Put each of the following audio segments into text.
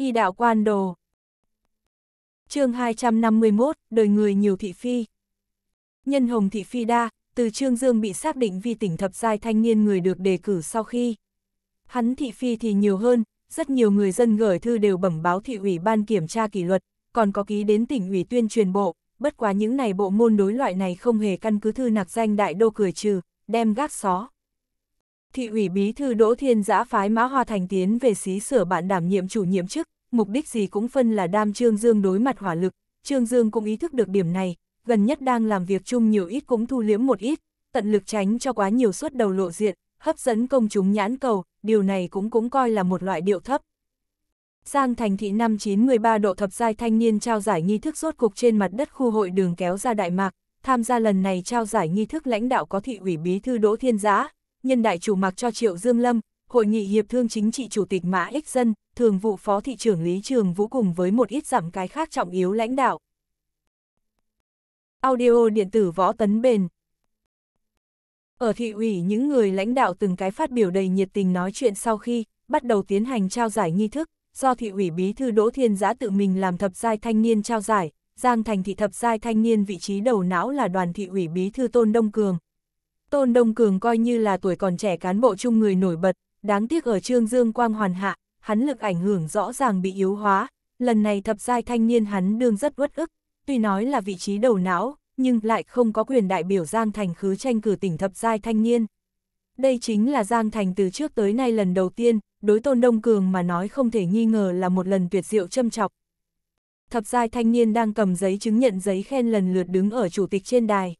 y đạo quan đồ. chương 251, đời người nhiều thị phi. Nhân hồng thị phi đa, từ Trương Dương bị xác định vi tỉnh thập giai thanh niên người được đề cử sau khi. Hắn thị phi thì nhiều hơn, rất nhiều người dân gửi thư đều bẩm báo thị ủy ban kiểm tra kỷ luật, còn có ký đến tỉnh ủy tuyên truyền bộ, bất quá những này bộ môn đối loại này không hề căn cứ thư nạc danh đại đô cười trừ, đem gác xó thị ủy bí thư Đỗ Thiên Giã phái Mã Hoa Thành tiến về xí sửa bạn đảm nhiệm chủ nhiệm chức, mục đích gì cũng phân là đam Trương Dương đối mặt hỏa lực, Trương Dương cũng ý thức được điểm này, gần nhất đang làm việc chung nhiều ít cũng thu liếm một ít, tận lực tránh cho quá nhiều suất đầu lộ diện, hấp dẫn công chúng nhãn cầu, điều này cũng cũng coi là một loại điệu thấp. Sang thành thị năm 913 độ thập giai thanh niên trao giải nghi thức rốt cục trên mặt đất khu hội đường kéo ra Đại Mạc, tham gia lần này trao giải nghi thức lãnh đạo có thị ủy bí thư Đỗ Thiên Giã, nhân đại chủ mặc cho Triệu Dương Lâm, Hội nghị Hiệp thương Chính trị Chủ tịch Mã Ích Dân, Thường vụ Phó Thị trưởng Lý Trường Vũ cùng với một ít giảm cái khác trọng yếu lãnh đạo. Audio điện tử Võ Tấn Bền Ở thị ủy những người lãnh đạo từng cái phát biểu đầy nhiệt tình nói chuyện sau khi, bắt đầu tiến hành trao giải nghi thức, do thị ủy bí thư Đỗ Thiên Giã tự mình làm thập giai thanh niên trao giải, Giang Thành thị thập giai thanh niên vị trí đầu não là đoàn thị ủy bí thư Tôn Đông Cường, Tôn Đông Cường coi như là tuổi còn trẻ cán bộ chung người nổi bật, đáng tiếc ở Trương Dương Quang Hoàn Hạ, hắn lực ảnh hưởng rõ ràng bị yếu hóa, lần này thập giai thanh niên hắn đương rất uất ức, tuy nói là vị trí đầu não, nhưng lại không có quyền đại biểu Giang Thành khứ tranh cử tỉnh thập giai thanh niên. Đây chính là Giang Thành từ trước tới nay lần đầu tiên, đối Tôn Đông Cường mà nói không thể nghi ngờ là một lần tuyệt diệu châm chọc. Thập giai thanh niên đang cầm giấy chứng nhận giấy khen lần lượt đứng ở chủ tịch trên đài.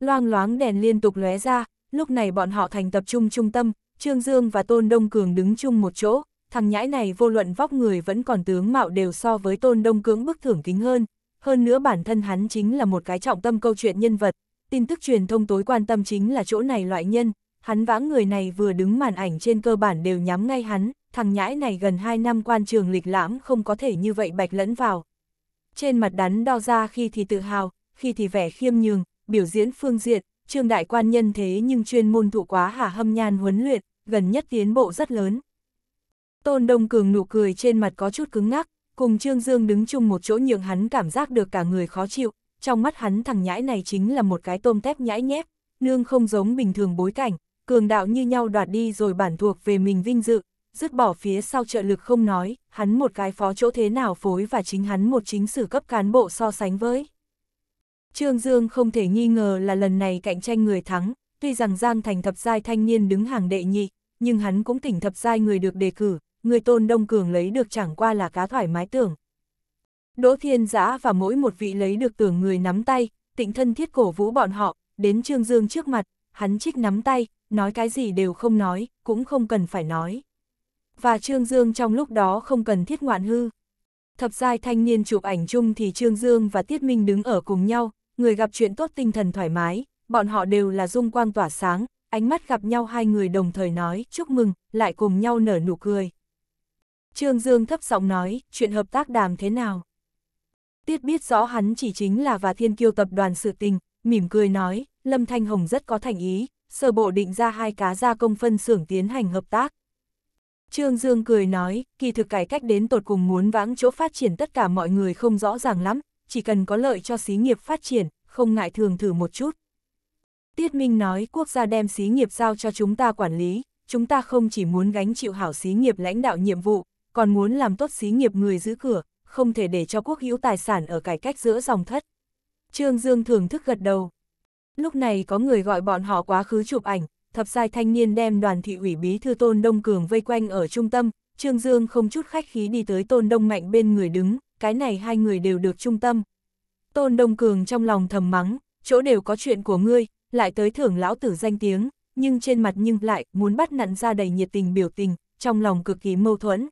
Loang loáng đèn liên tục lóe ra, lúc này bọn họ thành tập trung trung tâm, Trương Dương và Tôn Đông Cường đứng chung một chỗ, thằng nhãi này vô luận vóc người vẫn còn tướng mạo đều so với Tôn Đông cường bức thưởng kính hơn, hơn nữa bản thân hắn chính là một cái trọng tâm câu chuyện nhân vật, tin tức truyền thông tối quan tâm chính là chỗ này loại nhân, hắn vãng người này vừa đứng màn ảnh trên cơ bản đều nhắm ngay hắn, thằng nhãi này gần 2 năm quan trường lịch lãm không có thể như vậy bạch lẫn vào. Trên mặt đắn đo ra khi thì tự hào, khi thì vẻ khiêm nhường, biểu diễn phương diệt trương đại quan nhân thế nhưng chuyên môn thụ quá hà hâm nhan huấn luyện, gần nhất tiến bộ rất lớn. Tôn Đông Cường nụ cười trên mặt có chút cứng ngắc, cùng Trương Dương đứng chung một chỗ nhường hắn cảm giác được cả người khó chịu, trong mắt hắn thằng nhãi này chính là một cái tôm tép nhãi nhép, nương không giống bình thường bối cảnh, cường đạo như nhau đoạt đi rồi bản thuộc về mình vinh dự, dứt bỏ phía sau trợ lực không nói, hắn một cái phó chỗ thế nào phối và chính hắn một chính sử cấp cán bộ so sánh với. Trương Dương không thể nghi ngờ là lần này cạnh tranh người thắng, tuy rằng Giang Thành thập giai thanh niên đứng hàng đệ nhị, nhưng hắn cũng tỉnh thập giai người được đề cử, người tôn đông cường lấy được chẳng qua là cá thoải mái tưởng. Đỗ Thiên Giã và mỗi một vị lấy được tưởng người nắm tay, tịnh thân thiết cổ vũ bọn họ, đến Trương Dương trước mặt, hắn trích nắm tay, nói cái gì đều không nói, cũng không cần phải nói. Và Trương Dương trong lúc đó không cần thiết ngoạn hư. Thập giai thanh niên chụp ảnh chung thì Trương Dương và Tiết Minh đứng ở cùng nhau, người gặp chuyện tốt tinh thần thoải mái, bọn họ đều là dung quang tỏa sáng, ánh mắt gặp nhau hai người đồng thời nói chúc mừng, lại cùng nhau nở nụ cười. Trương Dương thấp giọng nói, chuyện hợp tác đàm thế nào? Tiết biết rõ hắn chỉ chính là và thiên kiêu tập đoàn sự tình, mỉm cười nói, Lâm Thanh Hồng rất có thành ý, sơ bộ định ra hai cá gia công phân xưởng tiến hành hợp tác. Trương Dương cười nói, kỳ thực cải cách đến tột cùng muốn vãng chỗ phát triển tất cả mọi người không rõ ràng lắm, chỉ cần có lợi cho xí nghiệp phát triển, không ngại thường thử một chút. Tiết Minh nói quốc gia đem xí nghiệp giao cho chúng ta quản lý, chúng ta không chỉ muốn gánh chịu hảo xí nghiệp lãnh đạo nhiệm vụ, còn muốn làm tốt xí nghiệp người giữ cửa, không thể để cho quốc hữu tài sản ở cải cách giữa dòng thất. Trương Dương thường thức gật đầu. Lúc này có người gọi bọn họ quá khứ chụp ảnh, thập giai thanh niên đem đoàn thị ủy bí thư Tôn Đông Cường vây quanh ở trung tâm, Trương Dương không chút khách khí đi tới Tôn Đông Mạnh bên người đứng, cái này hai người đều được trung tâm. Tôn Đông Cường trong lòng thầm mắng, chỗ đều có chuyện của ngươi, lại tới thưởng lão tử danh tiếng, nhưng trên mặt nhưng lại muốn bắt nặn ra đầy nhiệt tình biểu tình, trong lòng cực kỳ mâu thuẫn.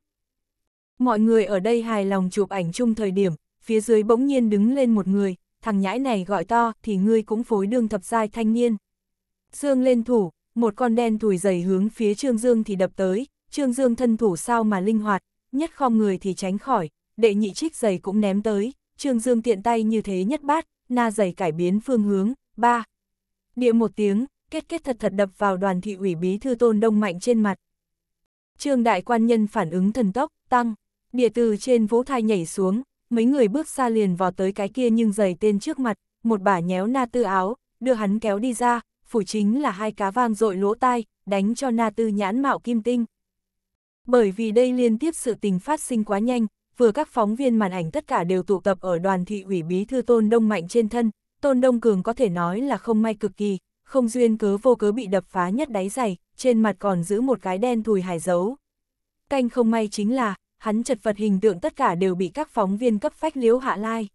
Mọi người ở đây hài lòng chụp ảnh chung thời điểm, phía dưới bỗng nhiên đứng lên một người, thằng nhãi này gọi to thì ngươi cũng phối đương thập giai thanh niên. Dương lên thủ, một con đen thùi dày hướng phía Trương Dương thì đập tới, Trương Dương thân thủ sao mà linh hoạt, nhất khom người thì tránh khỏi, đệ nhị trích giày cũng ném tới, Trương Dương tiện tay như thế nhất bát, na giày cải biến phương hướng, ba. Địa một tiếng, kết kết thật thật đập vào đoàn thị ủy bí thư tôn đông mạnh trên mặt. Trương đại quan nhân phản ứng thần tốc, tăng, địa từ trên vũ thai nhảy xuống, mấy người bước xa liền vào tới cái kia nhưng giày tên trước mặt, một bà nhéo na tư áo, đưa hắn kéo đi ra, phủ chính là hai cá vang dội lỗ tai, đánh cho na tư nhãn mạo kim tinh. Bởi vì đây liên tiếp sự tình phát sinh quá nhanh, vừa các phóng viên màn ảnh tất cả đều tụ tập ở đoàn thị ủy bí thư Tôn Đông Mạnh trên thân, Tôn Đông Cường có thể nói là không may cực kỳ, không duyên cớ vô cớ bị đập phá nhất đáy giày, trên mặt còn giữ một cái đen thùi hải dấu. Canh không may chính là, hắn chật vật hình tượng tất cả đều bị các phóng viên cấp phách liếu hạ lai.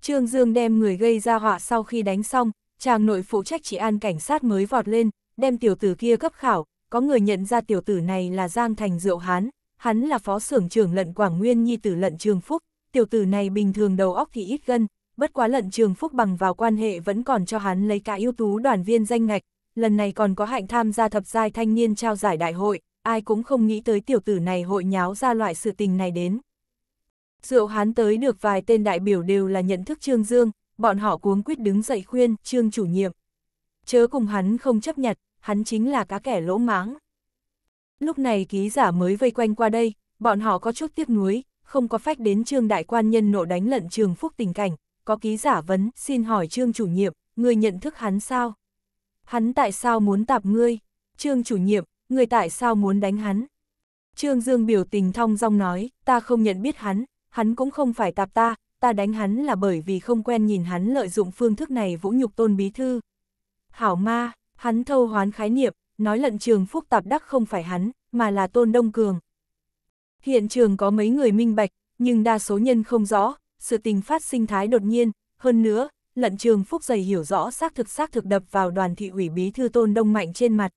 Trương Dương đem người gây ra họa sau khi đánh xong, chàng nội phụ trách chỉ an cảnh sát mới vọt lên, đem tiểu tử kia cấp khảo, có người nhận ra tiểu tử này là Giang Thành Diệu Hán, hắn là phó xưởng trưởng lận Quảng Nguyên nhi tử lận Trường Phúc, tiểu tử này bình thường đầu óc thì ít gân, bất quá lận Trường Phúc bằng vào quan hệ vẫn còn cho hắn lấy cả ưu tú đoàn viên danh ngạch, lần này còn có hạnh tham gia thập giai thanh niên trao giải đại hội, ai cũng không nghĩ tới tiểu tử này hội nháo ra loại sự tình này đến. Rượu hắn tới được vài tên đại biểu đều là nhận thức Trương Dương, bọn họ cuống quyết đứng dậy khuyên Trương chủ nhiệm. Chớ cùng hắn không chấp nhặt, hắn chính là cá kẻ lỗ máng. Lúc này ký giả mới vây quanh qua đây, bọn họ có chút tiếc nuối, không có phách đến trương đại quan nhân nộ đánh lận trường phúc tình cảnh, có ký giả vấn, xin hỏi trương chủ nhiệm, người nhận thức hắn sao? Hắn tại sao muốn tạp ngươi? Trương chủ nhiệm, người tại sao muốn đánh hắn? Trương Dương biểu tình thong dong nói, ta không nhận biết hắn, hắn cũng không phải tạp ta, ta đánh hắn là bởi vì không quen nhìn hắn lợi dụng phương thức này vũ nhục tôn bí thư. Hảo ma, hắn thâu hoán khái niệm, nói lận trường phúc tạp đắc không phải hắn, mà là Tôn Đông Cường. Hiện trường có mấy người minh bạch, nhưng đa số nhân không rõ, sự tình phát sinh thái đột nhiên, hơn nữa, lận trường phúc dày hiểu rõ xác thực xác thực đập vào đoàn thị ủy bí thư Tôn Đông Mạnh trên mặt.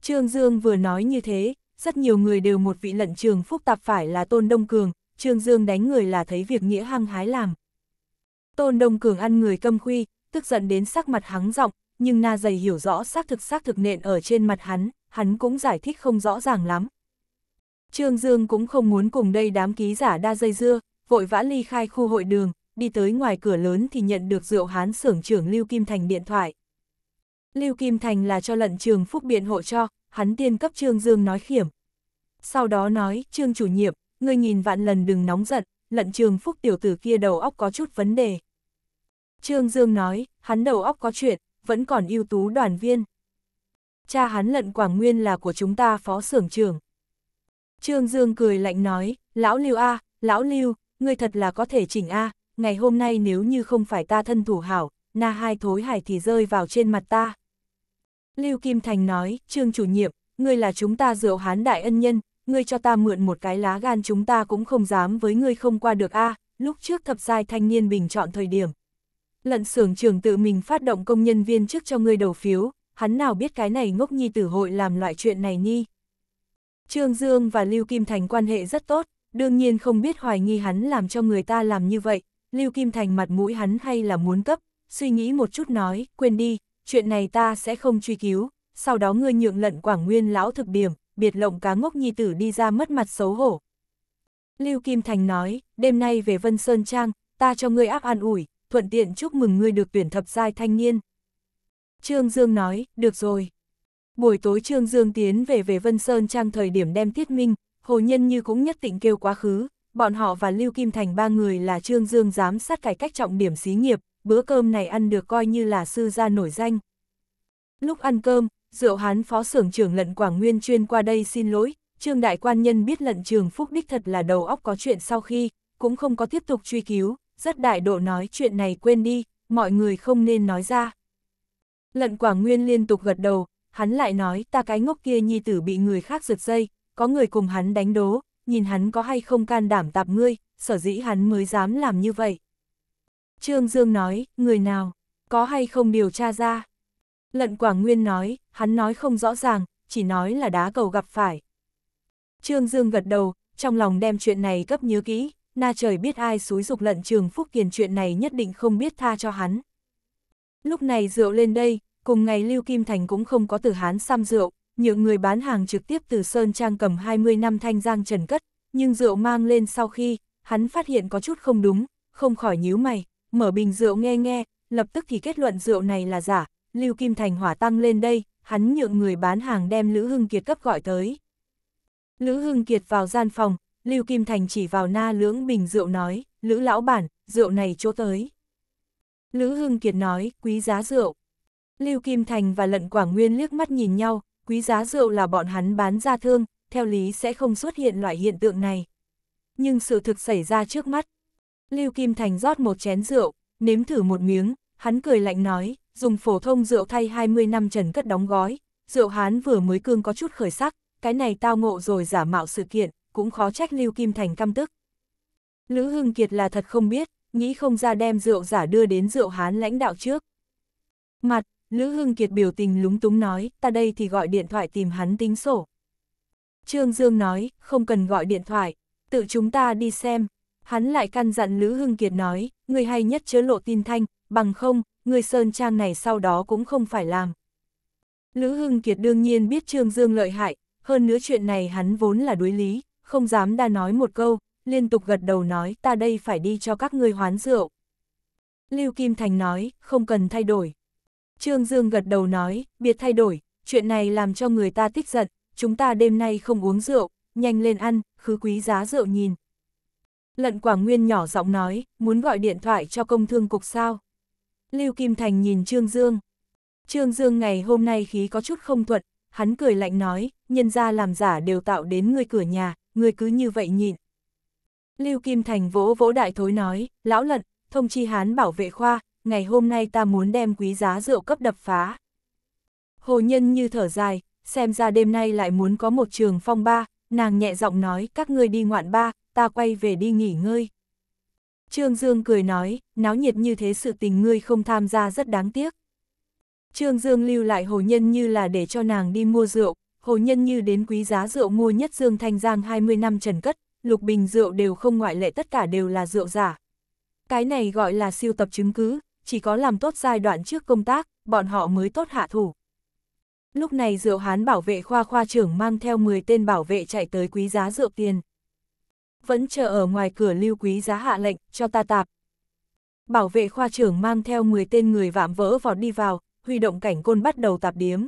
Trương Dương vừa nói như thế, rất nhiều người đều một vị lận trường phúc tạp phải là Tôn Đông Cường, Trương Dương đánh người là thấy việc nghĩa hăng hái làm. Tôn Đông Cường ăn người câm khuy, tức giận đến sắc mặt hắng giọng, nhưng na dày hiểu rõ xác thực xác thực nện ở trên mặt hắn, hắn cũng giải thích không rõ ràng lắm. Trương Dương cũng không muốn cùng đây đám ký giả đa dây dưa, vội vã ly khai khu hội đường, đi tới ngoài cửa lớn thì nhận được rượu hán xưởng trưởng Lưu Kim Thành điện thoại. Lưu Kim Thành là cho lận trường phúc biện hộ cho, hắn tiên cấp Trương Dương nói khiểm. Sau đó nói, Trương chủ nhiệm, người nhìn vạn lần đừng nóng giận, lận trường phúc tiểu tử kia đầu óc có chút vấn đề. Trương Dương nói, hắn đầu óc có chuyện, vẫn còn ưu tú đoàn viên. Cha hắn lận Quảng Nguyên là của chúng ta phó xưởng trưởng. Trương Dương cười lạnh nói, lão lưu a lão lưu, ngươi thật là có thể chỉnh a ngày hôm nay nếu như không phải ta thân thủ hảo, na hai thối hải thì rơi vào trên mặt ta. Lưu Kim Thành nói, Trương chủ nhiệm, ngươi là chúng ta rượu hán đại ân nhân, ngươi cho ta mượn một cái lá gan chúng ta cũng không dám với ngươi không qua được a lúc trước thập giai thanh niên bình chọn thời điểm, lận xưởng trưởng tự mình phát động công nhân viên trước cho ngươi đầu phiếu, hắn nào biết cái này ngốc nhi tử hội làm loại chuyện này nhi. Trương Dương và Lưu Kim Thành quan hệ rất tốt, đương nhiên không biết hoài nghi hắn làm cho người ta làm như vậy, Lưu Kim Thành mặt mũi hắn hay là muốn cấp, suy nghĩ một chút nói, quên đi, chuyện này ta sẽ không truy cứu, sau đó ngươi nhượng lận Quảng Nguyên lão thực điểm, biệt lộng cá ngốc nhi tử đi ra mất mặt xấu hổ. Lưu Kim Thành nói, đêm nay về Vân Sơn Trang, ta cho ngươi áp an ủi, thuận tiện chúc mừng ngươi được tuyển thập giai thanh niên. Trương Dương nói, được rồi. Buổi tối Trương Dương tiến về về Vân Sơn Trang thời điểm đem tiết minh, Hồ Nhân Như cũng nhất định kêu quá khứ, bọn họ và Lưu Kim Thành ba người là Trương Dương giám sát cải cách trọng điểm xí nghiệp, bữa cơm này ăn được coi như là sư gia nổi danh. Lúc ăn cơm, rượu Hán phó xưởng trưởng lận Quảng Nguyên chuyên qua đây xin lỗi, Trương Đại Quan Nhân biết lận trường Phúc Đích thật là đầu óc có chuyện sau khi, cũng không có tiếp tục truy cứu, rất đại độ nói chuyện này quên đi, mọi người không nên nói ra. Lận Quảng Nguyên liên tục gật đầu, hắn lại nói ta cái ngốc kia nhi tử bị người khác giật dây, có người cùng hắn đánh đố, nhìn hắn có hay không can đảm tạp ngươi, sở dĩ hắn mới dám làm như vậy. Trương Dương nói, người nào, có hay không điều tra ra. Lận Quảng Nguyên nói, hắn nói không rõ ràng, chỉ nói là đá cầu gặp phải. Trương Dương gật đầu, trong lòng đem chuyện này cấp nhớ kỹ, na trời biết ai xúi dục lận trường Phúc Kiền chuyện này nhất định không biết tha cho hắn. Lúc này rượu lên đây, cùng ngày Lưu Kim Thành cũng không có từ hán xăm rượu, nhượng người bán hàng trực tiếp từ Sơn Trang cầm 20 năm thanh giang trần cất, nhưng rượu mang lên sau khi, hắn phát hiện có chút không đúng, không khỏi nhíu mày, mở bình rượu nghe nghe, lập tức thì kết luận rượu này là giả, Lưu Kim Thành hỏa tăng lên đây, hắn nhượng người bán hàng đem Lữ Hưng Kiệt cấp gọi tới. Lữ Hưng Kiệt vào gian phòng, Lưu Kim Thành chỉ vào na lưỡng bình rượu nói, Lữ lão bản, rượu này chỗ tới. Lữ Hưng Kiệt nói, quý giá rượu. Lưu Kim Thành và Lận Quảng Nguyên liếc mắt nhìn nhau, quý giá rượu là bọn hắn bán ra thương, theo lý sẽ không xuất hiện loại hiện tượng này. Nhưng sự thực xảy ra trước mắt. Lưu Kim Thành rót một chén rượu, nếm thử một miếng, hắn cười lạnh nói, dùng phổ thông rượu thay 20 năm trần cất đóng gói, rượu hán vừa mới cương có chút khởi sắc, cái này tao ngộ rồi giả mạo sự kiện, cũng khó trách Lưu Kim Thành căm tức. Lữ Hưng Kiệt là thật không biết, nghĩ không ra đem rượu giả đưa đến rượu hán lãnh đạo trước. Mặt, Lữ Hưng Kiệt biểu tình lúng túng nói, ta đây thì gọi điện thoại tìm hắn tính sổ. Trương Dương nói, không cần gọi điện thoại, tự chúng ta đi xem. Hắn lại căn dặn Lữ Hưng Kiệt nói, người hay nhất chớ lộ tin thanh, bằng không, người sơn trang này sau đó cũng không phải làm. Lữ Hưng Kiệt đương nhiên biết Trương Dương lợi hại, hơn nữa chuyện này hắn vốn là đối lý, không dám đa nói một câu, liên tục gật đầu nói ta đây phải đi cho các ngươi hoán rượu. Lưu Kim Thành nói, không cần thay đổi. Trương Dương gật đầu nói, biết thay đổi, chuyện này làm cho người ta tích giận, chúng ta đêm nay không uống rượu, nhanh lên ăn, khứ quý giá rượu nhìn. Lận Quảng Nguyên nhỏ giọng nói, muốn gọi điện thoại cho công thương cục sao. Lưu Kim Thành nhìn Trương Dương. Trương Dương ngày hôm nay khí có chút không thuận, hắn cười lạnh nói, nhân ra làm giả đều tạo đến người cửa nhà, người cứ như vậy nhịn. Lưu Kim Thành vỗ vỗ đại thối nói, lão lận, thông chi hán bảo vệ khoa, ngày hôm nay ta muốn đem quý giá rượu cấp đập phá. Hồ Nhân như thở dài, xem ra đêm nay lại muốn có một trường phong ba, nàng nhẹ giọng nói các ngươi đi ngoạn ba, ta quay về đi nghỉ ngơi. Trương Dương cười nói, náo nhiệt như thế sự tình ngươi không tham gia rất đáng tiếc. Trương Dương lưu lại hồ nhân như là để cho nàng đi mua rượu, Hồ Nhân Như đến quý giá rượu mua nhất Dương Thanh Giang 20 năm trần cất, lục bình rượu đều không ngoại lệ tất cả đều là rượu giả. Cái này gọi là siêu tập chứng cứ, chỉ có làm tốt giai đoạn trước công tác, bọn họ mới tốt hạ thủ. Lúc này rượu hán bảo vệ khoa khoa trưởng mang theo 10 tên bảo vệ chạy tới quý giá rượu tiền. Vẫn chờ ở ngoài cửa lưu quý giá hạ lệnh, cho ta tạp. Bảo vệ khoa trưởng mang theo 10 tên người vạm vỡ vọt đi vào, huy động cảnh côn bắt đầu tạp điếm.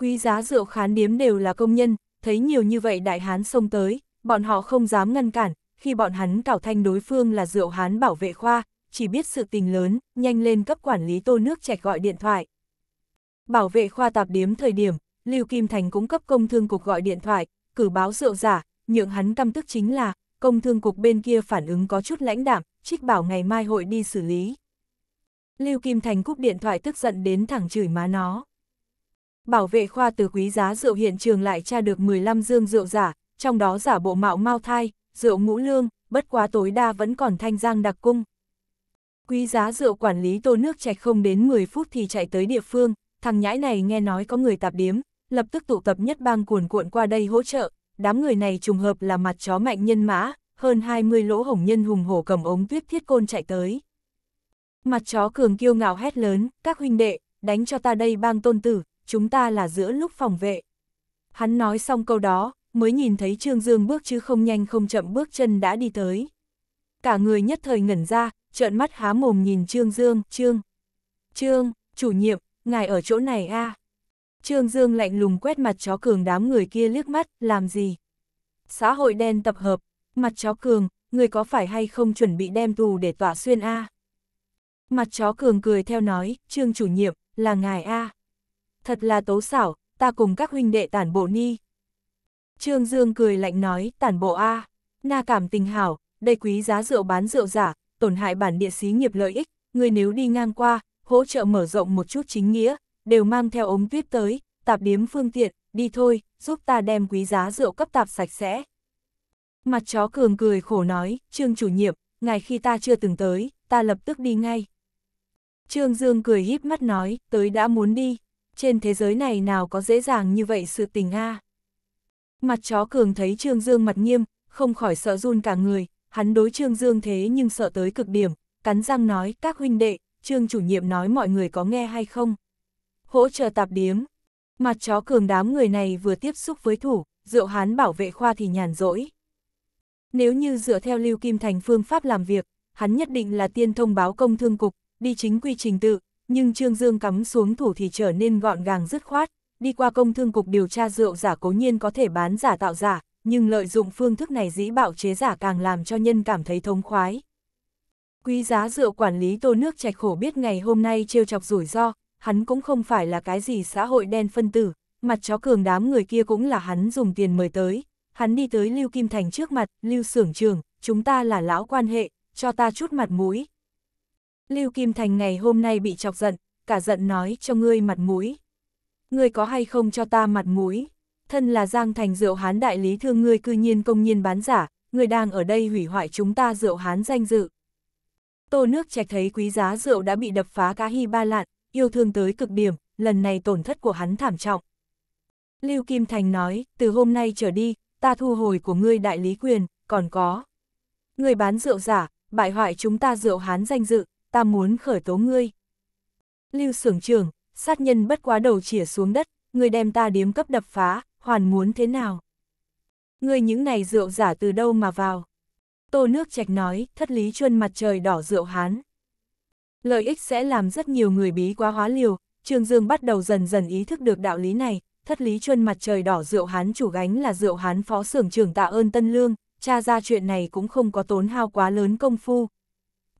Quý giá rượu khán điếm đều là công nhân, thấy nhiều như vậy đại hán xông tới, bọn họ không dám ngăn cản, khi bọn hắn cảo thanh đối phương là rượu hán bảo vệ khoa, chỉ biết sự tình lớn, nhanh lên cấp quản lý tô nước chạch gọi điện thoại. Bảo vệ khoa tạp điếm thời điểm, Lưu Kim Thành cũng cấp công thương cục gọi điện thoại, cử báo rượu giả, nhượng hắn căm tức chính là, công thương cục bên kia phản ứng có chút lãnh đạm, trích bảo ngày mai hội đi xử lý. Lưu Kim Thành cúp điện thoại tức giận đến thẳng chửi má nó. Bảo vệ khoa từ quý giá rượu hiện trường lại tra được 15 dương rượu giả, trong đó giả bộ mạo mau thai, rượu ngũ lương, bất quá tối đa vẫn còn thanh giang đặc cung. Quý giá rượu quản lý tô nước chạy không đến 10 phút thì chạy tới địa phương, thằng nhãi này nghe nói có người tạp điếm, lập tức tụ tập nhất bang cuồn cuộn qua đây hỗ trợ, đám người này trùng hợp là mặt chó mạnh nhân mã, hơn 20 lỗ hổng nhân hùng hổ cầm ống tuyết thiết côn chạy tới. Mặt chó cường kiêu ngạo hét lớn, các huynh đệ, đánh cho ta đây bang tôn tử, chúng ta là giữa lúc phòng vệ. Hắn nói xong câu đó, mới nhìn thấy Trương Dương bước chứ không nhanh không chậm bước chân đã đi tới. Cả người nhất thời ngẩn ra, trợn mắt há mồm nhìn Trương Dương, Trương. Trương, chủ nhiệm, ngài ở chỗ này a Trương Dương lạnh lùng quét mặt chó cường đám người kia liếc mắt, làm gì? Xã hội đen tập hợp, mặt chó cường, người có phải hay không chuẩn bị đem tù để tỏa xuyên a Mặt chó cường cười theo nói, Trương chủ nhiệm, là ngài a thật là tố xảo, ta cùng các huynh đệ tản bộ ni. Trương Dương cười lạnh nói, tản bộ A, na cảm tình hảo, đây quý giá rượu bán rượu giả, tổn hại bản địa xí nghiệp lợi ích, người nếu đi ngang qua, hỗ trợ mở rộng một chút chính nghĩa, đều mang theo ống tuyết tới, tạp điếm phương tiện, đi thôi, giúp ta đem quý giá rượu cấp tạp sạch sẽ. Mặt chó cường cười khổ nói, Trương chủ nhiệm, ngày khi ta chưa từng tới, ta lập tức đi ngay. Trương Dương cười híp mắt nói, tới đã muốn đi trên thế giới này nào có dễ dàng như vậy sự tình a Mặt chó cường thấy Trương Dương mặt nghiêm, không khỏi sợ run cả người, hắn đối Trương Dương thế nhưng sợ tới cực điểm, cắn răng nói các huynh đệ, Trương chủ nhiệm nói mọi người có nghe hay không. Hỗ trợ tạp điếm. Mặt chó cường đám người này vừa tiếp xúc với thủ, rượu hán bảo vệ khoa thì nhàn rỗi. Nếu như dựa theo Lưu Kim Thành phương pháp làm việc, hắn nhất định là tiên thông báo công thương cục, đi chính quy trình tự, nhưng Trương Dương cắm xuống thủ thì trở nên gọn gàng dứt khoát, đi qua công thương cục điều tra rượu giả cố nhiên có thể bán giả tạo giả, nhưng lợi dụng phương thức này dĩ bạo chế giả càng làm cho nhân cảm thấy thống khoái. Quý giá rượu quản lý tô nước trạch khổ biết ngày hôm nay trêu chọc rủi ro, hắn cũng không phải là cái gì xã hội đen phân tử, mặt chó cường đám người kia cũng là hắn dùng tiền mời tới. Hắn đi tới Lưu Kim Thành trước mặt, Lưu Sưởng Trường, chúng ta là lão quan hệ, cho ta chút mặt mũi, Lưu Kim Thành ngày hôm nay bị chọc giận, cả giận nói cho ngươi mặt mũi. Ngươi có hay không cho ta mặt mũi? Thân là Giang Thành rượu hán đại lý thương ngươi cư nhiên công nhiên bán giả, ngươi đang ở đây hủy hoại chúng ta rượu hán danh dự. Tô nước trạch thấy quý giá rượu đã bị đập phá cá hy ba lạn, yêu thương tới cực điểm, lần này tổn thất của hắn thảm trọng. Lưu Kim Thành nói, từ hôm nay trở đi, ta thu hồi của ngươi đại lý quyền, còn có. Ngươi bán rượu giả, bại hoại chúng ta rượu hán danh dự, ta muốn khởi tố ngươi. Lưu sưởng trưởng, sát nhân bất quá đầu chỉa xuống đất, ngươi đem ta điếm cấp đập phá, hoàn muốn thế nào? Ngươi những này rượu giả từ đâu mà vào? Tô nước trạch nói, thất lý chuân mặt trời đỏ rượu hán. Lợi ích sẽ làm rất nhiều người bí quá hóa liều, Trương Dương bắt đầu dần dần ý thức được đạo lý này, thất lý chuân mặt trời đỏ rượu hán chủ gánh là rượu hán phó sưởng trưởng tạ ơn Tân Lương, cha ra chuyện này cũng không có tốn hao quá lớn công phu,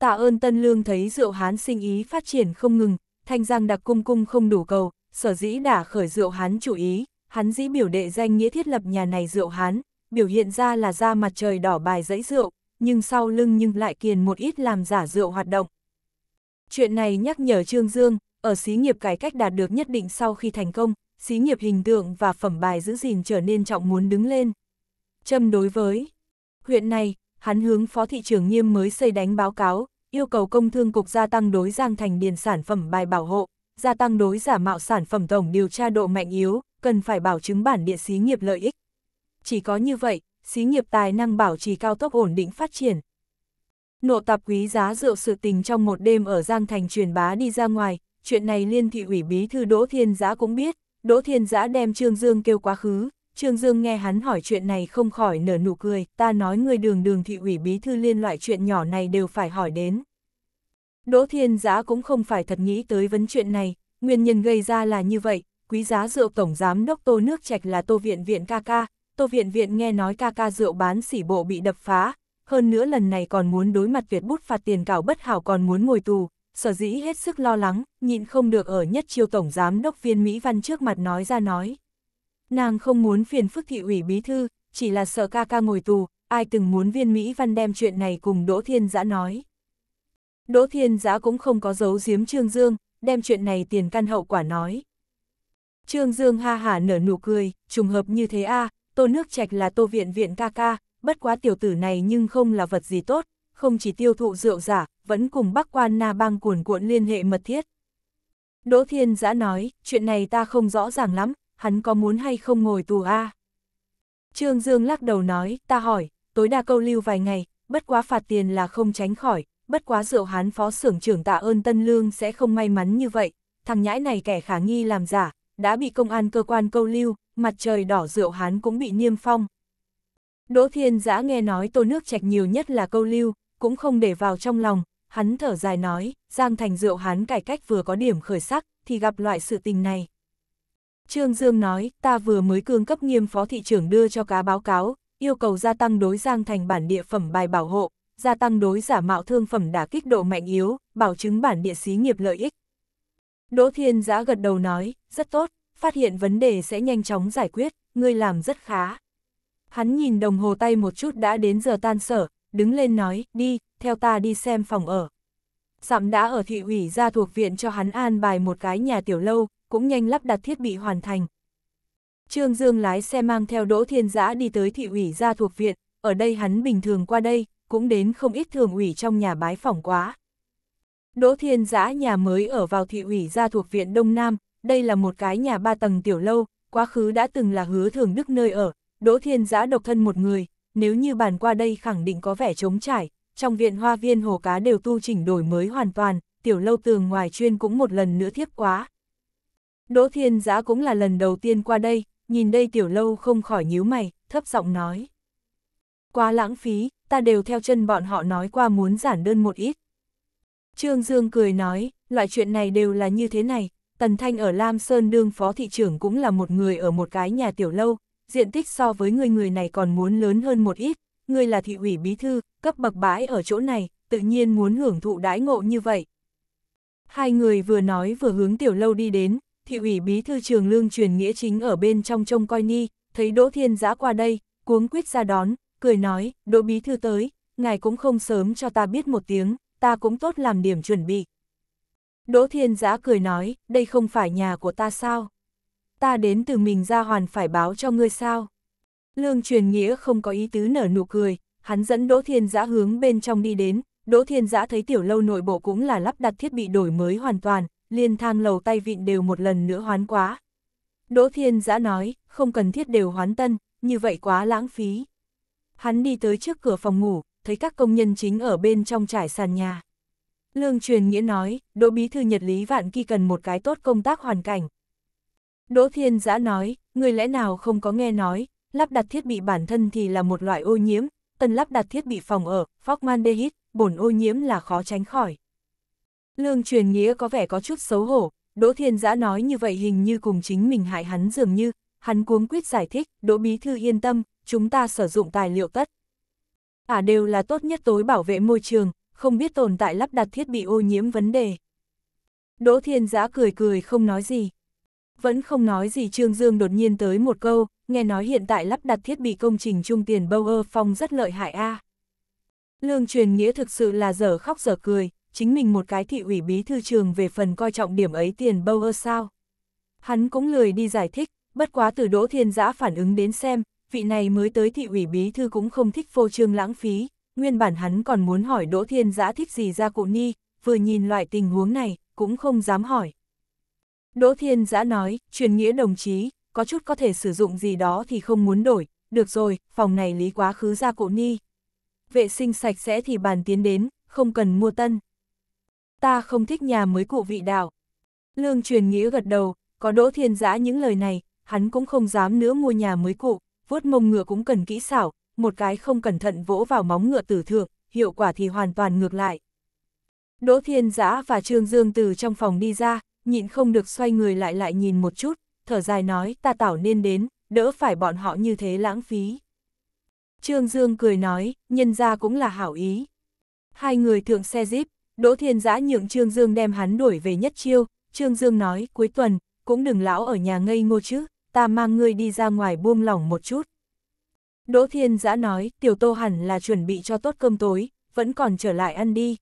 tạ ơn Tân Lương thấy rượu hán sinh ý phát triển không ngừng, thanh giang đặc cung cung không đủ cầu, sở dĩ đã khởi rượu hán chủ ý, hắn dĩ biểu đệ danh nghĩa thiết lập nhà này rượu hán, biểu hiện ra là ra mặt trời đỏ bài dãy rượu, nhưng sau lưng nhưng lại kiền một ít làm giả rượu hoạt động. Chuyện này nhắc nhở Trương Dương, ở xí nghiệp cải cách đạt được nhất định sau khi thành công, xí nghiệp hình tượng và phẩm bài giữ gìn trở nên trọng muốn đứng lên. Châm đối với huyện này, hắn hướng phó thị trưởng nghiêm mới xây đánh báo cáo, yêu cầu công thương cục gia tăng đối giang thành điền sản phẩm bài bảo hộ, gia tăng đối giả mạo sản phẩm tổng điều tra độ mạnh yếu, cần phải bảo chứng bản địa xí nghiệp lợi ích. Chỉ có như vậy, xí nghiệp tài năng bảo trì cao tốc ổn định phát triển. Nộ tập quý giá rượu sự tình trong một đêm ở Giang Thành truyền bá đi ra ngoài, chuyện này liên thị ủy bí thư Đỗ Thiên Giã cũng biết, Đỗ Thiên Giã đem Trương Dương kêu quá khứ, Trương Dương nghe hắn hỏi chuyện này không khỏi nở nụ cười, ta nói người đường đường thị ủy bí thư liên loại chuyện nhỏ này đều phải hỏi đến. Đỗ Thiên Giá cũng không phải thật nghĩ tới vấn chuyện này, nguyên nhân gây ra là như vậy, quý giá rượu tổng giám đốc tô nước trạch là tô viện viện ca ca, tô viện viện nghe nói ca ca rượu bán xỉ bộ bị đập phá, hơn nữa lần này còn muốn đối mặt tuyệt bút phạt tiền cảo bất hảo còn muốn ngồi tù, sở dĩ hết sức lo lắng, nhịn không được ở nhất chiêu tổng giám đốc viên Mỹ Văn trước mặt nói ra nói nàng không muốn phiền phức thị ủy bí thư, chỉ là sợ ca ca ngồi tù, ai từng muốn viên Mỹ Văn đem chuyện này cùng Đỗ Thiên Giã nói. Đỗ Thiên Giã cũng không có giấu giếm Trương Dương, đem chuyện này tiền căn hậu quả nói. Trương Dương ha hả nở nụ cười, trùng hợp như thế a tô nước trạch là tô viện viện ca ca, bất quá tiểu tử này nhưng không là vật gì tốt, không chỉ tiêu thụ rượu giả, vẫn cùng bác quan na bang cuồn cuộn liên hệ mật thiết. Đỗ Thiên Giã nói, chuyện này ta không rõ ràng lắm, hắn có muốn hay không ngồi tù a? Trương Dương lắc đầu nói, ta hỏi, tối đa câu lưu vài ngày, bất quá phạt tiền là không tránh khỏi, bất quá rượu hán phó xưởng trưởng tạ ơn Tân Lương sẽ không may mắn như vậy, thằng nhãi này kẻ khả nghi làm giả, đã bị công an cơ quan câu lưu, mặt trời đỏ rượu hán cũng bị niêm phong. Đỗ Thiên Giã nghe nói tô nước trạch nhiều nhất là câu lưu, cũng không để vào trong lòng, hắn thở dài nói, Giang Thành rượu hán cải cách vừa có điểm khởi sắc, thì gặp loại sự tình này. Trương Dương nói, ta vừa mới cương cấp nghiêm phó thị trưởng đưa cho cá báo cáo, yêu cầu gia tăng đối giang thành bản địa phẩm bài bảo hộ, gia tăng đối giả mạo thương phẩm đả kích độ mạnh yếu, bảo chứng bản địa xí nghiệp lợi ích. Đỗ Thiên Giã gật đầu nói, rất tốt, phát hiện vấn đề sẽ nhanh chóng giải quyết, ngươi làm rất khá. Hắn nhìn đồng hồ tay một chút đã đến giờ tan sở, đứng lên nói, đi, theo ta đi xem phòng ở. Sạm đã ở thị ủy ra thuộc viện cho hắn an bài một cái nhà tiểu lâu, cũng nhanh lắp đặt thiết bị hoàn thành. Trương Dương lái xe mang theo Đỗ Thiên Giã đi tới thị ủy gia thuộc viện, ở đây hắn bình thường qua đây, cũng đến không ít thường ủy trong nhà bái phỏng quá. Đỗ Thiên Giã nhà mới ở vào thị ủy gia thuộc viện Đông Nam, đây là một cái nhà ba tầng tiểu lâu, quá khứ đã từng là hứa thường đức nơi ở, Đỗ Thiên Giã độc thân một người, nếu như bàn qua đây khẳng định có vẻ trống trải, trong viện hoa viên hồ cá đều tu chỉnh đổi mới hoàn toàn, tiểu lâu tường ngoài chuyên cũng một lần nữa thiếp quá, Đỗ Thiên Giã cũng là lần đầu tiên qua đây, nhìn đây tiểu lâu không khỏi nhíu mày, thấp giọng nói. Quá lãng phí, ta đều theo chân bọn họ nói qua muốn giản đơn một ít. Trương Dương cười nói, loại chuyện này đều là như thế này, Tần Thanh ở Lam Sơn đương phó thị trưởng cũng là một người ở một cái nhà tiểu lâu, diện tích so với người người này còn muốn lớn hơn một ít, người là thị ủy bí thư, cấp bậc bãi ở chỗ này, tự nhiên muốn hưởng thụ đãi ngộ như vậy. Hai người vừa nói vừa hướng tiểu lâu đi đến, thị ủy bí thư trường lương truyền nghĩa chính ở bên trong trông coi ni, thấy Đỗ Thiên Giã qua đây, cuống quyết ra đón, cười nói, Đỗ bí thư tới, ngài cũng không sớm cho ta biết một tiếng, ta cũng tốt làm điểm chuẩn bị. Đỗ Thiên Giã cười nói, đây không phải nhà của ta sao? Ta đến từ mình ra hoàn phải báo cho ngươi sao? Lương truyền nghĩa không có ý tứ nở nụ cười, hắn dẫn Đỗ Thiên Giã hướng bên trong đi đến, Đỗ Thiên Giã thấy tiểu lâu nội bộ cũng là lắp đặt thiết bị đổi mới hoàn toàn, liên thang lầu tay vịn đều một lần nữa hoán quá. Đỗ Thiên Giã nói, không cần thiết đều hoán tân, như vậy quá lãng phí. Hắn đi tới trước cửa phòng ngủ, thấy các công nhân chính ở bên trong trải sàn nhà. Lương truyền nghĩa nói, Đỗ Bí Thư Nhật Lý Vạn Kỳ cần một cái tốt công tác hoàn cảnh. Đỗ Thiên Giã nói, người lẽ nào không có nghe nói, lắp đặt thiết bị bản thân thì là một loại ô nhiễm, tần lắp đặt thiết bị phòng ở, phóc man đê hít, bổn ô nhiễm là khó tránh khỏi. Lương truyền nghĩa có vẻ có chút xấu hổ, Đỗ Thiên Giã nói như vậy hình như cùng chính mình hại hắn dường như, hắn cuống quyết giải thích, Đỗ Bí Thư yên tâm, chúng ta sử dụng tài liệu tất. cả đều là tốt nhất tối bảo vệ môi trường, không biết tồn tại lắp đặt thiết bị ô nhiễm vấn đề. Đỗ Thiên Giã cười cười không nói gì. Vẫn không nói gì Trương Dương đột nhiên tới một câu, nghe nói hiện tại lắp đặt thiết bị công trình trung tiền bâu ơ phong rất lợi hại a Lương truyền nghĩa thực sự là dở khóc dở cười, chính mình một cái thị ủy bí thư trường về phần coi trọng điểm ấy tiền bâu ơ sao. Hắn cũng lười đi giải thích, bất quá từ Đỗ Thiên Giã phản ứng đến xem, vị này mới tới thị ủy bí thư cũng không thích phô trương lãng phí, nguyên bản hắn còn muốn hỏi Đỗ Thiên Giã thích gì ra cụ ni, vừa nhìn loại tình huống này, cũng không dám hỏi. Đỗ Thiên Giã nói, truyền nghĩa đồng chí, có chút có thể sử dụng gì đó thì không muốn đổi, được rồi, phòng này lý quá khứ ra cụ ni. Vệ sinh sạch sẽ thì bàn tiến đến, không cần mua tân ta không thích nhà mới cụ vị đạo. Lương truyền nghĩa gật đầu, có đỗ thiên giã những lời này, hắn cũng không dám nữa mua nhà mới cụ, vuốt mông ngựa cũng cần kỹ xảo, một cái không cẩn thận vỗ vào móng ngựa tử thượng, hiệu quả thì hoàn toàn ngược lại. Đỗ thiên giã và Trương Dương từ trong phòng đi ra, nhịn không được xoay người lại lại nhìn một chút, thở dài nói ta tảo nên đến, đỡ phải bọn họ như thế lãng phí. Trương Dương cười nói, nhân ra cũng là hảo ý. Hai người thượng xe jeep, Đỗ Thiên Giã nhượng Trương Dương đem hắn đuổi về nhất chiêu, Trương Dương nói cuối tuần, cũng đừng lão ở nhà ngây ngô chứ, ta mang ngươi đi ra ngoài buông lỏng một chút. Đỗ Thiên Giã nói tiểu tô hẳn là chuẩn bị cho tốt cơm tối, vẫn còn trở lại ăn đi.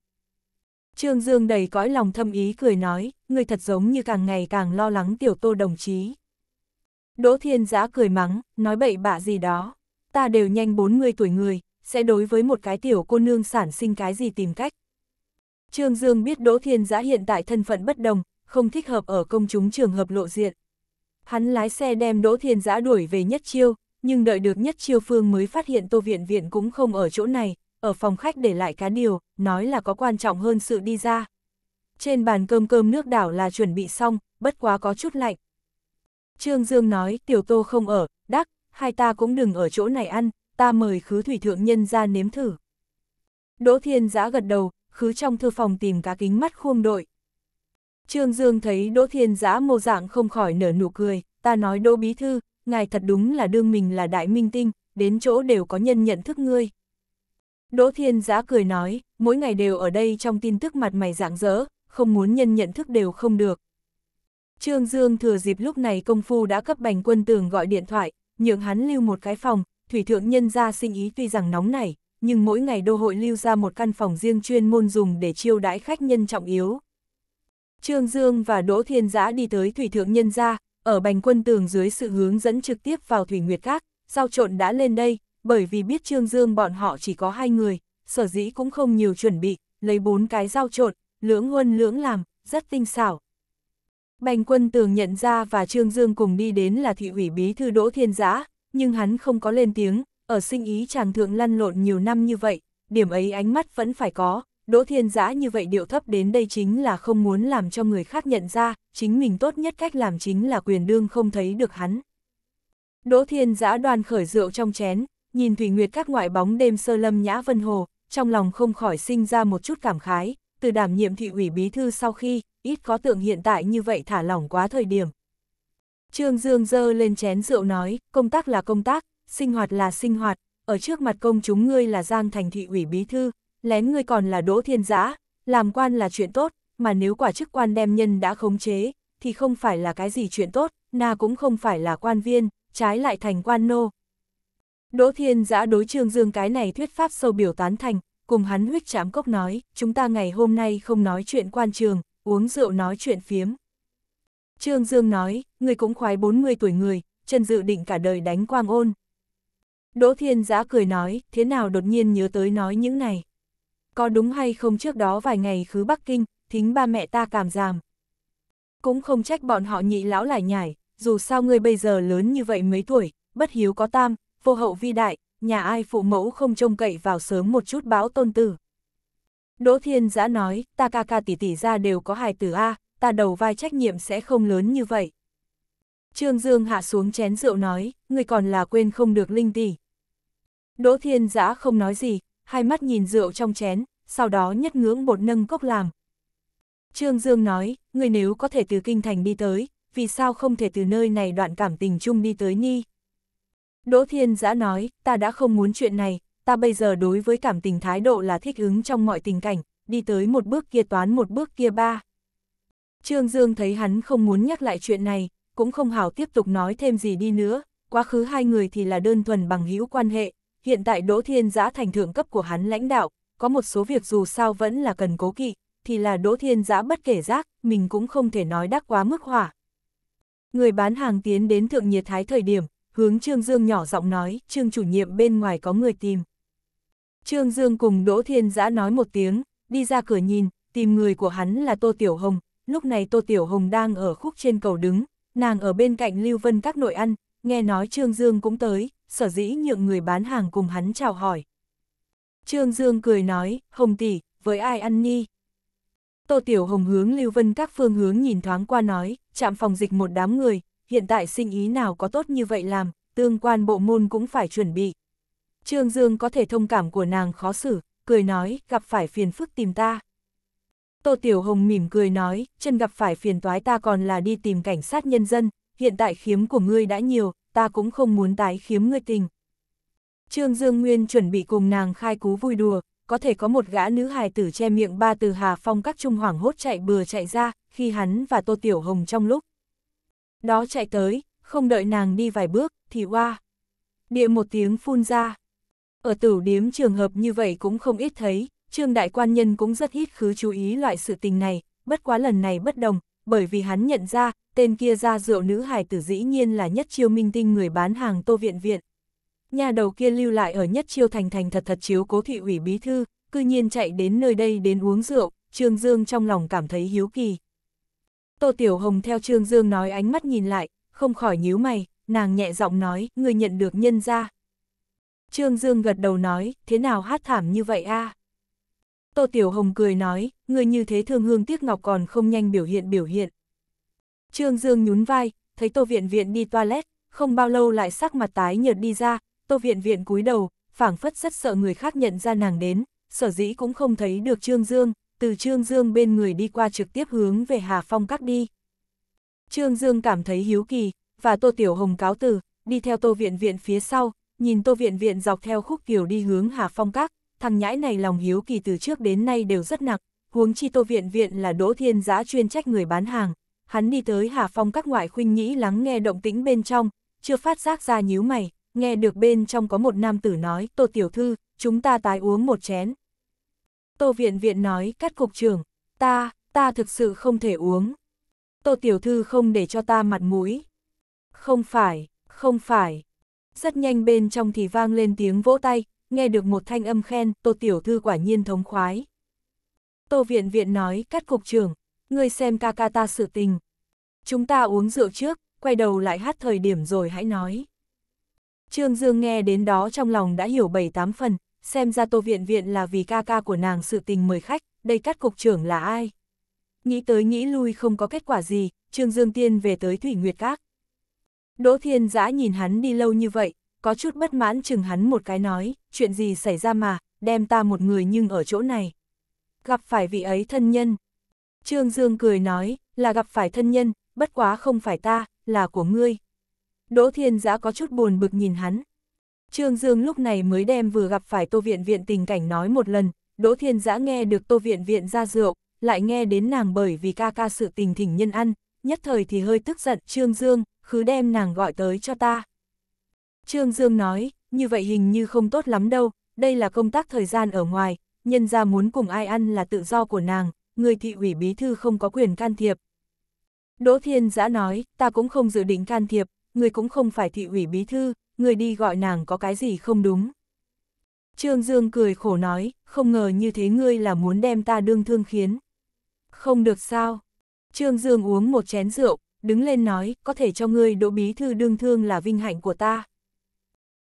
Trương Dương đầy cõi lòng thâm ý cười nói, người thật giống như càng ngày càng lo lắng tiểu tô đồng chí. Đỗ Thiên Giã cười mắng, nói bậy bạ gì đó, ta đều nhanh 40 tuổi người, sẽ đối với một cái tiểu cô nương sản sinh cái gì tìm cách. Trương Dương biết Đỗ Thiên Giã hiện tại thân phận bất đồng, không thích hợp ở công chúng trường hợp lộ diện. Hắn lái xe đem Đỗ Thiên Giã đuổi về Nhất Chiêu, nhưng đợi được Nhất Chiêu Phương mới phát hiện Tô Viện Viện cũng không ở chỗ này, ở phòng khách để lại cá điều, nói là có quan trọng hơn sự đi ra. Trên bàn cơm cơm nước đảo là chuẩn bị xong, bất quá có chút lạnh. Trương Dương nói, tiểu tô không ở, đắc, hai ta cũng đừng ở chỗ này ăn, ta mời khứ thủy thượng nhân ra nếm thử. Đỗ Thiên Giã gật đầu, khứ trong thư phòng tìm cá kính mắt khuông đội. Trương Dương thấy Đỗ Thiên Giã mô dạng không khỏi nở nụ cười, ta nói Đỗ Bí Thư, ngài thật đúng là đương mình là đại minh tinh, đến chỗ đều có nhân nhận thức ngươi. Đỗ Thiên Giã cười nói, mỗi ngày đều ở đây trong tin tức mặt mày dạng dỡ, không muốn nhân nhận thức đều không được. Trương Dương thừa dịp lúc này công phu đã cấp bành quân tường gọi điện thoại, nhượng hắn lưu một cái phòng, thủy thượng nhân ra sinh ý tuy rằng nóng nảy nhưng mỗi ngày đô hội lưu ra một căn phòng riêng chuyên môn dùng để chiêu đãi khách nhân trọng yếu. Trương Dương và Đỗ Thiên Giã đi tới Thủy Thượng Nhân gia, ở bành quân tường dưới sự hướng dẫn trực tiếp vào Thủy Nguyệt Các, sau trộn đã lên đây, bởi vì biết Trương Dương bọn họ chỉ có hai người, sở dĩ cũng không nhiều chuẩn bị, lấy bốn cái dao trộn, lưỡng huân lưỡng làm, rất tinh xảo. Bành quân tường nhận ra và Trương Dương cùng đi đến là thị ủy bí thư Đỗ Thiên Giã, nhưng hắn không có lên tiếng, ở sinh ý chàng thượng lăn lộn nhiều năm như vậy, điểm ấy ánh mắt vẫn phải có, Đỗ Thiên Giã như vậy điệu thấp đến đây chính là không muốn làm cho người khác nhận ra, chính mình tốt nhất cách làm chính là quyền đương không thấy được hắn. Đỗ Thiên Giã đoàn khởi rượu trong chén, nhìn Thủy Nguyệt các ngoại bóng đêm sơ lâm nhã vân hồ, trong lòng không khỏi sinh ra một chút cảm khái, từ đảm nhiệm thị ủy bí thư sau khi, ít có tượng hiện tại như vậy thả lỏng quá thời điểm. Trương Dương dơ lên chén rượu nói, công tác là công tác, sinh hoạt là sinh hoạt, ở trước mặt công chúng ngươi là Giang Thành Thị ủy Bí Thư, lén ngươi còn là Đỗ Thiên Giã, làm quan là chuyện tốt, mà nếu quả chức quan đem nhân đã khống chế, thì không phải là cái gì chuyện tốt, na cũng không phải là quan viên, trái lại thành quan nô. Đỗ Thiên Giã đối Trương Dương cái này thuyết pháp sâu biểu tán thành, cùng hắn huyết chám cốc nói, chúng ta ngày hôm nay không nói chuyện quan trường, uống rượu nói chuyện phiếm. Trương Dương nói, người cũng khoái 40 tuổi người, chân dự định cả đời đánh quang ôn, Đỗ Thiên Giã cười nói, thế nào đột nhiên nhớ tới nói những này. Có đúng hay không trước đó vài ngày khứ Bắc Kinh, thính ba mẹ ta cảm giảm. Cũng không trách bọn họ nhị lão lại nhải, dù sao ngươi bây giờ lớn như vậy mấy tuổi, bất hiếu có tam, vô hậu vi đại, nhà ai phụ mẫu không trông cậy vào sớm một chút báo tôn tử. Đỗ Thiên Giã nói, ta ca ca tỷ tỷ ra đều có hài tử A, ta đầu vai trách nhiệm sẽ không lớn như vậy. Trương Dương hạ xuống chén rượu nói, người còn là quên không được linh tỷ, Đỗ Thiên Giã không nói gì, hai mắt nhìn rượu trong chén, sau đó nhất ngưỡng bột nâng cốc làm. Trương Dương nói, người nếu có thể từ kinh thành đi tới, vì sao không thể từ nơi này đoạn cảm tình chung đi tới Ni? Đỗ Thiên Giã nói, ta đã không muốn chuyện này, ta bây giờ đối với cảm tình thái độ là thích ứng trong mọi tình cảnh, đi tới một bước kia toán một bước kia ba. Trương Dương thấy hắn không muốn nhắc lại chuyện này, cũng không hảo tiếp tục nói thêm gì đi nữa, quá khứ hai người thì là đơn thuần bằng hữu quan hệ, hiện tại Đỗ Thiên Giã thành thượng cấp của hắn lãnh đạo, có một số việc dù sao vẫn là cần cố kỵ, thì là Đỗ Thiên Giã bất kể giác, mình cũng không thể nói đắc quá mức hỏa. Người bán hàng tiến đến thượng nhiệt thái thời điểm, hướng Trương Dương nhỏ giọng nói, Trương chủ nhiệm bên ngoài có người tìm. Trương Dương cùng Đỗ Thiên Giã nói một tiếng, đi ra cửa nhìn, tìm người của hắn là Tô Tiểu Hồng, lúc này Tô Tiểu Hồng đang ở khúc trên cầu đứng, nàng ở bên cạnh Lưu Vân các nội ăn, nghe nói Trương Dương cũng tới, sở dĩ nhượng người bán hàng cùng hắn chào hỏi. Trương Dương cười nói, Hồng tỷ, với ai ăn nhi? Tô Tiểu Hồng hướng Lưu Vân các phương hướng nhìn thoáng qua nói, chạm phòng dịch một đám người, hiện tại sinh ý nào có tốt như vậy làm, tương quan bộ môn cũng phải chuẩn bị. Trương Dương có thể thông cảm của nàng khó xử, cười nói, gặp phải phiền phức tìm ta. Tô Tiểu Hồng mỉm cười nói, chân gặp phải phiền toái ta còn là đi tìm cảnh sát nhân dân, hiện tại khiếm của ngươi đã nhiều, ta cũng không muốn tái khiếm ngươi tình. Trương Dương Nguyên chuẩn bị cùng nàng khai cú vui đùa, có thể có một gã nữ hài tử che miệng ba từ Hà Phong các trung hoảng hốt chạy bừa chạy ra, khi hắn và Tô Tiểu Hồng trong lúc. Đó chạy tới, không đợi nàng đi vài bước, thì oa. Địa một tiếng phun ra. Ở tử điếm trường hợp như vậy cũng không ít thấy, Trương Đại Quan Nhân cũng rất ít khứ chú ý loại sự tình này, bất quá lần này bất đồng, bởi vì hắn nhận ra, tên kia ra rượu nữ hải tử dĩ nhiên là nhất chiêu minh tinh người bán hàng tô viện viện. Nhà đầu kia lưu lại ở nhất chiêu thành thành thật thật chiếu cố thị ủy bí thư, cư nhiên chạy đến nơi đây đến uống rượu, Trương Dương trong lòng cảm thấy hiếu kỳ. Tô Tiểu Hồng theo Trương Dương nói ánh mắt nhìn lại, không khỏi nhíu mày, nàng nhẹ giọng nói, người nhận được nhân ra. Trương Dương gật đầu nói, thế nào hát thảm như vậy a à? Tô Tiểu Hồng cười nói, người như thế thương hương tiếc ngọc còn không nhanh biểu hiện biểu hiện, Trương Dương nhún vai, thấy Tô Viện Viện đi toilet, không bao lâu lại sắc mặt tái nhợt đi ra, Tô Viện Viện cúi đầu, phảng phất rất sợ người khác nhận ra nàng đến, sở dĩ cũng không thấy được Trương Dương, từ Trương Dương bên người đi qua trực tiếp hướng về Hà Phong Các đi. Trương Dương cảm thấy hiếu kỳ, và Tô Tiểu Hồng cáo từ, đi theo Tô Viện Viện phía sau, nhìn Tô Viện Viện dọc theo khúc kiều đi hướng Hà Phong Các, thằng nhãi này lòng hiếu kỳ từ trước đến nay đều rất nặng, huống chi Tô Viện Viện là Đỗ Thiên Giã chuyên trách người bán hàng, hắn đi tới Hà Phong các ngoại khuynh nhĩ lắng nghe động tĩnh bên trong, chưa phát giác ra nhíu mày, nghe được bên trong có một nam tử nói, Tô Tiểu Thư, chúng ta tái uống một chén. Tô Viện Viện nói, cắt cục trưởng, ta, ta thực sự không thể uống. Tô Tiểu Thư không để cho ta mặt mũi. Không phải, không phải. Rất nhanh bên trong thì vang lên tiếng vỗ tay, nghe được một thanh âm khen, Tô Tiểu Thư quả nhiên thống khoái. Tô Viện Viện nói, cắt cục trưởng, ngươi xem ca ca ta sự tình. Chúng ta uống rượu trước, quay đầu lại hát thời điểm rồi hãy nói. Trương Dương nghe đến đó trong lòng đã hiểu bảy tám phần, xem ra tô viện viện là vì ca ca của nàng sự tình mời khách, đây cắt cục trưởng là ai. Nghĩ tới nghĩ lui không có kết quả gì, Trương Dương Tiên về tới Thủy Nguyệt Các. Đỗ Thiên Giã nhìn hắn đi lâu như vậy, có chút bất mãn chừng hắn một cái nói, chuyện gì xảy ra mà, đem ta một người nhưng ở chỗ này. Gặp phải vị ấy thân nhân, Trương Dương cười nói, là gặp phải thân nhân, bất quá không phải ta, là của ngươi. Đỗ Thiên Giã có chút buồn bực nhìn hắn. Trương Dương lúc này mới đem vừa gặp phải Tô Viện Viện tình cảnh nói một lần, Đỗ Thiên Giã nghe được Tô Viện Viện ra rượu, lại nghe đến nàng bởi vì ca ca sự tình thỉnh nhân ăn, nhất thời thì hơi tức giận Trương Dương, cứ đem nàng gọi tới cho ta. Trương Dương nói, như vậy hình như không tốt lắm đâu, đây là công tác thời gian ở ngoài, nhân ra muốn cùng ai ăn là tự do của nàng, người thị ủy bí thư không có quyền can thiệp. Đỗ Thiên Giã nói, ta cũng không dự định can thiệp, người cũng không phải thị ủy bí thư, người đi gọi nàng có cái gì không đúng. Trương Dương cười khổ nói, không ngờ như thế ngươi là muốn đem ta đương thương khiến. Không được sao. Trương Dương uống một chén rượu, đứng lên nói, có thể cho ngươi đỗ bí thư đương thương là vinh hạnh của ta.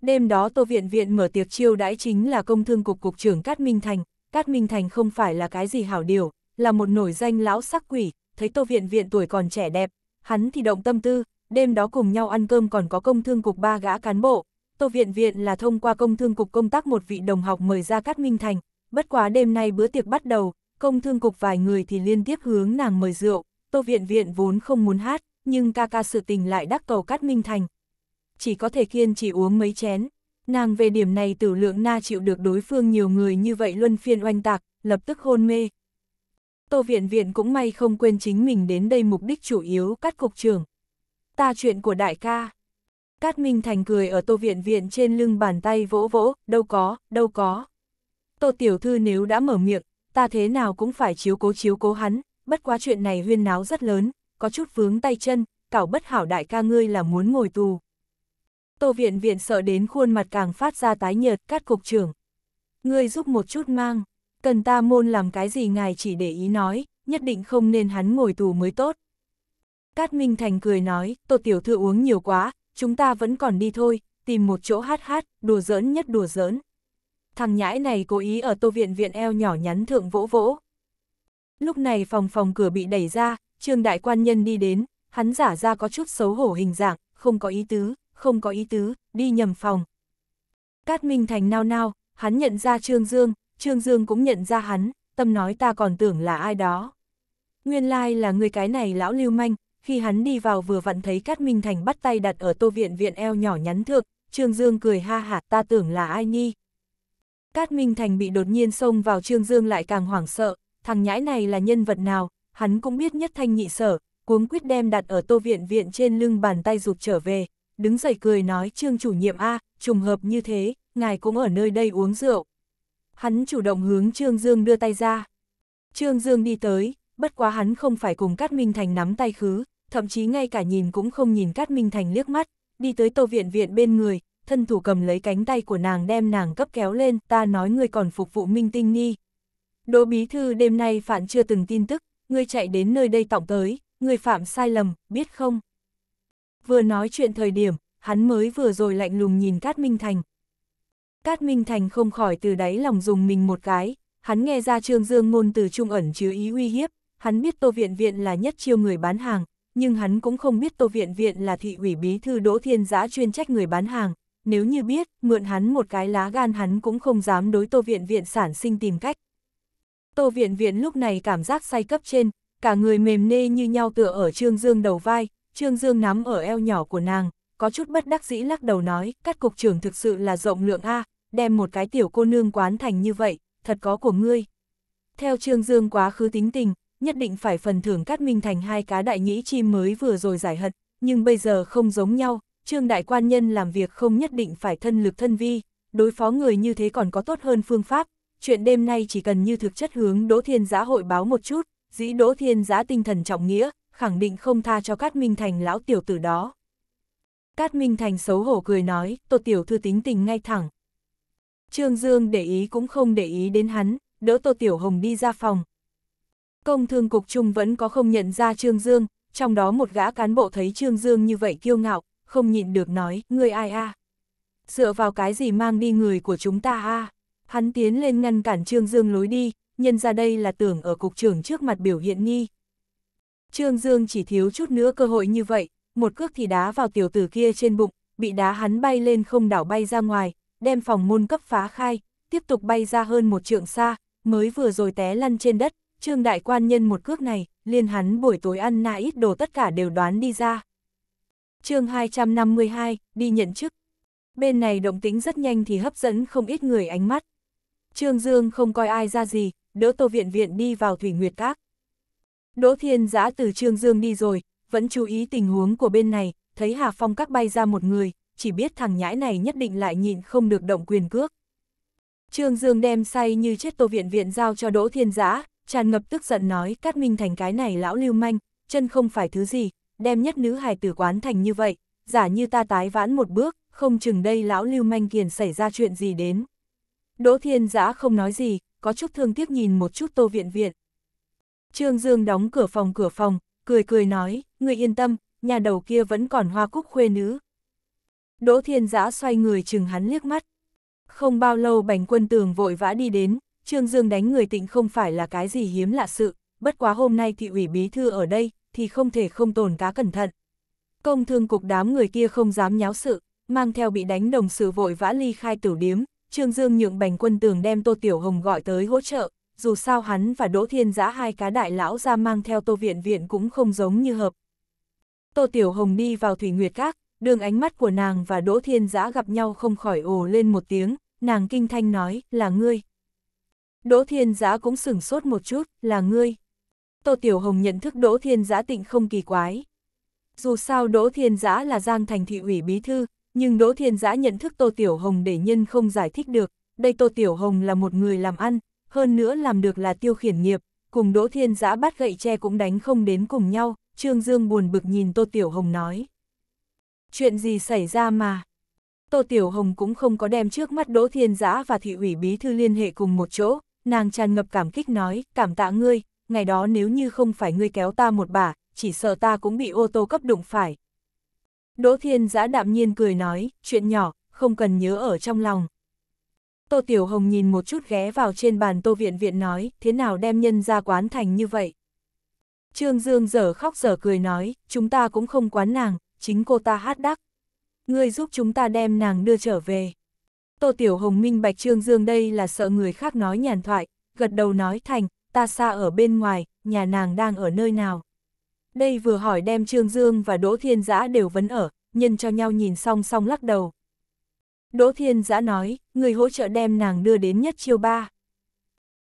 Đêm đó Tô Viện Viện mở tiệc chiêu đãi chính là công thương cục cục trưởng Cát Minh Thành, Cát Minh Thành không phải là cái gì hảo điều, là một nổi danh lão sắc quỷ, thấy Tô Viện Viện tuổi còn trẻ đẹp, hắn thì động tâm tư, đêm đó cùng nhau ăn cơm còn có công thương cục ba gã cán bộ. Tô Viện Viện là thông qua công thương cục công tác một vị đồng học mời ra Cát Minh Thành, bất quá đêm nay bữa tiệc bắt đầu, công thương cục vài người thì liên tiếp hướng nàng mời rượu, Tô Viện Viện vốn không muốn hát, nhưng ca ca sự tình lại đắc cầu Cát Minh Thành. Chỉ có thể kiên chỉ uống mấy chén, nàng về điểm này tử lượng na chịu được đối phương nhiều người như vậy luân phiên oanh tạc, lập tức hôn mê, Tô Viện Viện cũng may không quên chính mình đến đây mục đích chủ yếu cắt cục trưởng. Ta chuyện của đại ca. Cát Minh Thành cười ở Tô Viện Viện trên lưng bàn tay vỗ vỗ, đâu có, đâu có. Tô Tiểu Thư nếu đã mở miệng, ta thế nào cũng phải chiếu cố chiếu cố hắn, bất quá chuyện này huyên náo rất lớn, có chút vướng tay chân, cảo bất hảo đại ca ngươi là muốn ngồi tù. Tô Viện Viện sợ đến khuôn mặt càng phát ra tái nhợt, cát cục trưởng. Ngươi giúp một chút mang cần ta môn làm cái gì ngài chỉ để ý nói, nhất định không nên hắn ngồi tù mới tốt. Cát Minh Thành cười nói, tô tiểu thư uống nhiều quá, chúng ta vẫn còn đi thôi, tìm một chỗ hát hát, đùa giỡn nhất đùa giỡn. Thằng nhãi này cố ý ở tô viện viện eo nhỏ nhắn thượng vỗ vỗ. Lúc này phòng phòng cửa bị đẩy ra, trương đại quan nhân đi đến, hắn giả ra có chút xấu hổ hình dạng, không có ý tứ, không có ý tứ, đi nhầm phòng. Cát Minh Thành nao nao, hắn nhận ra Trương Dương, Trương Dương cũng nhận ra hắn, tâm nói ta còn tưởng là ai đó. Nguyên lai là người cái này lão lưu manh, khi hắn đi vào vừa vặn thấy Cát Minh Thành bắt tay đặt ở tô viện viện eo nhỏ nhắn thượng, Trương Dương cười ha hả ta tưởng là ai nhi. Cát Minh Thành bị đột nhiên xông vào Trương Dương lại càng hoảng sợ, thằng nhãi này là nhân vật nào, hắn cũng biết nhất thanh nhị sở, cuống quyết đem đặt ở tô viện viện trên lưng bàn tay rụt trở về, đứng dậy cười nói Trương chủ nhiệm A, trùng hợp như thế, ngài cũng ở nơi đây uống rượu hắn chủ động hướng Trương Dương đưa tay ra. Trương Dương đi tới, bất quá hắn không phải cùng Cát Minh Thành nắm tay khứ, thậm chí ngay cả nhìn cũng không nhìn Cát Minh Thành liếc mắt, đi tới Tô Viện Viện bên người, thân thủ cầm lấy cánh tay của nàng đem nàng cấp kéo lên, ta nói người còn phục vụ Minh Tinh Nhi. Đỗ Bí Thư đêm nay phản chưa từng tin tức, người chạy đến nơi đây tọng tới, người phạm sai lầm, biết không? Vừa nói chuyện thời điểm, hắn mới vừa rồi lạnh lùng nhìn Cát Minh Thành, Cát Minh Thành không khỏi từ đáy lòng dùng mình một cái, hắn nghe ra Trương Dương ngôn từ trung ẩn chứa ý uy hiếp, hắn biết Tô Viện Viện là nhất chiêu người bán hàng, nhưng hắn cũng không biết Tô Viện Viện là thị ủy bí thư Đỗ Thiên Giã chuyên trách người bán hàng. Nếu như biết, mượn hắn một cái lá gan hắn cũng không dám đối Tô Viện Viện sản sinh tìm cách. Tô Viện Viện lúc này cảm giác say cấp trên, cả người mềm nê như nhau tựa ở Trương Dương đầu vai, Trương Dương nắm ở eo nhỏ của nàng, có chút bất đắc dĩ lắc đầu nói, các cục trưởng thực sự là rộng lượng A, đem một cái tiểu cô nương quán thành như vậy, thật có của ngươi. Theo Trương Dương quá khứ tính tình, nhất định phải phần thưởng Cát Minh Thành hai cá đại nhĩ chim mới vừa rồi giải hận, nhưng bây giờ không giống nhau, Trương đại quan nhân làm việc không nhất định phải thân lực thân vi, đối phó người như thế còn có tốt hơn phương pháp, chuyện đêm nay chỉ cần như thực chất hướng Đỗ Thiên Giá hội báo một chút, dĩ Đỗ Thiên Giá tinh thần trọng nghĩa, khẳng định không tha cho Cát Minh Thành lão tiểu tử đó. Cát Minh Thành xấu hổ cười nói, tổ tiểu thư tính tình ngay thẳng, Trương Dương để ý cũng không để ý đến hắn, đỡ Tô Tiểu Hồng đi ra phòng. Công thương cục chung vẫn có không nhận ra Trương Dương, trong đó một gã cán bộ thấy Trương Dương như vậy kiêu ngạo, không nhịn được nói, ngươi ai a? Dựa vào cái gì mang đi người của chúng ta a? Hắn tiến lên ngăn cản Trương Dương lối đi, nhân ra đây là tưởng ở cục trưởng trước mặt biểu hiện nghi. Trương Dương chỉ thiếu chút nữa cơ hội như vậy, một cước thì đá vào tiểu tử kia trên bụng, bị đá hắn bay lên không đảo bay ra ngoài, đem phòng môn cấp phá khai, tiếp tục bay ra hơn một trượng xa, mới vừa rồi té lăn trên đất, trương đại quan nhân một cước này, liên hắn buổi tối ăn na ít đồ tất cả đều đoán đi ra. chương 252, đi nhận chức. Bên này động tính rất nhanh thì hấp dẫn không ít người ánh mắt. Trương Dương không coi ai ra gì, đỡ tô viện viện đi vào Thủy Nguyệt Các. Đỗ Thiên Giã từ Trương Dương đi rồi, vẫn chú ý tình huống của bên này, thấy Hà Phong các bay ra một người, chỉ biết thằng nhãi này nhất định lại nhịn không được động quyền cước. Trương Dương đem say như chết tô viện viện giao cho Đỗ Thiên Giã, tràn ngập tức giận nói Cát Minh Thành cái này lão lưu manh, chân không phải thứ gì, đem nhất nữ hài tử quán thành như vậy, giả như ta tái vãn một bước, không chừng đây lão lưu manh kiền xảy ra chuyện gì đến. Đỗ Thiên Giã không nói gì, có chút thương tiếc nhìn một chút tô viện viện. Trương Dương đóng cửa phòng cửa phòng, cười cười nói, người yên tâm, nhà đầu kia vẫn còn hoa cúc khuê nữ, Đỗ Thiên Giã xoay người chừng hắn liếc mắt. Không bao lâu bành quân tường vội vã đi đến, Trương Dương đánh người tịnh không phải là cái gì hiếm lạ sự, bất quá hôm nay thị ủy bí thư ở đây, thì không thể không tồn cá cẩn thận. Công thương cục đám người kia không dám nháo sự, mang theo bị đánh đồng sự vội vã ly khai tử điếm, Trương Dương nhượng bành quân tường đem Tô Tiểu Hồng gọi tới hỗ trợ, dù sao hắn và Đỗ Thiên Giã hai cá đại lão ra mang theo Tô Viện Viện cũng không giống như hợp. Tô Tiểu Hồng đi vào Thủy Nguyệt Các, đường ánh mắt của nàng và Đỗ Thiên Giã gặp nhau không khỏi ồ lên một tiếng, nàng kinh thanh nói, là ngươi. Đỗ Thiên Giã cũng sửng sốt một chút, là ngươi. Tô Tiểu Hồng nhận thức Đỗ Thiên Giã tịnh không kỳ quái. Dù sao Đỗ Thiên Giã là Giang Thành Thị ủy Bí Thư, nhưng Đỗ Thiên Giã nhận thức Tô Tiểu Hồng để nhân không giải thích được. Đây Tô Tiểu Hồng là một người làm ăn, hơn nữa làm được là tiêu khiển nghiệp, cùng Đỗ Thiên Giã bắt gậy tre cũng đánh không đến cùng nhau. Trương Dương buồn bực nhìn Tô Tiểu Hồng nói chuyện gì xảy ra mà. Tô Tiểu Hồng cũng không có đem trước mắt Đỗ Thiên Giã và thị ủy bí thư liên hệ cùng một chỗ, nàng tràn ngập cảm kích nói, cảm tạ ngươi, ngày đó nếu như không phải ngươi kéo ta một bà, chỉ sợ ta cũng bị ô tô cấp đụng phải. Đỗ Thiên Giã đạm nhiên cười nói, chuyện nhỏ, không cần nhớ ở trong lòng. Tô Tiểu Hồng nhìn một chút ghé vào trên bàn Tô Viện Viện nói, thế nào đem nhân ra quán thành như vậy? Trương Dương dở khóc dở cười nói, chúng ta cũng không quán nàng, chính cô ta hát đắc. Ngươi giúp chúng ta đem nàng đưa trở về. Tô Tiểu Hồng minh bạch Trương Dương đây là sợ người khác nói nhàn thoại, gật đầu nói thành, ta xa ở bên ngoài, nhà nàng đang ở nơi nào. Đây vừa hỏi đem Trương Dương và Đỗ Thiên Giã đều vấn ở, nhân cho nhau nhìn song song lắc đầu. Đỗ Thiên Giã nói, người hỗ trợ đem nàng đưa đến nhất chiêu ba.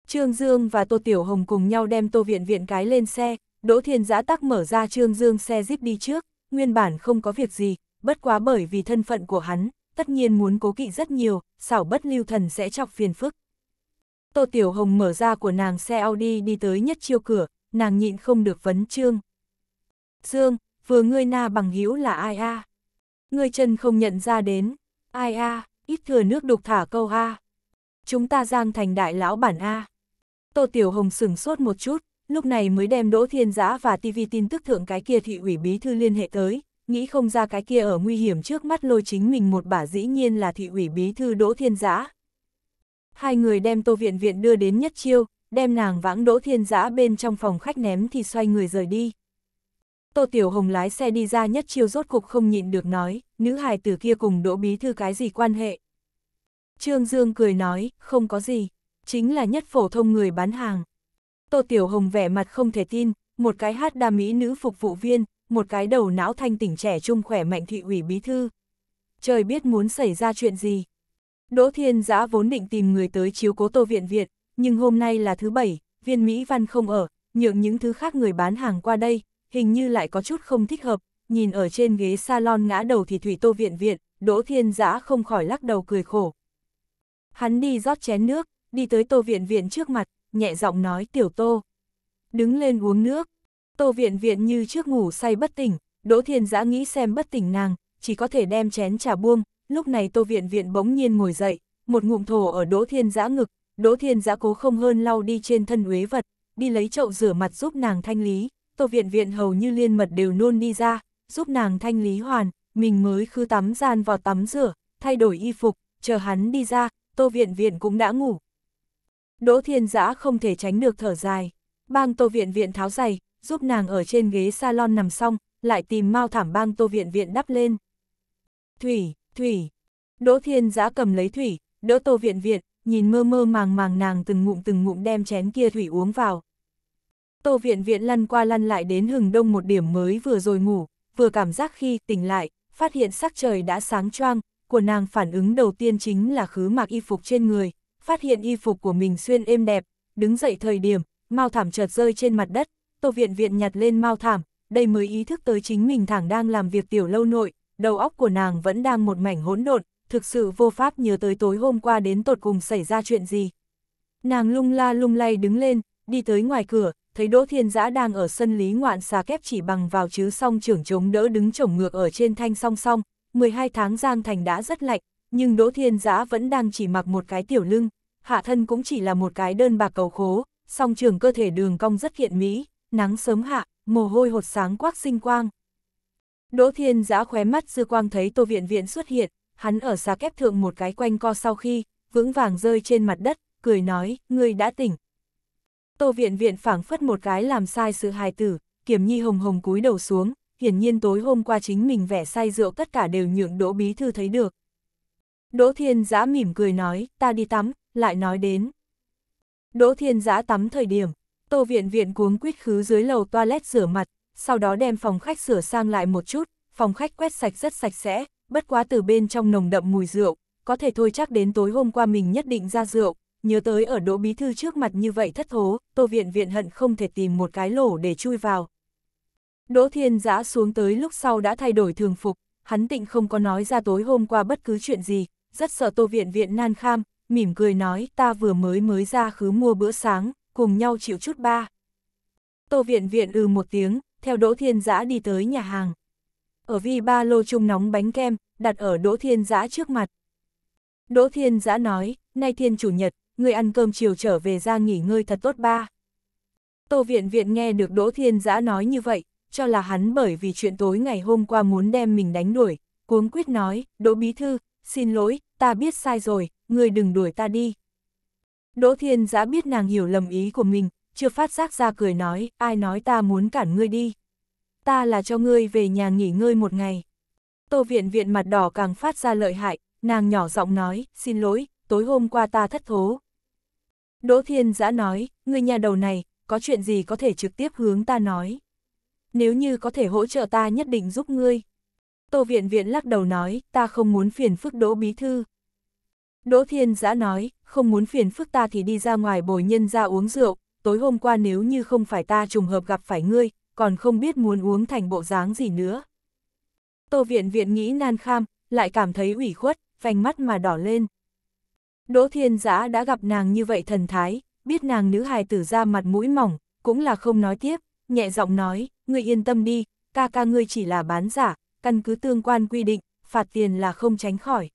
Trương Dương và Tô Tiểu Hồng cùng nhau đem Tô Viện Viện cái lên xe, Đỗ Thiên Giã tắc mở ra Trương Dương xe díp đi trước nguyên bản không có việc gì, bất quá bởi vì thân phận của hắn, tất nhiên muốn cố kỵ rất nhiều, xảo bất lưu thần sẽ chọc phiền phức. Tô Tiểu Hồng mở ra của nàng xe Audi đi tới nhất chiêu cửa, nàng nhịn không được vấn Trương. Dương, vừa ngươi na bằng hữu là ai a? Ngươi chân không nhận ra đến, ai a, ít thừa nước đục thả câu a. Chúng ta giang thành đại lão bản a. Tô Tiểu Hồng sửng sốt một chút, lúc này mới đem Đỗ Thiên Giã và TV tin tức thượng cái kia thị ủy bí thư liên hệ tới, nghĩ không ra cái kia ở nguy hiểm trước mắt lôi chính mình một bả dĩ nhiên là thị ủy bí thư Đỗ Thiên Giã. Hai người đem Tô Viện Viện đưa đến Nhất Chiêu, đem nàng vãng Đỗ Thiên Giã bên trong phòng khách ném thì xoay người rời đi. Tô Tiểu Hồng lái xe đi ra Nhất Chiêu rốt cục không nhịn được nói, nữ hài tử kia cùng Đỗ Bí Thư cái gì quan hệ. Trương Dương cười nói, không có gì, chính là nhất phổ thông người bán hàng. Tô Tiểu Hồng vẻ mặt không thể tin, một cái hát đa mỹ nữ phục vụ viên, một cái đầu não thanh tỉnh trẻ trung khỏe mạnh thị ủy bí thư. Trời biết muốn xảy ra chuyện gì. Đỗ Thiên Giã vốn định tìm người tới chiếu cố Tô Viện Việt, nhưng hôm nay là thứ bảy, viên Mỹ Văn không ở, nhượng những thứ khác người bán hàng qua đây, hình như lại có chút không thích hợp, nhìn ở trên ghế salon ngã đầu thì Thủy Tô Viện Viện, Đỗ Thiên Giã không khỏi lắc đầu cười khổ. Hắn đi rót chén nước, đi tới Tô Viện Viện trước mặt, nhẹ giọng nói tiểu tô. Đứng lên uống nước, tô viện viện như trước ngủ say bất tỉnh, đỗ thiên giã nghĩ xem bất tỉnh nàng, chỉ có thể đem chén trà buông, lúc này tô viện viện bỗng nhiên ngồi dậy, một ngụm thổ ở đỗ thiên giã ngực, đỗ thiên giã cố không hơn lau đi trên thân uế vật, đi lấy chậu rửa mặt giúp nàng thanh lý, tô viện viện hầu như liên mật đều nôn đi ra, giúp nàng thanh lý hoàn, mình mới khứ tắm gian vào tắm rửa, thay đổi y phục, chờ hắn đi ra, tô viện viện cũng đã ngủ, Đỗ Thiên Giã không thể tránh được thở dài. Bang Tô Viện Viện tháo giày, giúp nàng ở trên ghế salon nằm xong, lại tìm mau thảm bang Tô Viện Viện đắp lên. Thủy, Thủy. Đỗ Thiên Giã cầm lấy Thủy, đỡ Tô Viện Viện, nhìn mơ mơ màng màng nàng từng ngụm từng ngụm đem chén kia Thủy uống vào. Tô Viện Viện lăn qua lăn lại đến hừng đông một điểm mới vừa rồi ngủ, vừa cảm giác khi tỉnh lại, phát hiện sắc trời đã sáng choang, của nàng phản ứng đầu tiên chính là khứ mặc y phục trên người, phát hiện y phục của mình xuyên êm đẹp, đứng dậy thời điểm, mau thảm chợt rơi trên mặt đất, Tô Viện Viện nhặt lên mau thảm, đây mới ý thức tới chính mình thẳng đang làm việc tiểu lâu nội, đầu óc của nàng vẫn đang một mảnh hỗn độn, thực sự vô pháp nhớ tới tối hôm qua đến tột cùng xảy ra chuyện gì. Nàng lung la lung lay đứng lên, đi tới ngoài cửa, thấy Đỗ Thiên Giã đang ở sân lý ngoạn xà kép chỉ bằng vào chứ song trưởng chống đỡ đứng chổng ngược ở trên thanh song song, 12 tháng Giang Thành đã rất lạnh, nhưng Đỗ Thiên Giã vẫn đang chỉ mặc một cái tiểu lưng, hạ thân cũng chỉ là một cái đơn bạc cầu khố, song trường cơ thể đường cong rất hiện mỹ, nắng sớm hạ, mồ hôi hột sáng quắc sinh quang. Đỗ Thiên Giã khóe mắt dư quang thấy Tô Viện Viện xuất hiện, hắn ở xa kép thượng một cái quanh co sau khi, vững vàng rơi trên mặt đất, cười nói, ngươi đã tỉnh. Tô Viện Viện phảng phất một cái làm sai sự hài tử, kiểm nhi hồng hồng cúi đầu xuống, hiển nhiên tối hôm qua chính mình vẻ say rượu tất cả đều nhượng Đỗ Bí Thư thấy được. Đỗ Thiên Giã mỉm cười nói, ta đi tắm, lại nói đến. Đỗ Thiên Giã tắm thời điểm, Tô Viện Viện cuống quýt khứ dưới lầu toilet rửa mặt, sau đó đem phòng khách sửa sang lại một chút, phòng khách quét sạch rất sạch sẽ, bất quá từ bên trong nồng đậm mùi rượu, có thể thôi chắc đến tối hôm qua mình nhất định ra rượu, nhớ tới ở Đỗ Bí Thư trước mặt như vậy thất thố, Tô Viện Viện hận không thể tìm một cái lỗ để chui vào. Đỗ Thiên Giã xuống tới lúc sau đã thay đổi thường phục, hắn tịnh không có nói ra tối hôm qua bất cứ chuyện gì, rất sợ Tô Viện Viện nan kham, mỉm cười nói ta vừa mới mới ra khứ mua bữa sáng, cùng nhau chịu chút ba. Tô Viện Viện ừ một tiếng, theo Đỗ Thiên Giã đi tới nhà hàng. Ở vi ba lô chung nóng bánh kem, đặt ở Đỗ Thiên Giã trước mặt. Đỗ Thiên Giã nói, nay thiên chủ nhật, ngươi ăn cơm chiều trở về ra nghỉ ngơi thật tốt ba. Tô Viện Viện nghe được Đỗ Thiên Giã nói như vậy, cho là hắn bởi vì chuyện tối ngày hôm qua muốn đem mình đánh đuổi, cuống quyết nói, Đỗ Bí Thư, xin lỗi, ta biết sai rồi, người đừng đuổi ta đi. Đỗ Thiên Giã biết nàng hiểu lầm ý của mình, chưa phát giác ra cười nói, ai nói ta muốn cản ngươi đi. Ta là cho ngươi về nhà nghỉ ngơi một ngày. Tô viện viện mặt đỏ càng phát ra lợi hại, nàng nhỏ giọng nói, xin lỗi, tối hôm qua ta thất thố. Đỗ Thiên Giã nói, ngươi nhà đầu này, có chuyện gì có thể trực tiếp hướng ta nói. Nếu như có thể hỗ trợ ta nhất định giúp ngươi. Tô Viện Viện lắc đầu nói, ta không muốn phiền phức Đỗ Bí Thư. Đỗ Thiên Giã nói, không muốn phiền phức ta thì đi ra ngoài bồi nhân ra uống rượu, tối hôm qua nếu như không phải ta trùng hợp gặp phải ngươi, còn không biết muốn uống thành bộ dáng gì nữa. Tô Viện Viện nghĩ nan kham, lại cảm thấy ủy khuất, vành mắt mà đỏ lên. Đỗ Thiên Giã đã gặp nàng như vậy thần thái, biết nàng nữ hài tử ra mặt mũi mỏng, cũng là không nói tiếp, nhẹ giọng nói, ngươi yên tâm đi, ca ca ngươi chỉ là bán giả, căn cứ tương quan quy định, phạt tiền là không tránh khỏi.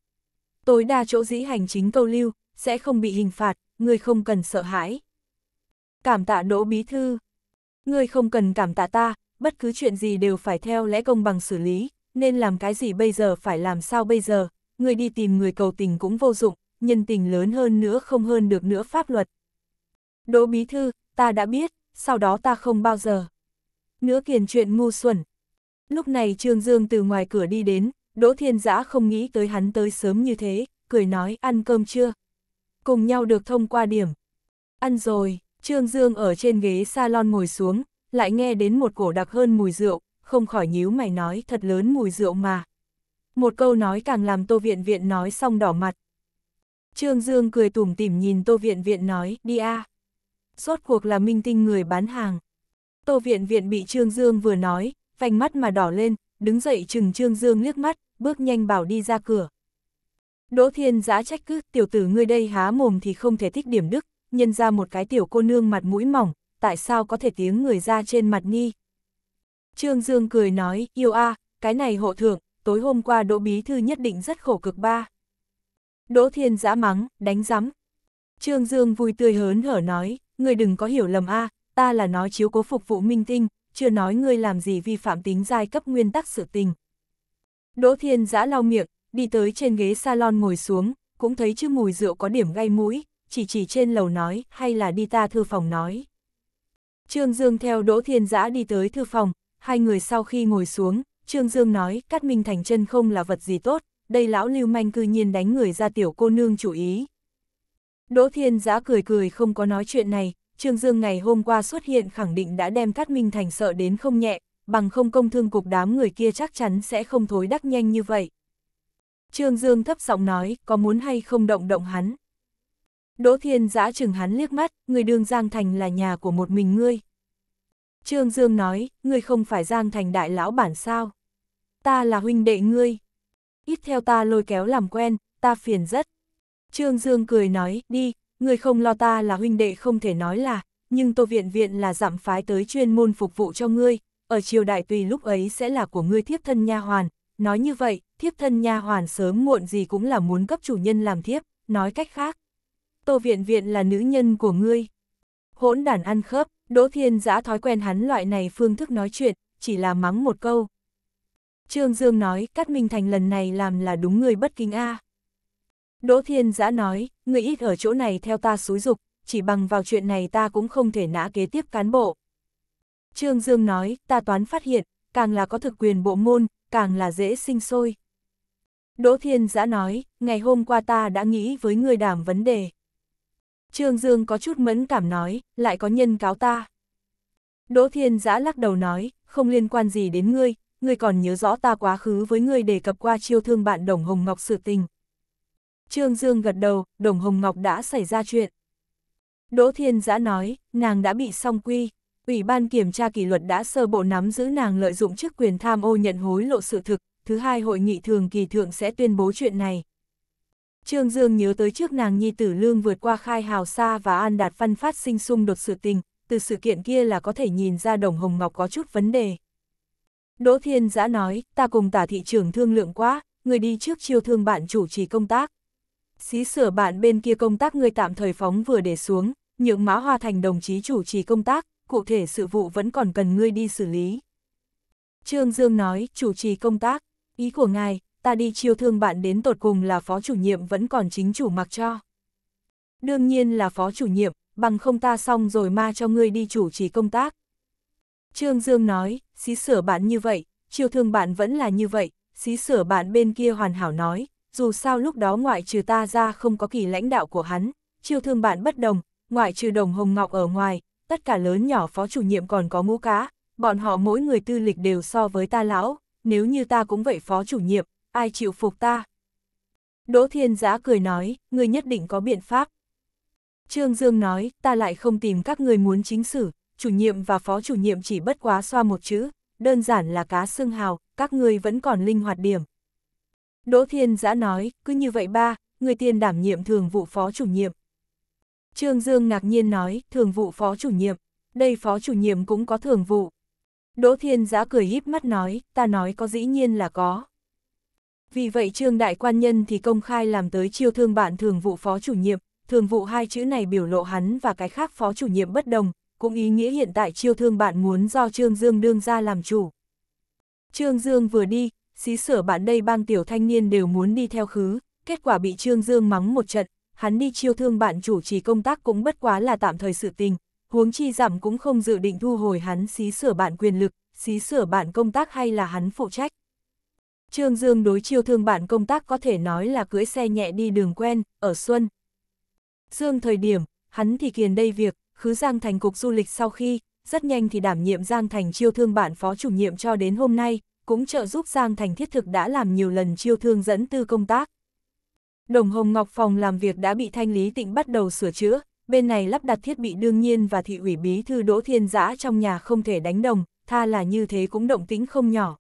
Tối đa chỗ dĩ hành chính câu lưu, sẽ không bị hình phạt, người không cần sợ hãi. Cảm tạ Đỗ Bí Thư Người không cần cảm tạ ta, bất cứ chuyện gì đều phải theo lẽ công bằng xử lý, nên làm cái gì bây giờ phải làm sao bây giờ, người đi tìm người cầu tình cũng vô dụng, nhân tình lớn hơn nữa không hơn được nữa pháp luật. Đỗ Bí Thư, ta đã biết, sau đó ta không bao giờ. Nữa kiền chuyện ngu xuẩn, Lúc này Trương Dương từ ngoài cửa đi đến, Đỗ Thiên Giã không nghĩ tới hắn tới sớm như thế, cười nói ăn cơm chưa? Cùng nhau được thông qua điểm. Ăn rồi, Trương Dương ở trên ghế salon ngồi xuống, lại nghe đến một cổ đặc hơn mùi rượu, không khỏi nhíu mày nói thật lớn mùi rượu mà. Một câu nói càng làm Tô Viện Viện nói xong đỏ mặt. Trương Dương cười tủm tỉm nhìn Tô Viện Viện nói, đi a à. cuộc là minh tinh người bán hàng. Tô Viện Viện bị Trương Dương vừa nói, vành mắt mà đỏ lên, đứng dậy chừng Trương Dương liếc mắt, bước nhanh bảo đi ra cửa. Đỗ Thiên giã trách cứ, tiểu tử ngươi đây há mồm thì không thể thích điểm đức, nhân ra một cái tiểu cô nương mặt mũi mỏng, tại sao có thể tiếng người ra trên mặt nghi. Trương Dương cười nói, yêu a cái này hộ thượng, tối hôm qua Đỗ Bí Thư nhất định rất khổ cực ba. Đỗ Thiên giã mắng, đánh rắm. Trương Dương vui tươi hớn hở nói, người đừng có hiểu lầm a ta là nói chiếu cố phục vụ minh tinh, chưa nói ngươi làm gì vi phạm tính giai cấp nguyên tắc sự tình. Đỗ Thiên giã lau miệng, đi tới trên ghế salon ngồi xuống, cũng thấy chứ mùi rượu có điểm gây mũi, chỉ chỉ trên lầu nói, hay là đi ta thư phòng nói. Trương Dương theo Đỗ Thiên Giã đi tới thư phòng, hai người sau khi ngồi xuống, Trương Dương nói, cắt minh thành chân không là vật gì tốt, đây lão lưu manh cư nhiên đánh người ra tiểu cô nương chủ ý. Đỗ Thiên Giã cười cười không có nói chuyện này, Trương Dương ngày hôm qua xuất hiện khẳng định đã đem Cát Minh Thành sợ đến không nhẹ, bằng không công thương cục đám người kia chắc chắn sẽ không thối đắc nhanh như vậy. Trương Dương thấp giọng nói, có muốn hay không động động hắn. Đỗ Thiên giã chừng hắn liếc mắt, người đường Giang Thành là nhà của một mình ngươi. Trương Dương nói, ngươi không phải Giang Thành đại lão bản sao. Ta là huynh đệ ngươi. Ít theo ta lôi kéo làm quen, ta phiền rất. Trương Dương cười nói, đi, người không lo ta là huynh đệ không thể nói là, nhưng tô viện viện là giảm phái tới chuyên môn phục vụ cho ngươi, ở triều đại tùy lúc ấy sẽ là của ngươi thiếp thân nha hoàn, nói như vậy, thiếp thân nha hoàn sớm muộn gì cũng là muốn cấp chủ nhân làm thiếp, nói cách khác. Tô viện viện là nữ nhân của ngươi. Hỗn đàn ăn khớp, Đỗ Thiên giã thói quen hắn loại này phương thức nói chuyện, chỉ là mắng một câu. Trương Dương nói, Cát Minh Thành lần này làm là đúng người bất kính a à. Đỗ Thiên Giã nói, người ít ở chỗ này theo ta xúi dục, chỉ bằng vào chuyện này ta cũng không thể nã kế tiếp cán bộ. Trương Dương nói, ta toán phát hiện, càng là có thực quyền bộ môn, càng là dễ sinh sôi. Đỗ Thiên Giã nói, ngày hôm qua ta đã nghĩ với người đảm vấn đề. Trương Dương có chút mẫn cảm nói, lại có nhân cáo ta. Đỗ Thiên Giã lắc đầu nói, không liên quan gì đến ngươi, ngươi còn nhớ rõ ta quá khứ với ngươi đề cập qua chiêu thương bạn Đồng Hồng Ngọc sự tình. Trương Dương gật đầu, Đồng Hồng Ngọc đã xảy ra chuyện. Đỗ Thiên Giã nói, nàng đã bị song quy, Ủy ban kiểm tra kỷ luật đã sơ bộ nắm giữ nàng lợi dụng chức quyền tham ô nhận hối lộ sự thực, thứ hai hội nghị thường kỳ thượng sẽ tuyên bố chuyện này. Trương Dương nhớ tới trước nàng nhi tử lương vượt qua khai hào xa và an đạt văn phát sinh xung đột sự tình, từ sự kiện kia là có thể nhìn ra đồng hồng ngọc có chút vấn đề. Đỗ Thiên Giã nói, ta cùng tả thị Trường thương lượng quá, người đi trước chiêu thương bạn chủ trì công tác, Xí sửa bạn bên kia công tác người tạm thời phóng vừa để xuống, nhượng Mã Hoa Thành đồng chí chủ trì công tác, cụ thể sự vụ vẫn còn cần ngươi đi xử lý. Trương Dương nói, chủ trì công tác, ý của ngài, ta đi chiêu thương bạn đến tột cùng là phó chủ nhiệm vẫn còn chính chủ mặc cho. Đương nhiên là phó chủ nhiệm, bằng không ta xong rồi ma cho ngươi đi chủ trì công tác. Trương Dương nói, xí sửa bạn như vậy, chiêu thương bạn vẫn là như vậy, xí sửa bạn bên kia hoàn hảo nói, dù sao lúc đó ngoại trừ ta ra không có kỳ lãnh đạo của hắn, chiêu thương bạn bất đồng, ngoại trừ đồng hồng ngọc ở ngoài, tất cả lớn nhỏ phó chủ nhiệm còn có ngũ cá, bọn họ mỗi người tư lịch đều so với ta lão, nếu như ta cũng vậy phó chủ nhiệm, ai chịu phục ta. Đỗ Thiên Giã cười nói, ngươi nhất định có biện pháp. Trương Dương nói, ta lại không tìm các người muốn chính sử, chủ nhiệm và phó chủ nhiệm chỉ bất quá xoa một chữ, đơn giản là cá xương hào, các người vẫn còn linh hoạt điểm. Đỗ Thiên Giã nói, cứ như vậy ba, người tiền đảm nhiệm thường vụ phó chủ nhiệm. Trương Dương ngạc nhiên nói, thường vụ phó chủ nhiệm, đây phó chủ nhiệm cũng có thường vụ. Đỗ Thiên Giã cười híp mắt nói, ta nói có dĩ nhiên là có. Vì vậy Trương Đại Quan Nhân thì công khai làm tới chiêu thương bạn thường vụ phó chủ nhiệm, thường vụ hai chữ này biểu lộ hắn và cái khác phó chủ nhiệm bất đồng, cũng ý nghĩa hiện tại chiêu thương bạn muốn do Trương Dương đương ra làm chủ. Trương Dương vừa đi, xí sở bạn đây bang tiểu thanh niên đều muốn đi theo khứ, kết quả bị Trương Dương mắng một trận, hắn đi chiêu thương bạn chủ trì công tác cũng bất quá là tạm thời sự tình, huống chi giảm cũng không dự định thu hồi hắn xí sở bạn quyền lực, xí sở bạn công tác hay là hắn phụ trách. Trương Dương đối chiêu thương bạn công tác có thể nói là cưỡi xe nhẹ đi đường quen, ở Xuân. Dương thời điểm, hắn thì kiền đây việc, khứ Giang Thành Cục Du lịch sau khi, rất nhanh thì đảm nhiệm Giang Thành chiêu thương bạn phó chủ nhiệm cho đến hôm nay, cũng trợ giúp Giang Thành thiết thực đã làm nhiều lần chiêu thương dẫn tư công tác. Đồng Hồng Ngọc phòng làm việc đã bị thanh lý tịnh bắt đầu sửa chữa, bên này lắp đặt thiết bị đương nhiên và thị ủy bí thư Đỗ Thiên Giã trong nhà không thể đánh đồng, tha là như thế cũng động tĩnh không nhỏ.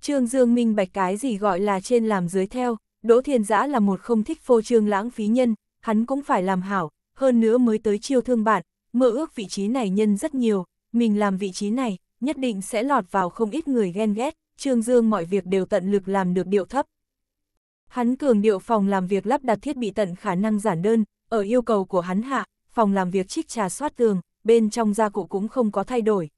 Trương Dương minh bạch cái gì gọi là trên làm dưới theo, Đỗ Thiên Giã là một không thích phô trương lãng phí nhân, hắn cũng phải làm hảo, hơn nữa mới tới chiêu thương bạn, mơ ước vị trí này nhân rất nhiều, mình làm vị trí này, nhất định sẽ lọt vào không ít người ghen ghét, Trương Dương mọi việc đều tận lực làm được điệu thấp. Hắn cường điệu phòng làm việc lắp đặt thiết bị tận khả năng giản đơn, ở yêu cầu của hắn hạ, phòng làm việc trích trà soát tường, bên trong gia cụ cũng không có thay đổi.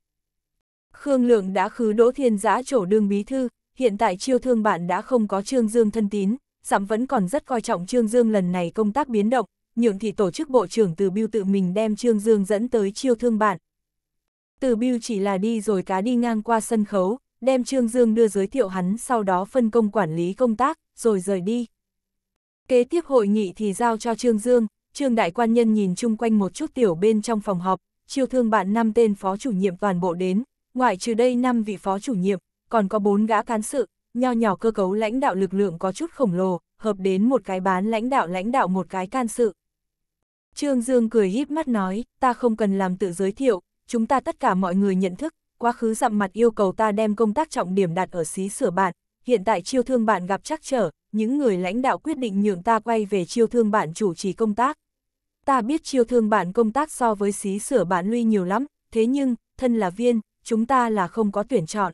Khương Lượng đã khứ Đỗ Thiên Giã chỗ đương bí thư, hiện tại chiêu thương bạn đã không có Trương Dương thân tín, giảm vẫn còn rất coi trọng Trương Dương lần này công tác biến động, nhượng thì tổ chức bộ trưởng từ biêu tự mình đem Trương Dương dẫn tới chiêu thương bạn, từ Biêu chỉ là đi rồi cá đi ngang qua sân khấu, đem Trương Dương đưa giới thiệu hắn sau đó phân công quản lý công tác, rồi rời đi. Kế tiếp hội nghị thì giao cho Trương Dương, Trương Đại Quan Nhân nhìn chung quanh một chút tiểu bên trong phòng họp, chiêu thương bạn năm tên phó chủ nhiệm toàn bộ đến, ngoại trừ đây năm vị phó chủ nhiệm, còn có bốn gã cán sự, nho nhỏ cơ cấu lãnh đạo lực lượng có chút khổng lồ, hợp đến một cái bán lãnh đạo lãnh đạo một cái can sự. Trương Dương cười híp mắt nói, ta không cần làm tự giới thiệu, chúng ta tất cả mọi người nhận thức, quá khứ dặm mặt yêu cầu ta đem công tác trọng điểm đặt ở xí sửa bạn, hiện tại chiêu thương bạn gặp trắc trở, những người lãnh đạo quyết định nhượng ta quay về chiêu thương bạn chủ trì công tác. Ta biết chiêu thương bạn công tác so với xí sửa bạn lui nhiều lắm, thế nhưng, thân là viên, chúng ta là không có tuyển chọn.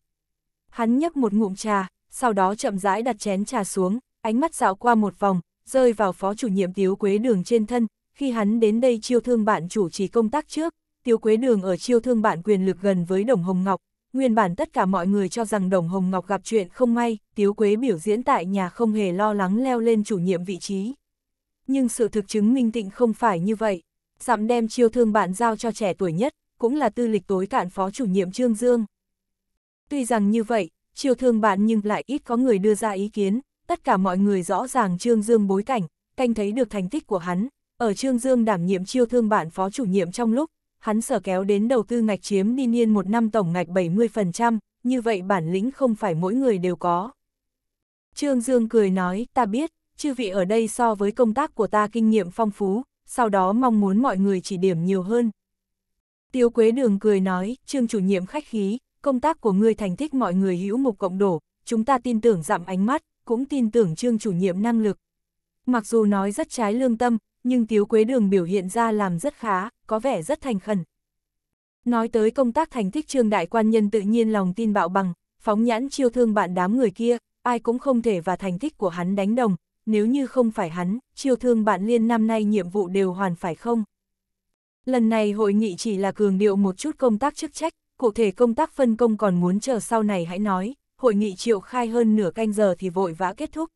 Hắn nhấp một ngụm trà, sau đó chậm rãi đặt chén trà xuống, ánh mắt dạo qua một vòng, rơi vào phó chủ nhiệm Tiếu Quế Đường trên thân, khi hắn đến đây chiêu thương bạn chủ trì công tác trước, Tiêu Quế Đường ở chiêu thương bản quyền lực gần với Đồng Hồng Ngọc, nguyên bản tất cả mọi người cho rằng Đồng Hồng Ngọc gặp chuyện không may, Tiếu Quế biểu diễn tại nhà không hề lo lắng leo lên chủ nhiệm vị trí. Nhưng sự thực chứng minh tịnh không phải như vậy, dặm đem chiêu thương bản giao cho trẻ tuổi nhất, cũng là tư lịch tối cạn phó chủ nhiệm Trương Dương. Tuy rằng như vậy, chiêu thương bản nhưng lại ít có người đưa ra ý kiến, tất cả mọi người rõ ràng Trương Dương bối cảnh, canh thấy được thành tích của hắn, ở Trương Dương đảm nhiệm chiêu thương bản phó chủ nhiệm trong lúc, hắn sở kéo đến đầu tư ngạch chiếm đi niên một năm tổng ngạch 70%, như vậy bản lĩnh không phải mỗi người đều có. Trương Dương cười nói, ta biết, chư vị ở đây so với công tác của ta kinh nghiệm phong phú, sau đó mong muốn mọi người chỉ điểm nhiều hơn. Tiêu Quế Đường cười nói, Trương chủ nhiệm khách khí, công tác của ngươi thành thích mọi người hữu mục cộng đổ, chúng ta tin tưởng giảm ánh mắt, cũng tin tưởng Trương chủ nhiệm năng lực. Mặc dù nói rất trái lương tâm, nhưng Tiếu Quế Đường biểu hiện ra làm rất khá, có vẻ rất thành khẩn. Nói tới công tác thành tích trương đại quan nhân tự nhiên lòng tin bạo bằng, phóng nhãn chiêu thương bạn đám người kia, ai cũng không thể và thành tích của hắn đánh đồng, nếu như không phải hắn, chiêu thương bạn liên năm nay nhiệm vụ đều hoàn phải không? Lần này hội nghị chỉ là cường điệu một chút công tác chức trách, cụ thể công tác phân công còn muốn chờ sau này hãy nói, hội nghị triệu khai hơn nửa canh giờ thì vội vã kết thúc.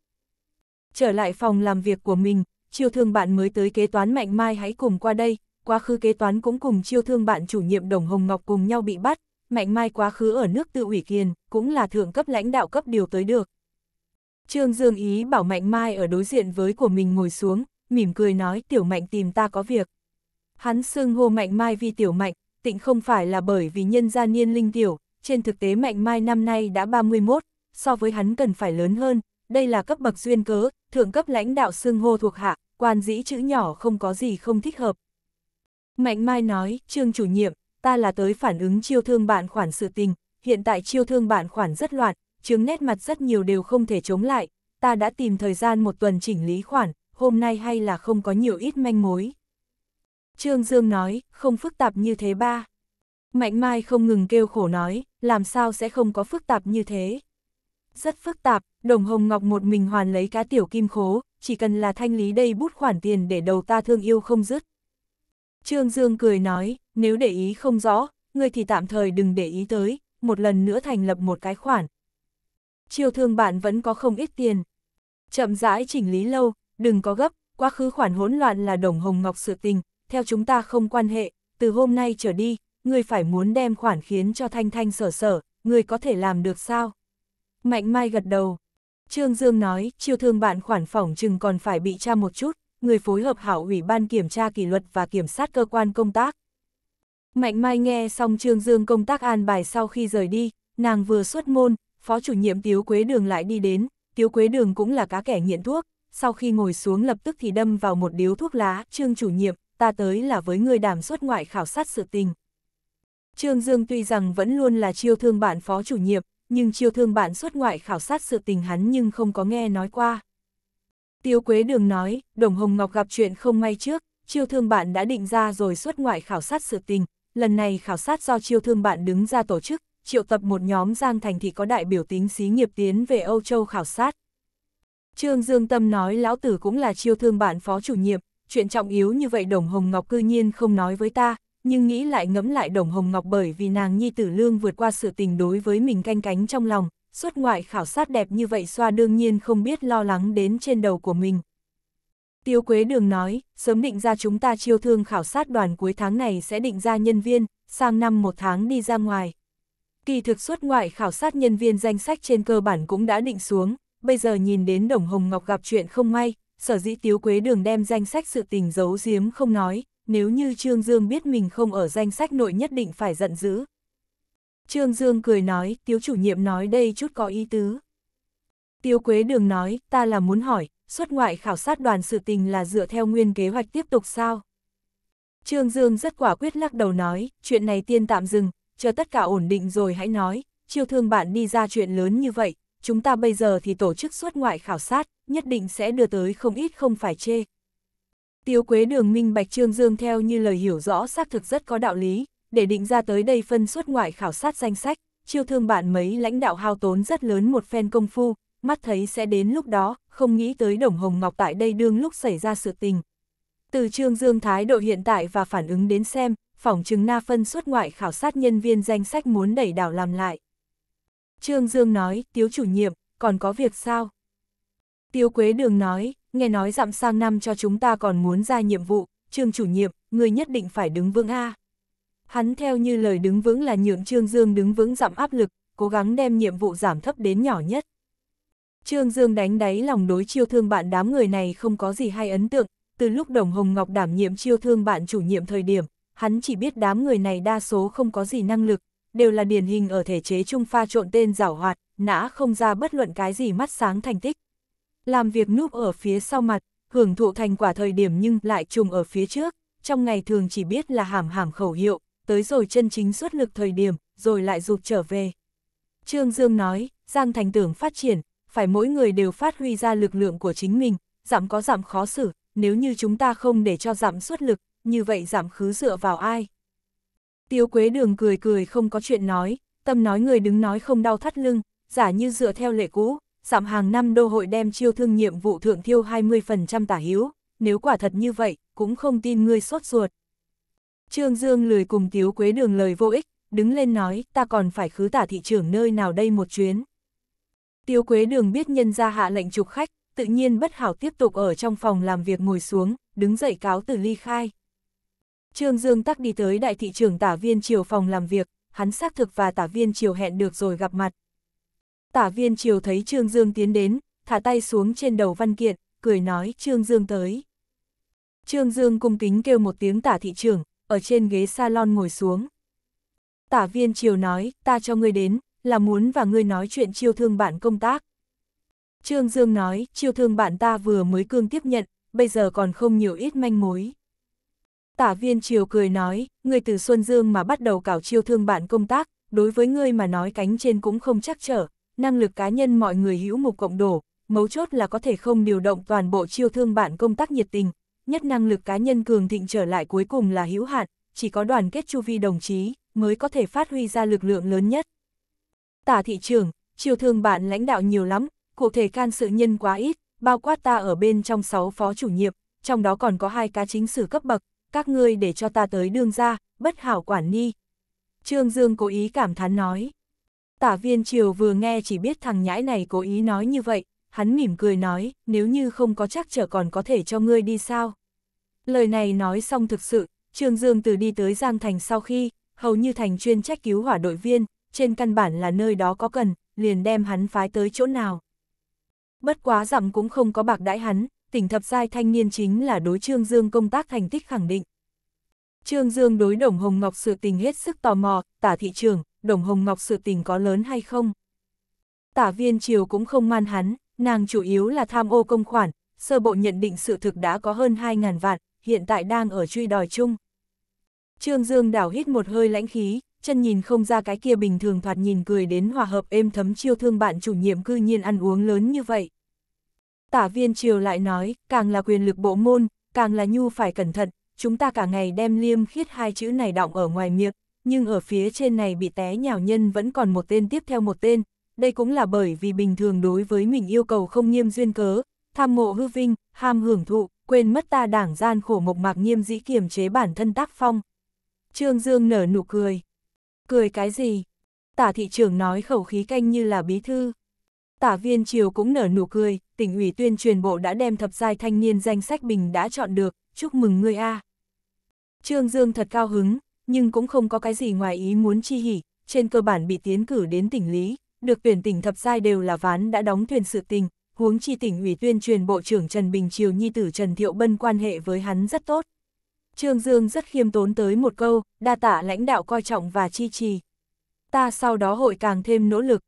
Trở lại phòng làm việc của mình, chiêu thương bạn mới tới kế toán mạnh mai hãy cùng qua đây, quá khứ kế toán cũng cùng chiêu thương bạn chủ nhiệm Đồng Hồng Ngọc cùng nhau bị bắt, mạnh mai quá khứ ở nước tự ủy kiền, cũng là thượng cấp lãnh đạo cấp điều tới được. Trương Dương Ý bảo mạnh mai ở đối diện với của mình ngồi xuống, mỉm cười nói tiểu mạnh tìm ta có việc. Hắn xưng hô mạnh mai vì tiểu mạnh, tịnh không phải là bởi vì nhân gia niên linh tiểu, trên thực tế mạnh mai năm nay đã 31, so với hắn cần phải lớn hơn, đây là cấp bậc duyên cớ, thượng cấp lãnh đạo xưng hô thuộc hạ, quan dĩ chữ nhỏ không có gì không thích hợp. Mạnh Mai nói, trương chủ nhiệm, ta là tới phản ứng chiêu thương bạn khoản sự tình, hiện tại chiêu thương bạn khoản rất loạn, chứng nét mặt rất nhiều đều không thể chống lại, ta đã tìm thời gian một tuần chỉnh lý khoản, hôm nay hay là không có nhiều ít manh mối. Trương Dương nói, không phức tạp như thế ba. Mạnh Mai không ngừng kêu khổ nói, làm sao sẽ không có phức tạp như thế. Rất phức tạp, đồng hồng ngọc một mình hoàn lấy cá tiểu kim khố, chỉ cần là thanh lý đây bút khoản tiền để đầu ta thương yêu không dứt. Trương Dương cười nói, nếu để ý không rõ, người thì tạm thời đừng để ý tới, một lần nữa thành lập một cái khoản. Chiêu thương bạn vẫn có không ít tiền. Chậm rãi chỉnh lý lâu, đừng có gấp, quá khứ khoản hỗn loạn là đồng hồng ngọc sự tình, theo chúng ta không quan hệ, từ hôm nay trở đi, người phải muốn đem khoản khiến cho thanh thanh sở sở, người có thể làm được sao? Mạnh Mai gật đầu. Trương Dương nói, chiêu thương bạn khoản phỏng chừng còn phải bị tra một chút, người phối hợp hảo ủy ban kiểm tra kỷ luật và kiểm sát cơ quan công tác. Mạnh Mai nghe xong Trương Dương công tác an bài sau khi rời đi, nàng vừa xuất môn, phó chủ nhiệm Tiếu Quế Đường lại đi đến, Tiếu Quế Đường cũng là cá kẻ nghiện thuốc, sau khi ngồi xuống lập tức thì đâm vào một điếu thuốc lá, Trương chủ nhiệm, ta tới là với người đảm xuất ngoại khảo sát sự tình. Trương Dương tuy rằng vẫn luôn là chiêu thương bạn phó chủ nhiệm, nhưng chiêu thương bạn xuất ngoại khảo sát sự tình hắn nhưng không có nghe nói qua. Tiêu Quế Đường nói, Đồng Hồng Ngọc gặp chuyện không may trước, chiêu thương bạn đã định ra rồi xuất ngoại khảo sát sự tình, lần này khảo sát do chiêu thương bạn đứng ra tổ chức, triệu tập một nhóm Giang Thành thì có đại biểu tính xí nghiệp tiến về Âu Châu khảo sát. Trương Dương Tâm nói lão tử cũng là chiêu thương bạn phó chủ nhiệm, chuyện trọng yếu như vậy Đồng Hồng Ngọc cư nhiên không nói với ta, nhưng nghĩ lại ngẫm lại Đồng Hồng Ngọc bởi vì nàng Nhi Tử Lương vượt qua sự tình đối với mình canh cánh trong lòng, suốt ngoại khảo sát đẹp như vậy xoa đương nhiên không biết lo lắng đến trên đầu của mình. Tiêu Quế Đường nói, sớm định ra chúng ta chiêu thương khảo sát đoàn cuối tháng này sẽ định ra nhân viên, sang năm một tháng đi ra ngoài. Kỳ thực suốt ngoại khảo sát nhân viên danh sách trên cơ bản cũng đã định xuống, bây giờ nhìn đến Đồng Hồng Ngọc gặp chuyện không may, sở dĩ Tiếu Quế Đường đem danh sách sự tình giấu giếm không nói, nếu như Trương Dương biết mình không ở danh sách nội nhất định phải giận dữ. Trương Dương cười nói, tiếu chủ nhiệm nói đây chút có ý tứ. Tiêu Quế Đường nói, ta là muốn hỏi, xuất ngoại khảo sát đoàn sự tình là dựa theo nguyên kế hoạch tiếp tục sao? Trương Dương rất quả quyết lắc đầu nói, chuyện này tiên tạm dừng, chờ tất cả ổn định rồi hãy nói, chiêu thương bạn đi ra chuyện lớn như vậy, chúng ta bây giờ thì tổ chức xuất ngoại khảo sát, nhất định sẽ đưa tới không ít không phải chê, Tiêu Quế Đường minh bạch Trương Dương theo như lời hiểu rõ xác thực rất có đạo lý, để định ra tới đây phân suất ngoại khảo sát danh sách, chiêu thương bạn mấy lãnh đạo hao tốn rất lớn một phen công phu, mắt thấy sẽ đến lúc đó, không nghĩ tới Đồng Hồng Ngọc tại đây đương lúc xảy ra sự tình. Từ Trương Dương thái độ hiện tại và phản ứng đến xem, phỏng chứng na phân suất ngoại khảo sát nhân viên danh sách muốn đẩy đảo làm lại. Trương Dương nói, tiếu chủ nhiệm, còn có việc sao? Tiêu Quế Đường nói, nghe nói dặm sang năm cho chúng ta còn muốn ra nhiệm vụ, trương chủ nhiệm, người nhất định phải đứng vững A. Hắn theo như lời đứng vững là nhượng Trương Dương đứng vững dặm áp lực, cố gắng đem nhiệm vụ giảm thấp đến nhỏ nhất. Trương Dương đánh đáy lòng đối chiêu thương bạn đám người này không có gì hay ấn tượng, từ lúc Đồng Hồng Ngọc đảm nhiệm chiêu thương bạn chủ nhiệm thời điểm, hắn chỉ biết đám người này đa số không có gì năng lực, đều là điển hình ở thể chế trung pha trộn tên giảo hoạt, nã không ra bất luận cái gì mắt sáng thành tích làm việc núp ở phía sau mặt, hưởng thụ thành quả thời điểm nhưng lại trùng ở phía trước, trong ngày thường chỉ biết là hàm hàm khẩu hiệu, tới rồi chân chính xuất lực thời điểm, rồi lại rụt trở về. Trương Dương nói, Giang Thành tưởng phát triển, phải mỗi người đều phát huy ra lực lượng của chính mình, giảm có giảm khó xử, nếu như chúng ta không để cho giảm xuất lực, như vậy giảm khứ dựa vào ai. Tiêu Quế Đường cười cười không có chuyện nói, tâm nói người đứng nói không đau thắt lưng, giả như dựa theo lệ cũ, giảm hàng năm đô hội đem chiêu thương nhiệm vụ thượng thiêu 20% tả hiếu, nếu quả thật như vậy, cũng không tin ngươi sốt ruột. Trương Dương lười cùng Tiếu Quế Đường lời vô ích, đứng lên nói, ta còn phải khứ tả thị trường nơi nào đây một chuyến. Tiếu Quế Đường biết nhân ra hạ lệnh trục khách, tự nhiên bất hảo tiếp tục ở trong phòng làm việc ngồi xuống, đứng dậy cáo từ ly khai. Trương Dương tắc đi tới đại thị trường tả viên triều phòng làm việc, hắn xác thực và tả viên triều hẹn được rồi gặp mặt. Tả viên triều thấy Trương Dương tiến đến, thả tay xuống trên đầu văn kiện, cười nói Trương Dương tới. Trương Dương cung kính kêu một tiếng tả thị trưởng, ở trên ghế salon ngồi xuống. Tả viên triều nói, ta cho ngươi đến, là muốn và ngươi nói chuyện chiêu thương bạn công tác. Trương Dương nói, chiêu thương bạn ta vừa mới cương tiếp nhận, bây giờ còn không nhiều ít manh mối. Tả viên triều cười nói, ngươi từ Xuân Dương mà bắt đầu cảo chiêu thương bạn công tác, đối với ngươi mà nói cánh trên cũng không chắc trở, năng lực cá nhân mọi người hữu mục cộng đổ, mấu chốt là có thể không điều động toàn bộ chiêu thương bạn công tác nhiệt tình, nhất năng lực cá nhân cường thịnh trở lại cuối cùng là hữu hạn, chỉ có đoàn kết chu vi đồng chí mới có thể phát huy ra lực lượng lớn nhất. Tả thị trưởng, chiêu thương bạn lãnh đạo nhiều lắm, cụ thể can sự nhân quá ít, bao quát ta ở bên trong 6 phó chủ nhiệm, trong đó còn có hai cá chính sử cấp bậc, các ngươi để cho ta tới đương ra, bất hảo quản ni. Trương Dương cố ý cảm thán nói. Tả viên triều vừa nghe chỉ biết thằng nhãi này cố ý nói như vậy, hắn mỉm cười nói, nếu như không có chắc trở còn có thể cho ngươi đi sao. Lời này nói xong thực sự, Trương Dương từ đi tới Giang Thành sau khi, hầu như thành chuyên trách cứu hỏa đội viên, trên căn bản là nơi đó có cần, liền đem hắn phái tới chỗ nào. Bất quá giảm cũng không có bạc đãi hắn, tỉnh thập giai thanh niên chính là đối Trương Dương công tác thành tích khẳng định. Trương Dương đối Đồng Hồng Ngọc sự tình hết sức tò mò, tả thị trường, Đồng Hồng Ngọc sự tình có lớn hay không? Tả viên triều cũng không man hắn, nàng chủ yếu là tham ô công khoản, sơ bộ nhận định sự thực đã có hơn 2.000 vạn, hiện tại đang ở truy đòi chung. Trương Dương đảo hít một hơi lãnh khí, chân nhìn không ra cái kia bình thường thoạt nhìn cười đến hòa hợp êm thấm chiêu thương bạn chủ nhiệm cư nhiên ăn uống lớn như vậy. Tả viên triều lại nói, càng là quyền lực bộ môn, càng là nhu phải cẩn thận, chúng ta cả ngày đem liêm khiết hai chữ này đọng ở ngoài miệng, nhưng ở phía trên này bị té nhào nhân vẫn còn một tên tiếp theo một tên, đây cũng là bởi vì bình thường đối với mình yêu cầu không nghiêm duyên cớ, tham mộ hư vinh, ham hưởng thụ, quên mất ta đảng gian khổ mộc mạc nghiêm dĩ kiềm chế bản thân tác phong. Trương Dương nở nụ cười. Cười cái gì? Tả thị trưởng nói khẩu khí canh như là bí thư. Tả viên triều cũng nở nụ cười, tỉnh ủy tuyên truyền bộ đã đem thập giai thanh niên danh sách bình đã chọn được, chúc mừng ngươi a. À. Trương Dương thật cao hứng, nhưng cũng không có cái gì ngoài ý muốn chi hỉ, trên cơ bản bị tiến cử đến tỉnh lý, được tuyển tỉnh thập giai đều là ván đã đóng thuyền sự tình, huống chi tỉnh ủy tuyên truyền bộ trưởng Trần Bình Triều nhi tử Trần Thiệu Bân quan hệ với hắn rất tốt. Trương Dương rất khiêm tốn tới một câu, đa tả lãnh đạo coi trọng và chi trì. Ta sau đó hội càng thêm nỗ lực.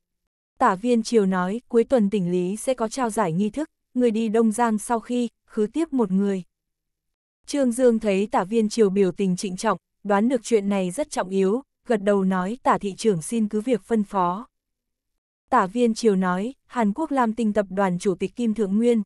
Tả viên Triều nói, cuối tuần tỉnh lý sẽ có trao giải nghi thức, người đi Đông Giang sau khi, khứ tiếp một người. Trương Dương thấy tả viên triều biểu tình trịnh trọng, đoán được chuyện này rất trọng yếu, gật đầu nói tả thị trưởng xin cứ việc phân phó. Tả viên triều nói, Hàn Quốc làm tinh tập đoàn chủ tịch Kim Thượng Nguyên.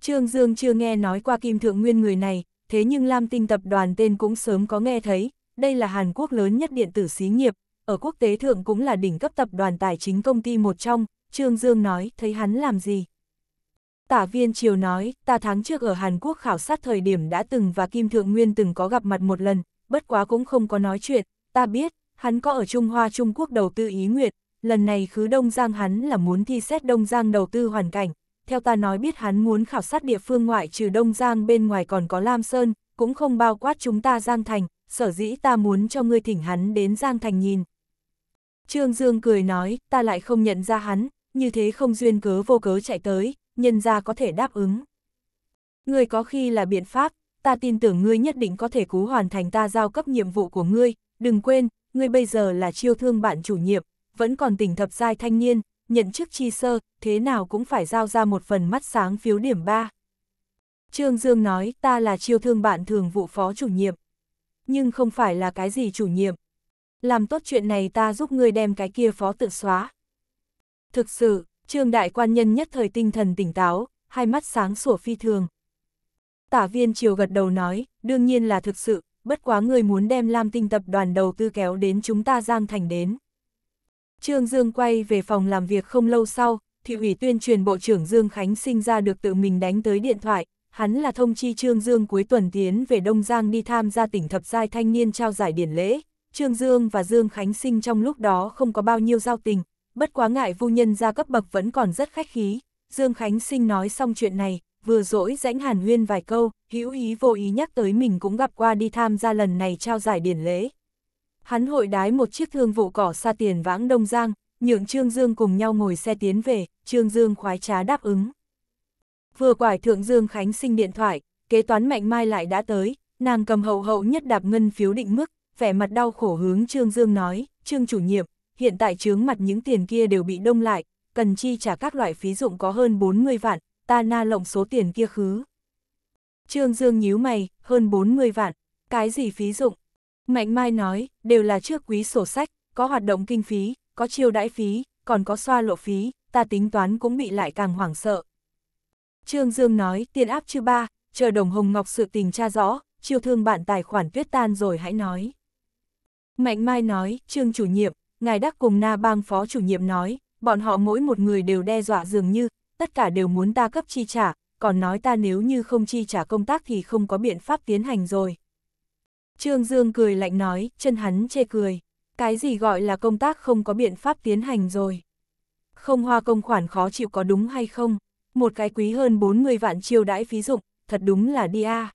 Trương Dương chưa nghe nói qua Kim Thượng Nguyên người này, thế nhưng Lam tinh tập đoàn tên cũng sớm có nghe thấy, đây là Hàn Quốc lớn nhất điện tử xí nghiệp, ở quốc tế thượng cũng là đỉnh cấp tập đoàn tài chính công ty một trong, Trương Dương nói, thấy hắn làm gì, Tả viên triều nói, ta tháng trước ở Hàn Quốc khảo sát thời điểm đã từng và Kim Thượng Nguyên từng có gặp mặt một lần, bất quá cũng không có nói chuyện, ta biết, hắn có ở Trung Hoa Trung Quốc đầu tư ý nguyện, lần này khứ Đông Giang hắn là muốn thi xét Đông Giang đầu tư hoàn cảnh, theo ta nói biết hắn muốn khảo sát địa phương ngoại trừ Đông Giang bên ngoài còn có Lam Sơn, cũng không bao quát chúng ta Giang Thành, sở dĩ ta muốn cho ngươi thỉnh hắn đến Giang Thành nhìn. Trương Dương cười nói, ta lại không nhận ra hắn, như thế không duyên cớ vô cớ chạy tới, nhân ra có thể đáp ứng. người có khi là biện pháp, ta tin tưởng ngươi nhất định có thể cú hoàn thành ta giao cấp nhiệm vụ của ngươi, đừng quên, ngươi bây giờ là chiêu thương bạn chủ nhiệm, vẫn còn tỉnh thập giai thanh niên, nhận chức chi sơ, thế nào cũng phải giao ra một phần mắt sáng phiếu điểm 3. Trương Dương nói ta là chiêu thương bạn thường vụ phó chủ nhiệm, nhưng không phải là cái gì chủ nhiệm. Làm tốt chuyện này ta giúp ngươi đem cái kia phó tự xóa. Thực sự, Trương đại quan nhân nhất thời tinh thần tỉnh táo, hai mắt sáng sủa phi thường. Tả viên triều gật đầu nói, đương nhiên là thực sự, bất quá người muốn đem Lam Tinh tập đoàn đầu tư kéo đến chúng ta Giang Thành đến. Trương Dương quay về phòng làm việc không lâu sau, thị ủy tuyên truyền Bộ trưởng Dương Khánh sinh ra được tự mình đánh tới điện thoại, hắn là thông chi Trương Dương cuối tuần tiến về Đông Giang đi tham gia tỉnh thập giai thanh niên trao giải điển lễ. Trương Dương và Dương Khánh sinh trong lúc đó không có bao nhiêu giao tình, bất quá ngại vô nhân gia cấp bậc vẫn còn rất khách khí. Dương Khánh Sinh nói xong chuyện này, vừa dỗi rãnh hàn huyên vài câu, hữu ý vô ý nhắc tới mình cũng gặp qua đi tham gia lần này trao giải điển lễ. Hắn hội đái một chiếc thương vụ cỏ xa tiền vãng Đông Giang, nhượng Trương Dương cùng nhau ngồi xe tiến về, Trương Dương khoái trá đáp ứng. Vừa quải thượng Dương Khánh Sinh điện thoại, kế toán Mạnh Mai lại đã tới, nàng cầm hậu hậu nhất đạp ngân phiếu định mức, vẻ mặt đau khổ hướng Trương Dương nói, Trương chủ nhiệm, hiện tại chướng mặt những tiền kia đều bị đông lại, cần chi trả các loại phí dụng có hơn 40 vạn, ta na lộng số tiền kia khứ. Trương Dương nhíu mày, hơn 40 vạn, cái gì phí dụng? Mạnh Mai nói, đều là trước quý sổ sách, có hoạt động kinh phí, có chiêu đãi phí, còn có xoa lộ phí, ta tính toán cũng bị lại càng hoảng sợ. Trương Dương nói, tiền áp chưa ba, chờ đồng hồng ngọc sự tình tra rõ, chiêu thương bạn tài khoản tuyết tan rồi hãy nói. Mạnh Mai nói, Trương chủ nhiệm, Ngài Đắc cùng Na Bang phó chủ nhiệm nói, bọn họ mỗi một người đều đe dọa dường như, tất cả đều muốn ta cấp chi trả, còn nói ta nếu như không chi trả công tác thì không có biện pháp tiến hành rồi. Trương Dương cười lạnh nói, chân hắn chê cười, cái gì gọi là công tác không có biện pháp tiến hành rồi. Không hoa công khoản khó chịu có đúng hay không, một cái quý hơn 40 vạn chiêu đãi phí dụng, thật đúng là đi a.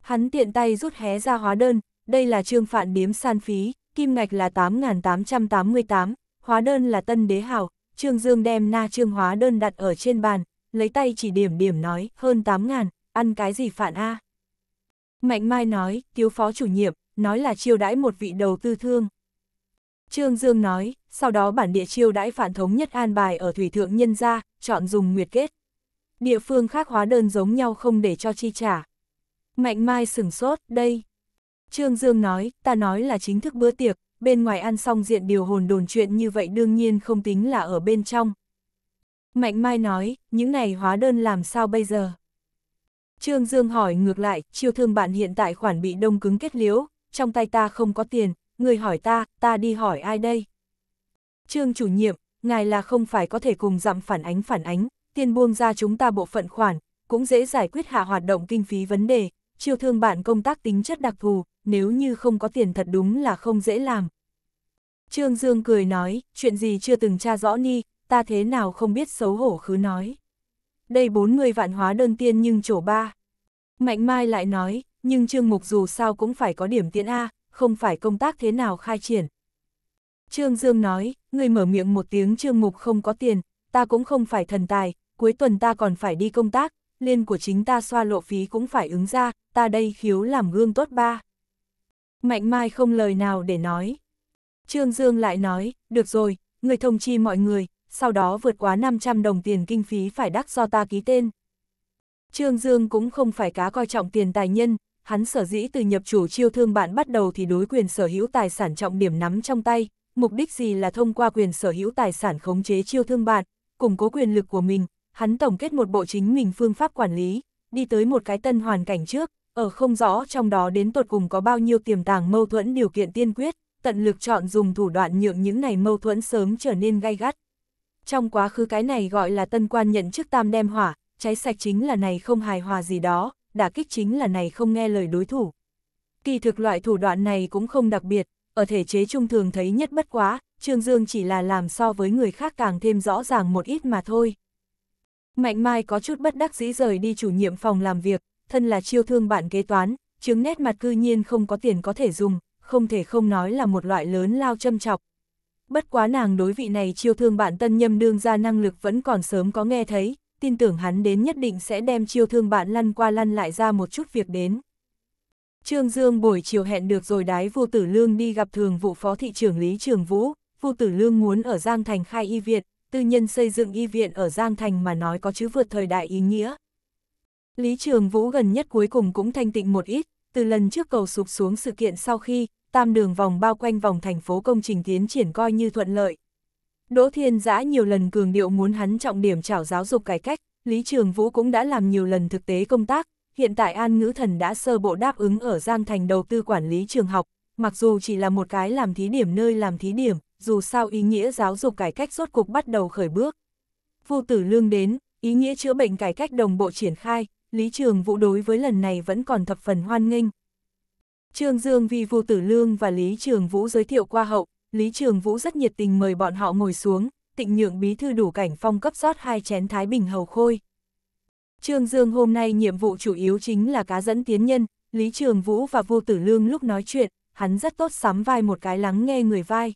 Hắn tiện tay rút hé ra hóa đơn, đây là trương Phạn điếm san phí, kim ngạch là 8.888, hóa đơn là tân đế hào, Trương Dương đem na trương hóa đơn đặt ở trên bàn, lấy tay chỉ điểm điểm nói, hơn 8.000, ăn cái gì phản A. Mạnh Mai nói, thiếu phó chủ nhiệm, nói là chiêu đãi một vị đầu tư thương. Trương Dương nói, sau đó bản địa chiêu đãi phản thống nhất an bài ở Thủy Thượng Nhân gia chọn dùng nguyệt kết. Địa phương khác hóa đơn giống nhau không để cho chi trả. Mạnh Mai sửng sốt, đây, Trương Dương nói, ta nói là chính thức bữa tiệc, bên ngoài ăn xong diện điều hồn đồn chuyện như vậy đương nhiên không tính là ở bên trong. Mạnh Mai nói, những này hóa đơn làm sao bây giờ? Trương Dương hỏi ngược lại, chiêu thương bạn hiện tại khoản bị đông cứng kết liễu, trong tay ta không có tiền, người hỏi ta, ta đi hỏi ai đây? Trương chủ nhiệm, ngài là không phải có thể cùng dặm phản ánh phản ánh, tiền buông ra chúng ta bộ phận khoản, cũng dễ giải quyết hạ hoạt động kinh phí vấn đề, chiêu thương bạn công tác tính chất đặc thù, nếu như không có tiền thật đúng là không dễ làm. Trương Dương cười nói, chuyện gì chưa từng tra rõ ni, ta thế nào không biết xấu hổ khứ nói. Đây bốn người vạn hóa đơn tiên nhưng chỗ ba. Mạnh Mai lại nói, nhưng Trương Mục dù sao cũng phải có điểm tiễn A, không phải công tác thế nào khai triển. Trương Dương nói, người mở miệng một tiếng Trương Mục không có tiền, ta cũng không phải thần tài, cuối tuần ta còn phải đi công tác, liên của chính ta xoa lộ phí cũng phải ứng ra, ta đây khiếu làm gương tốt ba. Mạnh Mai không lời nào để nói. Trương Dương lại nói, được rồi, người thông chi mọi người, sau đó vượt quá 500 đồng tiền kinh phí phải đắc do ta ký tên. Trương Dương cũng không phải cá coi trọng tiền tài nhân, hắn sở dĩ từ nhập chủ chiêu thương bạn bắt đầu thì đối quyền sở hữu tài sản trọng điểm nắm trong tay, mục đích gì là thông qua quyền sở hữu tài sản khống chế chiêu thương bạn, củng cố quyền lực của mình, hắn tổng kết một bộ chính mình phương pháp quản lý, đi tới một cái tân hoàn cảnh trước, ở ờ, không rõ trong đó đến tột cùng có bao nhiêu tiềm tàng mâu thuẫn điều kiện tiên quyết, tận lực chọn dùng thủ đoạn nhượng những này mâu thuẫn sớm trở nên gay gắt. Trong quá khứ cái này gọi là tân quan nhận chức tam đem hỏa, cháy sạch chính là này không hài hòa gì đó, đả kích chính là này không nghe lời đối thủ. Kỳ thực loại thủ đoạn này cũng không đặc biệt, ở thể chế trung thường thấy nhất bất quá, Trương Dương chỉ là làm so với người khác càng thêm rõ ràng một ít mà thôi. Mạnh Mai có chút bất đắc dĩ rời đi chủ nhiệm phòng làm việc, thân là chiêu thương bạn kế toán, chứng nét mặt cư nhiên không có tiền có thể dùng, không thể không nói là một loại lớn lao châm chọc. Bất quá nàng đối vị này chiêu thương bạn tân nhâm đương ra năng lực vẫn còn sớm có nghe thấy, tin tưởng hắn đến nhất định sẽ đem chiêu thương bạn lăn qua lăn lại ra một chút việc đến. Trương Dương buổi chiều hẹn được rồi đái vô tử lương đi gặp thường vụ phó thị trưởng Lý Trường Vũ, vô tử lương muốn ở Giang Thành khai y viện, tư nhân xây dựng y viện ở Giang Thành mà nói có chữ vượt thời đại ý nghĩa, Lý Trường Vũ gần nhất cuối cùng cũng thanh tịnh một ít, từ lần trước cầu sụp xuống sự kiện sau khi, tam đường vòng bao quanh vòng thành phố công trình tiến triển coi như thuận lợi. Đỗ Thiên Giã nhiều lần cường điệu muốn hắn trọng điểm trảo giáo dục cải cách, Lý Trường Vũ cũng đã làm nhiều lần thực tế công tác, hiện tại An Ngữ Thần đã sơ bộ đáp ứng ở Giang Thành đầu tư quản lý trường học, mặc dù chỉ là một cái làm thí điểm nơi làm thí điểm, dù sao ý nghĩa giáo dục cải cách rốt cục bắt đầu khởi bước. Vô tử lương đến, ý nghĩa chữa bệnh cải cách đồng bộ triển khai, Lý Trường Vũ đối với lần này vẫn còn thập phần hoan nghênh. Trương Dương vì Vu Tử Lương và Lý Trường Vũ giới thiệu qua hậu, Lý Trường Vũ rất nhiệt tình mời bọn họ ngồi xuống, tịnh nhượng bí thư đủ cảnh phong cấp rót hai chén Thái Bình Hầu Khôi. Trương Dương hôm nay nhiệm vụ chủ yếu chính là cá dẫn tiến nhân, Lý Trường Vũ và Vu Tử Lương lúc nói chuyện, hắn rất tốt sắm vai một cái lắng nghe người vai.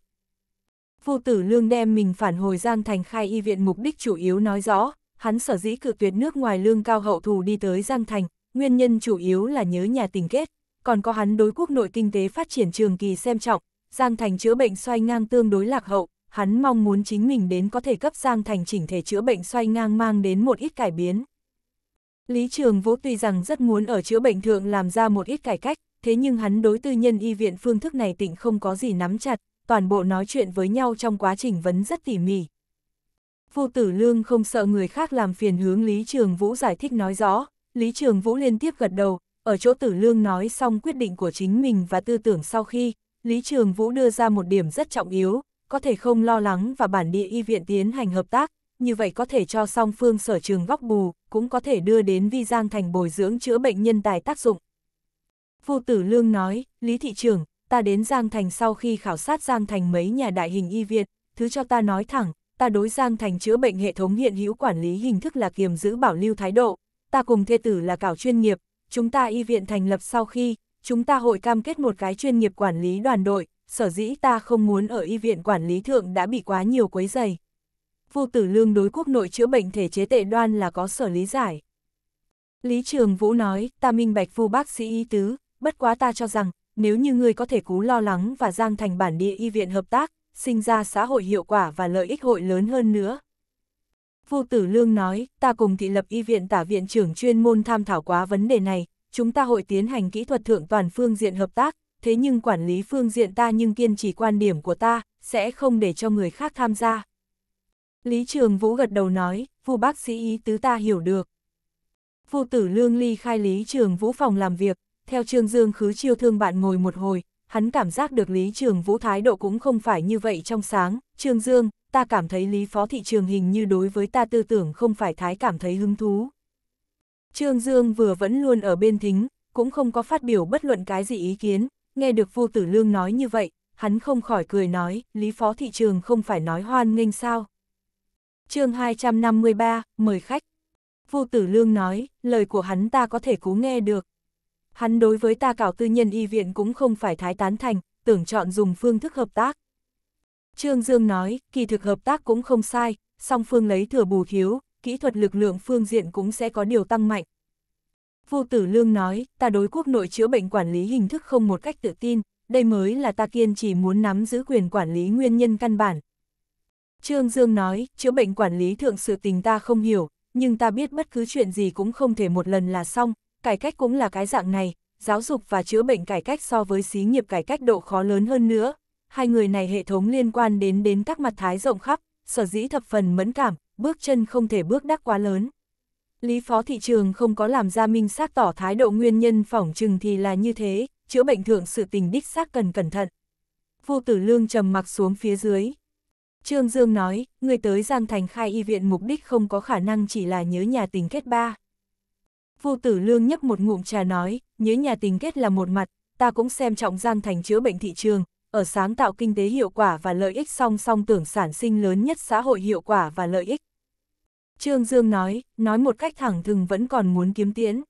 Vu Tử Lương đem mình phản hồi Giang Thành khai y viện mục đích chủ yếu nói rõ, hắn sở dĩ cự tuyệt nước ngoài lương cao hậu thù đi tới Giang Thành, nguyên nhân chủ yếu là nhớ nhà tình kết, còn có hắn đối quốc nội kinh tế phát triển trường kỳ xem trọng, Giang Thành chữa bệnh xoay ngang tương đối lạc hậu, hắn mong muốn chính mình đến có thể cấp Giang Thành chỉnh thể chữa bệnh xoay ngang mang đến một ít cải biến. Lý Trường Vũ tuy rằng rất muốn ở chữa bệnh thượng làm ra một ít cải cách, thế nhưng hắn đối tư nhân y viện phương thức này tỉnh không có gì nắm chặt, toàn bộ nói chuyện với nhau trong quá trình vấn rất tỉ mỉ, Phu Tử Lương không sợ người khác làm phiền hướng Lý Trường Vũ giải thích nói rõ, Lý Trường Vũ liên tiếp gật đầu, ở chỗ Tử Lương nói xong quyết định của chính mình và tư tưởng sau khi, Lý Trường Vũ đưa ra một điểm rất trọng yếu, có thể không lo lắng và bản địa y viện tiến hành hợp tác, như vậy có thể cho song phương sở trường góc bù, cũng có thể đưa đến Vi Giang thành bồi dưỡng chữa bệnh nhân tài tác dụng. Phu Tử Lương nói, Lý Thị Trường, ta đến Giang Thành sau khi khảo sát Giang Thành mấy nhà đại hình y viện, thứ cho ta nói thẳng, ta đối Giang Thành chữa bệnh hệ thống hiện hữu quản lý hình thức là kiềm giữ bảo lưu thái độ, ta cùng thê tử là cảo chuyên nghiệp, chúng ta y viện thành lập sau khi, chúng ta hội cam kết một cái chuyên nghiệp quản lý đoàn đội, sở dĩ ta không muốn ở y viện quản lý thượng đã bị quá nhiều quấy dày. Vu Tử Lương đối quốc nội chữa bệnh thể chế tệ đoan là có sở lý giải. Lý Trường Vũ nói, ta minh bạch Vu bác sĩ ý tứ, bất quá ta cho rằng, nếu như ngươi có thể cú lo lắng và Giang Thành bản địa y viện hợp tác, sinh ra xã hội hiệu quả và lợi ích hội lớn hơn nữa. Vu Tử Lương nói, ta cùng thị lập y viện tả viện trưởng chuyên môn tham thảo quá vấn đề này, chúng ta hội tiến hành kỹ thuật thượng toàn phương diện hợp tác, thế nhưng quản lý phương diện ta nhưng kiên trì quan điểm của ta, sẽ không để cho người khác tham gia. Lý Trường Vũ gật đầu nói, Vu bác sĩ ý tứ ta hiểu được. Vu Tử Lương ly khai Lý Trường Vũ phòng làm việc, theo Trương Dương khứ chiêu thương bạn ngồi một hồi, hắn cảm giác được Lý Trường Vũ thái độ cũng không phải như vậy trong sáng, Trương Dương, ta cảm thấy Lý Phó Thị Trường hình như đối với ta tư tưởng không phải thái cảm thấy hứng thú. Trương Dương vừa vẫn luôn ở bên thính, cũng không có phát biểu bất luận cái gì ý kiến, nghe được Vu Tử Lương nói như vậy, hắn không khỏi cười nói, Lý Phó Thị Trường không phải nói hoan nghênh sao. chương 253, mời khách. Vu Tử Lương nói, lời của hắn ta có thể cú nghe được, Hắn đối với ta cảo tư nhân y viện cũng không phải thái tán thành, tưởng chọn dùng phương thức hợp tác. Trương Dương nói, kỳ thực hợp tác cũng không sai, song phương lấy thừa bù thiếu, kỹ thuật lực lượng phương diện cũng sẽ có điều tăng mạnh. Vô Tử Lương nói, ta đối quốc nội chữa bệnh quản lý hình thức không một cách tự tin, đây mới là ta kiên chỉ muốn nắm giữ quyền quản lý nguyên nhân căn bản. Trương Dương nói, chữa bệnh quản lý thượng sự tình ta không hiểu, nhưng ta biết bất cứ chuyện gì cũng không thể một lần là xong, cải cách cũng là cái dạng này, giáo dục và chữa bệnh cải cách so với xí nghiệp cải cách độ khó lớn hơn nữa. Hai người này hệ thống liên quan đến đến các mặt thái rộng khắp, sở dĩ thập phần mẫn cảm, bước chân không thể bước đắc quá lớn. Lý phó thị trường không có làm ra minh xác tỏ thái độ nguyên nhân phỏng chừng thì là như thế, chữa bệnh thượng sự tình đích xác cần cẩn thận. Vô tử lương trầm mặc xuống phía dưới. Trương Dương nói, người tới Giang Thành khai y viện mục đích không có khả năng chỉ là nhớ nhà tình kết ba. Phu tử lương nhấp một ngụm trà nói, nhớ nhà tình kết là một mặt, ta cũng xem trọng Giang Thành chữa bệnh thị trường, ở sáng tạo kinh tế hiệu quả và lợi ích song song tưởng sản sinh lớn nhất xã hội hiệu quả và lợi ích. Trương Dương nói, nói một cách thẳng thừng vẫn còn muốn kiếm tiễn.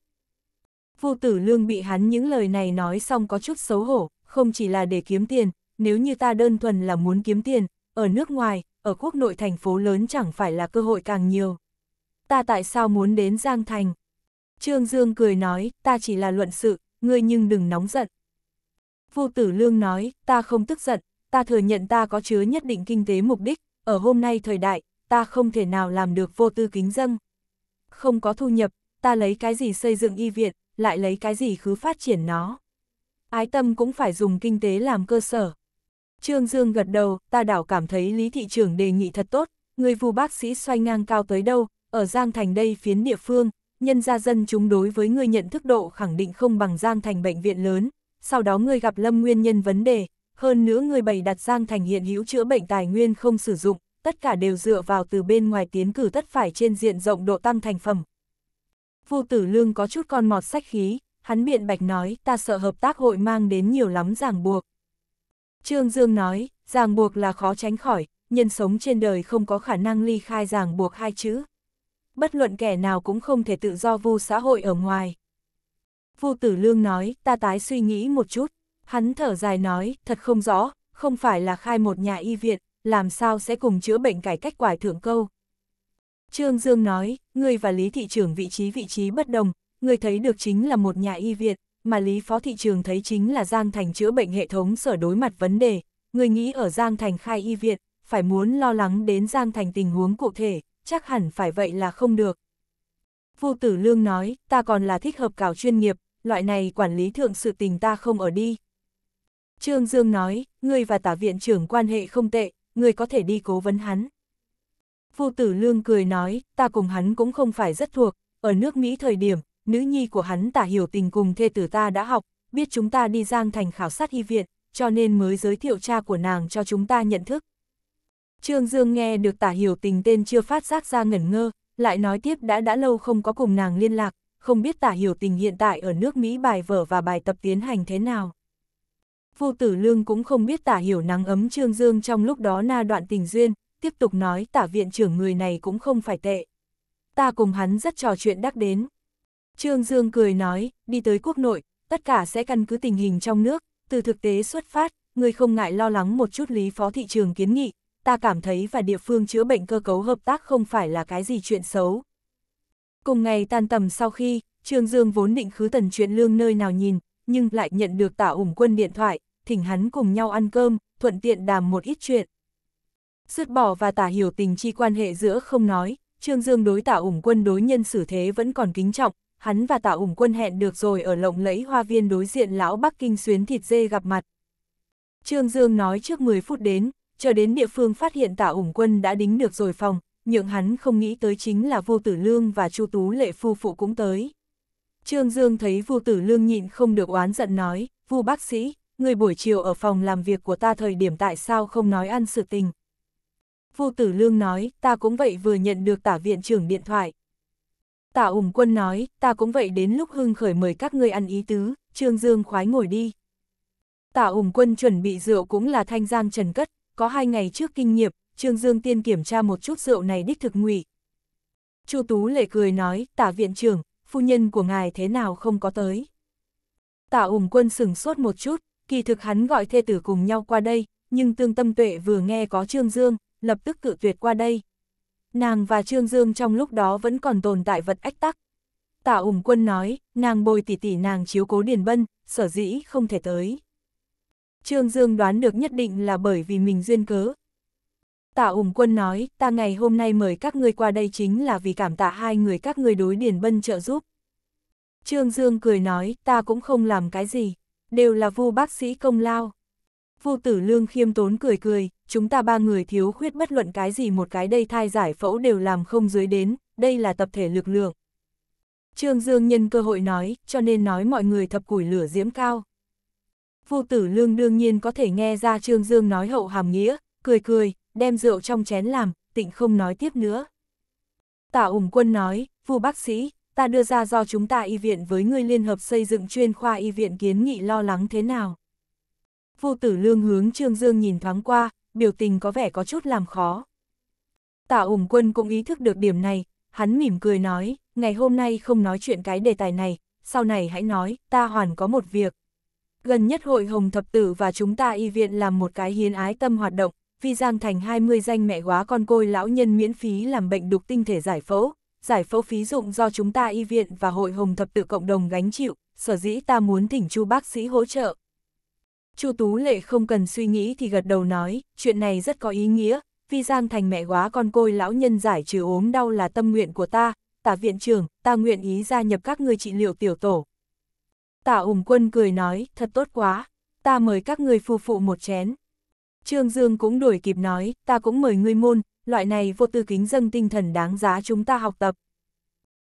Phu tử lương bị hắn những lời này nói xong có chút xấu hổ, không chỉ là để kiếm tiền, nếu như ta đơn thuần là muốn kiếm tiền, ở nước ngoài, ở quốc nội thành phố lớn chẳng phải là cơ hội càng nhiều. Ta tại sao muốn đến Giang Thành? Trương Dương cười nói, ta chỉ là luận sự, ngươi nhưng đừng nóng giận. Vô tử lương nói, ta không tức giận, ta thừa nhận ta có chứa nhất định kinh tế mục đích, ở hôm nay thời đại, ta không thể nào làm được vô tư kính dâng. Không có thu nhập, ta lấy cái gì xây dựng y viện, lại lấy cái gì cứ phát triển nó. Ái tâm cũng phải dùng kinh tế làm cơ sở. Trương Dương gật đầu, ta đảo cảm thấy Lý Thị trưởng đề nghị thật tốt, người vù bác sĩ xoay ngang cao tới đâu, ở Giang Thành đây phiến địa phương, nhân gia dân chúng đối với ngươi nhận thức độ khẳng định không bằng Giang Thành bệnh viện lớn, sau đó ngươi gặp Lâm Nguyên Nhân vấn đề, hơn nữa ngươi bày đặt Giang Thành hiện hữu chữa bệnh tài nguyên không sử dụng, tất cả đều dựa vào từ bên ngoài tiến cử tất phải trên diện rộng độ tăng thành phẩm. Vu Tử Lương có chút con mọt sách khí, hắn biện bạch nói ta sợ hợp tác hội mang đến nhiều lắm ràng buộc. Trương Dương nói, ràng buộc là khó tránh khỏi, nhân sống trên đời không có khả năng ly khai ràng buộc hai chữ, bất luận kẻ nào cũng không thể tự do vu xã hội ở ngoài. Vu Tử Lương nói, ta tái suy nghĩ một chút, hắn thở dài nói, thật không rõ, không phải là khai một nhà y viện, làm sao sẽ cùng chữa bệnh cải cách quải thưởng câu. Trương Dương nói, ngươi và Lý Thị trưởng vị trí vị trí bất đồng, ngươi thấy được chính là một nhà y viện, mà Lý Phó Thị trường thấy chính là Giang Thành chữa bệnh hệ thống sở đối mặt vấn đề, người nghĩ ở Giang Thành khai y viện, phải muốn lo lắng đến Giang Thành tình huống cụ thể, chắc hẳn phải vậy là không được. Vu Tử Lương nói, ta còn là thích hợp cào chuyên nghiệp, loại này quản lý thượng sự tình ta không ở đi. Trương Dương nói, ngươi và tả viện trưởng quan hệ không tệ, ngươi có thể đi cố vấn hắn. Vu Tử Lương cười nói, ta cùng hắn cũng không phải rất thuộc, ở nước Mỹ thời điểm, nữ nhi của hắn tả hiểu tình cùng thê tử ta đã học, biết chúng ta đi Giang Thành khảo sát hy viện, cho nên mới giới thiệu cha của nàng cho chúng ta nhận thức. Trương Dương nghe được tả hiểu tình tên chưa phát giác ra ngẩn ngơ, lại nói tiếp đã đã lâu không có cùng nàng liên lạc, không biết tả hiểu tình hiện tại ở nước Mỹ bài vở và bài tập tiến hành thế nào. Vô tử lương cũng không biết tả hiểu nắng ấm Trương Dương trong lúc đó na đoạn tình duyên, tiếp tục nói tả viện trưởng người này cũng không phải tệ. Ta cùng hắn rất trò chuyện đắc đến. Trương Dương cười nói, đi tới quốc nội, tất cả sẽ căn cứ tình hình trong nước, từ thực tế xuất phát, người không ngại lo lắng một chút lý phó thị trường kiến nghị, ta cảm thấy và địa phương chữa bệnh cơ cấu hợp tác không phải là cái gì chuyện xấu. Cùng ngày tan tầm sau khi, Trương Dương vốn định khứ tần chuyện lương nơi nào nhìn, nhưng lại nhận được tả ủng quân điện thoại, thỉnh hắn cùng nhau ăn cơm, thuận tiện đàm một ít chuyện. Sứt bỏ và tả hiểu tình chi quan hệ giữa không nói, Trương Dương đối tả ủng quân đối nhân xử thế vẫn còn kính trọng, hắn và tả ủng quân hẹn được rồi ở lộng lẫy hoa viên đối diện lão Bắc Kinh xuyến thịt dê gặp mặt. Trương Dương nói trước 10 phút đến, chờ đến địa phương phát hiện tả ủng quân đã đính được rồi phòng, nhượng hắn không nghĩ tới chính là vô tử lương và chu tú lệ phu phụ cũng tới. Trương Dương thấy vô tử lương nhịn không được oán giận nói, vu bác sĩ, người buổi chiều ở phòng làm việc của ta thời điểm tại sao không nói ăn sự tình. Vô tử lương nói, ta cũng vậy vừa nhận được tả viện trưởng điện thoại. Tả ủng quân nói, ta cũng vậy đến lúc hưng khởi mời các ngươi ăn ý tứ, Trương Dương khoái ngồi đi. Tả ủng quân chuẩn bị rượu cũng là thanh giang trần cất, có hai ngày trước kinh nghiệp Trương Dương Tiên kiểm tra một chút rượu này đích thực ngụy. Chu Tú lệ cười nói, tả viện trưởng, phu nhân của ngài thế nào không có tới. Tả ủng quân sửng sốt một chút, kỳ thực hắn gọi thê tử cùng nhau qua đây, nhưng tương tâm tuệ vừa nghe có Trương Dương, lập tức cự tuyệt qua đây. Nàng và Trương Dương trong lúc đó vẫn còn tồn tại vật ách tắc. Tả ủng quân nói, nàng bồi tỷ tỷ nàng chiếu cố Điền Bân, sở dĩ không thể tới. Trương Dương đoán được nhất định là bởi vì mình duyên cớ. Tạ ủng quân nói, ta ngày hôm nay mời các ngươi qua đây chính là vì cảm tạ hai người các ngươi đối điển bân trợ giúp. Trương Dương cười nói, ta cũng không làm cái gì, đều là vu bác sĩ công lao. Vu tử lương khiêm tốn cười cười, chúng ta ba người thiếu khuyết bất luận cái gì một cái đây thai giải phẫu đều làm không dưới đến, đây là tập thể lực lượng. Trương Dương nhân cơ hội nói, cho nên nói mọi người thập củi lửa diễm cao. Vu Tử Lương đương nhiên có thể nghe ra Trương Dương nói hậu hàm nghĩa, cười cười, đem rượu trong chén làm, tịnh không nói tiếp nữa. Tả ủng quân nói, Vu bác sĩ, ta đưa ra do chúng ta y viện với người liên hợp xây dựng chuyên khoa y viện kiến nghị lo lắng thế nào. Vu Tử Lương hướng Trương Dương nhìn thoáng qua, biểu tình có vẻ có chút làm khó. Tả ủng quân cũng ý thức được điểm này, hắn mỉm cười nói, ngày hôm nay không nói chuyện cái đề tài này, sau này hãy nói, ta hoàn có một việc, Gần nhất hội Hồng Thập Tử và chúng ta y viện làm một cái hiến ái tâm hoạt động, vì Giang Thành 20 danh mẹ hóa con côi lão nhân miễn phí làm bệnh đục tinh thể giải phẫu, giải phẫu phí dụng do chúng ta y viện và hội Hồng Thập Tử cộng đồng gánh chịu, sở dĩ ta muốn thỉnh chu bác sĩ hỗ trợ. Chu Tú Lệ không cần suy nghĩ thì gật đầu nói, chuyện này rất có ý nghĩa, vì Giang Thành mẹ hóa con côi lão nhân giải trừ ốm đau là tâm nguyện của ta, tả viện trưởng, ta nguyện ý gia nhập các người trị liệu tiểu tổ, Tạ ủng quân cười nói, thật tốt quá, ta mời các người phù phụ một chén. Trương Dương cũng đuổi kịp nói, ta cũng mời ngươi môn, loại này vô tư kính dâng tinh thần đáng giá chúng ta học tập.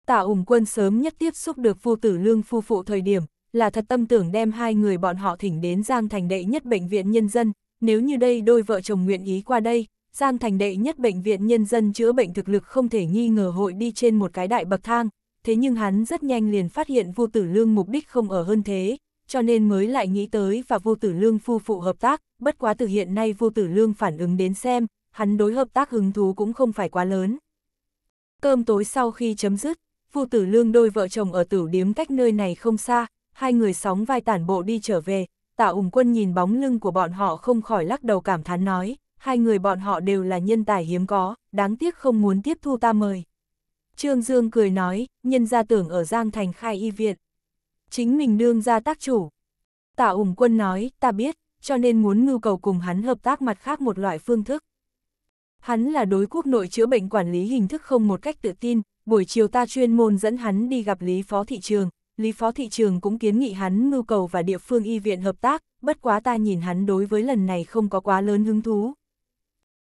Tạ ủng quân sớm nhất tiếp xúc được phu tử lương phu phụ thời điểm, là thật tâm tưởng đem hai người bọn họ thỉnh đến Giang Thành Đệ nhất Bệnh viện Nhân dân, nếu như đây đôi vợ chồng nguyện ý qua đây, Giang Thành Đệ nhất Bệnh viện Nhân dân chữa bệnh thực lực không thể nghi ngờ hội đi trên một cái đại bậc thang, thế nhưng hắn rất nhanh liền phát hiện vô tử lương mục đích không ở hơn thế, cho nên mới lại nghĩ tới và vô tử lương phu phụ hợp tác, bất quá từ hiện nay vô tử lương phản ứng đến xem, hắn đối hợp tác hứng thú cũng không phải quá lớn. Cơm tối sau khi chấm dứt, vô tử lương đôi vợ chồng ở tử điếm cách nơi này không xa, hai người sóng vai tản bộ đi trở về, tạ ủng quân nhìn bóng lưng của bọn họ không khỏi lắc đầu cảm thán nói, hai người bọn họ đều là nhân tài hiếm có, đáng tiếc không muốn tiếp thu ta mời. Trương Dương cười nói, nhân gia tưởng ở Giang Thành khai y viện. Chính mình đương ra tác chủ. Tạ ủng quân nói, ta biết, cho nên muốn mưu cầu cùng hắn hợp tác mặt khác một loại phương thức. Hắn là đối quốc nội chữa bệnh quản lý hình thức không một cách tự tin, buổi chiều ta chuyên môn dẫn hắn đi gặp Lý Phó Thị Trường, Lý Phó Thị Trường cũng kiến nghị hắn mưu cầu và địa phương y viện hợp tác, bất quá ta nhìn hắn đối với lần này không có quá lớn hứng thú.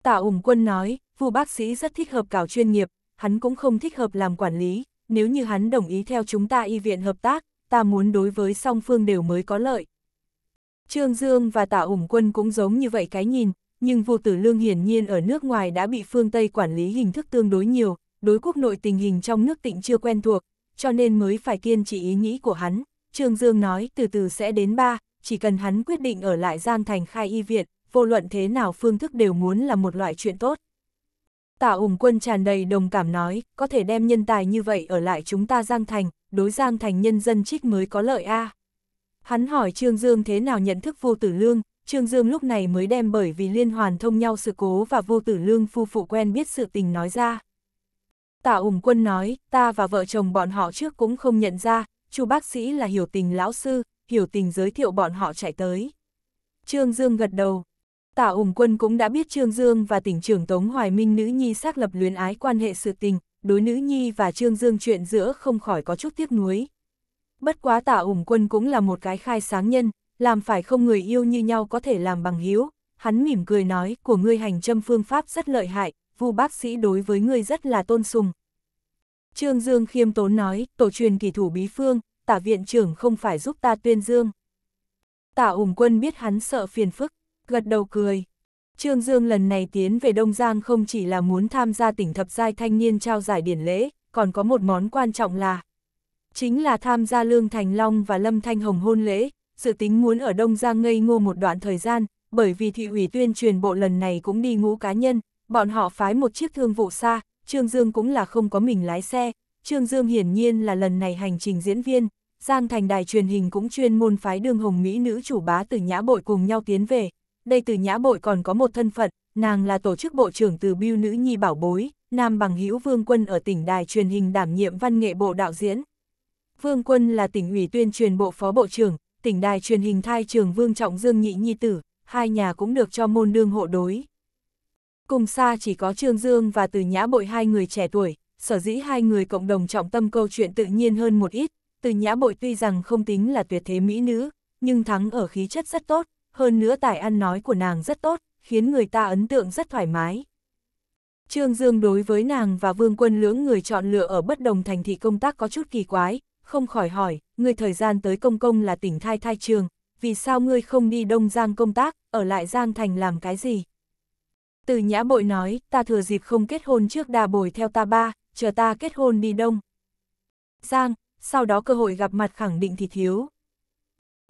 Tạ ủng quân nói, vụ bác sĩ rất thích hợp cảo chuyên nghiệp, hắn cũng không thích hợp làm quản lý, nếu như hắn đồng ý theo chúng ta y viện hợp tác, ta muốn đối với song phương đều mới có lợi. Trương Dương và Tạ Ủng Quân cũng giống như vậy cái nhìn, nhưng Vu Tử Lương hiển nhiên ở nước ngoài đã bị phương Tây quản lý hình thức tương đối nhiều, đối quốc nội tình hình trong nước tịnh chưa quen thuộc, cho nên mới phải kiên trì ý nghĩ của hắn. Trương Dương nói từ từ sẽ đến ba, chỉ cần hắn quyết định ở lại Giang Thành khai y viện, vô luận thế nào phương thức đều muốn là một loại chuyện tốt. Tả ủng quân tràn đầy đồng cảm nói, có thể đem nhân tài như vậy ở lại chúng ta Giang Thành, đối Giang Thành nhân dân trích mới có lợi a. Hắn hỏi Trương Dương thế nào nhận thức vô tử lương, Trương Dương lúc này mới đem bởi vì liên hoàn thông nhau sự cố và vô tử lương phu phụ quen biết sự tình nói ra. Tả ủng quân nói, ta và vợ chồng bọn họ trước cũng không nhận ra, chu bác sĩ là hiểu tình lão sư, hiểu tình giới thiệu bọn họ chạy tới. Trương Dương gật đầu, Tả ủng quân cũng đã biết Trương Dương và tỉnh trưởng Tống Hoài Minh nữ nhi xác lập luyến ái quan hệ sự tình, đối nữ nhi và Trương Dương chuyện giữa không khỏi có chút tiếc nuối. Bất quá tả ủng quân cũng là một cái khai sáng nhân, làm phải không người yêu như nhau có thể làm bằng hiếu. Hắn mỉm cười nói, của ngươi hành châm phương pháp rất lợi hại, vu bác sĩ đối với ngươi rất là tôn sùng. Trương Dương khiêm tốn nói, tổ truyền kỳ thủ bí phương, tả viện trưởng không phải giúp ta tuyên dương. Tả ủng quân biết hắn sợ phiền phức, gật đầu cười. Trương Dương lần này tiến về Đông Giang không chỉ là muốn tham gia tỉnh thập giai thanh niên trao giải điển lễ, còn có một món quan trọng là chính là tham gia Lương Thành Long và Lâm Thanh Hồng hôn lễ, dự tính muốn ở Đông Giang ngây ngô một đoạn thời gian, bởi vì thị ủy tuyên truyền bộ lần này cũng đi ngũ cá nhân, bọn họ phái một chiếc thương vụ xa, Trương Dương cũng là không có mình lái xe, Trương Dương hiển nhiên là lần này hành trình diễn viên, Giang Thành đài truyền hình cũng chuyên môn phái đường hồng Mỹ nữ chủ bá từ nhã bội cùng nhau tiến về, đây từ nhã bội còn có một thân phận, nàng là tổ chức bộ trưởng từ Biêu Nữ Nhi Bảo Bối, Nam Bằng Hữu Vương Quân ở tỉnh đài truyền hình đảm nhiệm văn nghệ bộ đạo diễn. Vương Quân là tỉnh ủy tuyên truyền bộ phó bộ trưởng, tỉnh đài truyền hình thai trường Vương Trọng Dương Nhị Nhi Tử, hai nhà cũng được cho môn đương hộ đối. Cùng xa chỉ có Trương Dương và từ nhã bội hai người trẻ tuổi, sở dĩ hai người cộng đồng trọng tâm câu chuyện tự nhiên hơn một ít, từ nhã bội tuy rằng không tính là tuyệt thế mỹ nữ, nhưng thắng ở khí chất rất tốt, hơn nữa tài ăn nói của nàng rất tốt, khiến người ta ấn tượng rất thoải mái. Trương Dương đối với nàng và Vương Quân lưỡng người chọn lựa ở bất đồng thành thị công tác có chút kỳ quái, không khỏi hỏi, người thời gian tới công công là tỉnh thai thai trường, vì sao ngươi không đi Đông Giang công tác, ở lại Giang Thành làm cái gì? Từ nhã bội nói, ta thừa dịp không kết hôn trước đà bồi theo ta ba, chờ ta kết hôn đi Đông. Giang, sau đó cơ hội gặp mặt khẳng định thì thiếu,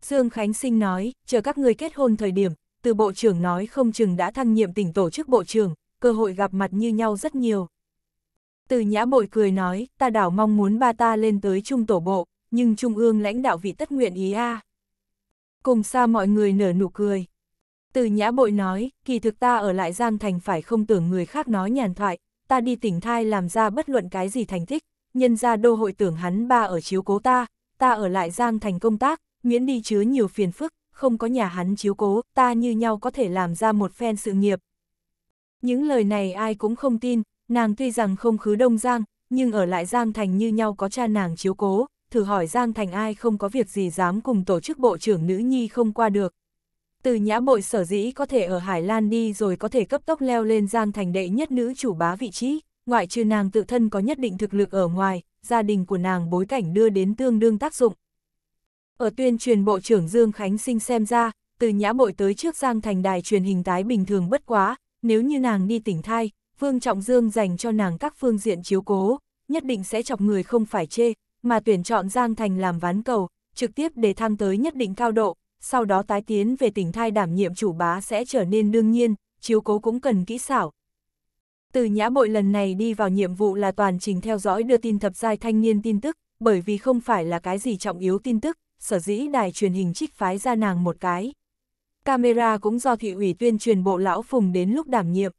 Dương Khánh Sinh nói, chờ các người kết hôn thời điểm, từ bộ trưởng nói không chừng đã thăng nhiệm tỉnh tổ chức bộ trưởng, cơ hội gặp mặt như nhau rất nhiều. Từ nhã bội cười nói, ta đảo mong muốn ba ta lên tới trung tổ bộ, nhưng trung ương lãnh đạo vị tất nguyện ý a. Cùng xa mọi người nở nụ cười. Từ nhã bội nói, kỳ thực ta ở lại Giang Thành phải không tưởng người khác nói nhàn thoại, ta đi tỉnh thai làm ra bất luận cái gì thành tích, nhân ra đô hội tưởng hắn ba ở chiếu cố ta, ta ở lại Giang Thành công tác, miễn đi chứa nhiều phiền phức, không có nhà hắn chiếu cố, ta như nhau có thể làm ra một phen sự nghiệp. Những lời này ai cũng không tin, nàng tuy rằng không khứ Đông Giang, nhưng ở lại Giang Thành như nhau có cha nàng chiếu cố, thử hỏi Giang Thành ai không có việc gì dám cùng tổ chức bộ trưởng nữ nhi không qua được. Từ nhã bội sở dĩ có thể ở Hải Lan đi rồi có thể cấp tốc leo lên Giang Thành đệ nhất nữ chủ bá vị trí, ngoại trừ nàng tự thân có nhất định thực lực ở ngoài, gia đình của nàng bối cảnh đưa đến tương đương tác dụng, ở tuyên truyền Bộ trưởng Dương Khánh Sinh xem ra, từ nhã bội tới trước Giang Thành đài truyền hình tái bình thường bất quá, nếu như nàng đi tỉnh thai, Vương Trọng Dương dành cho nàng các phương diện chiếu cố, nhất định sẽ chọc người không phải chê, mà tuyển chọn Giang Thành làm ván cầu, trực tiếp để thăng tới nhất định cao độ, sau đó tái tiến về tỉnh thai đảm nhiệm chủ bá sẽ trở nên đương nhiên, chiếu cố cũng cần kỹ xảo. Từ nhã bội lần này đi vào nhiệm vụ là toàn trình theo dõi đưa tin thập giai thanh niên tin tức, bởi vì không phải là cái gì trọng yếu tin tức, sở dĩ đài truyền hình trích phái ra nàng một cái. Camera cũng do thị ủy tuyên truyền bộ lão phùng đến lúc đảm nhiệm.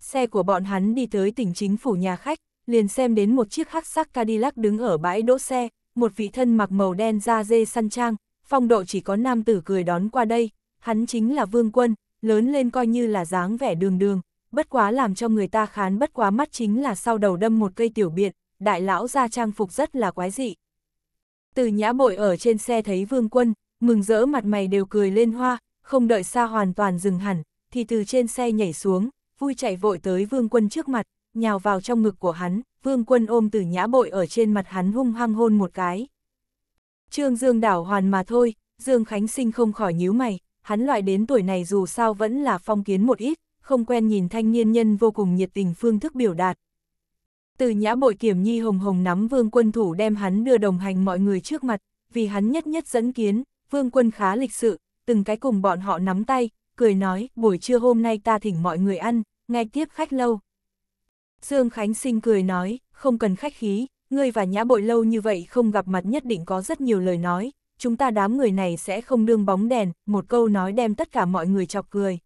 Xe của bọn hắn đi tới tỉnh chính phủ nhà khách, liền xem đến một chiếc hắc sắc Cadillac đứng ở bãi đỗ xe, một vị thân mặc màu đen da dê săn trang, phong độ chỉ có nam tử cười đón qua đây, hắn chính là Vương Quân, lớn lên coi như là dáng vẻ đường đường, bất quá làm cho người ta khán bất quá mắt chính là sau đầu đâm một cây tiểu biện, đại lão ra trang phục rất là quái dị. Từ nhã bội ở trên xe thấy vương quân, mừng rỡ mặt mày đều cười lên hoa, không đợi xa hoàn toàn dừng hẳn, thì từ trên xe nhảy xuống, vui chạy vội tới vương quân trước mặt, nhào vào trong ngực của hắn, vương quân ôm từ nhã bội ở trên mặt hắn hung hăng hôn một cái. Trương Dương đảo hoàn mà thôi, Dương Khánh Sinh không khỏi nhíu mày, hắn loại đến tuổi này dù sao vẫn là phong kiến một ít, không quen nhìn thanh niên nhân vô cùng nhiệt tình phương thức biểu đạt, từ nhã bội kiểm nhi hồng hồng nắm vương quân thủ đem hắn đưa đồng hành mọi người trước mặt, vì hắn nhất nhất dẫn kiến, vương quân khá lịch sự, từng cái cùng bọn họ nắm tay, cười nói, buổi trưa hôm nay ta thỉnh mọi người ăn, ngay tiếp khách lâu. Dương Khánh Sinh cười nói, không cần khách khí, ngươi và nhã bội lâu như vậy không gặp mặt nhất định có rất nhiều lời nói, chúng ta đám người này sẽ không đương bóng đèn, một câu nói đem tất cả mọi người chọc cười.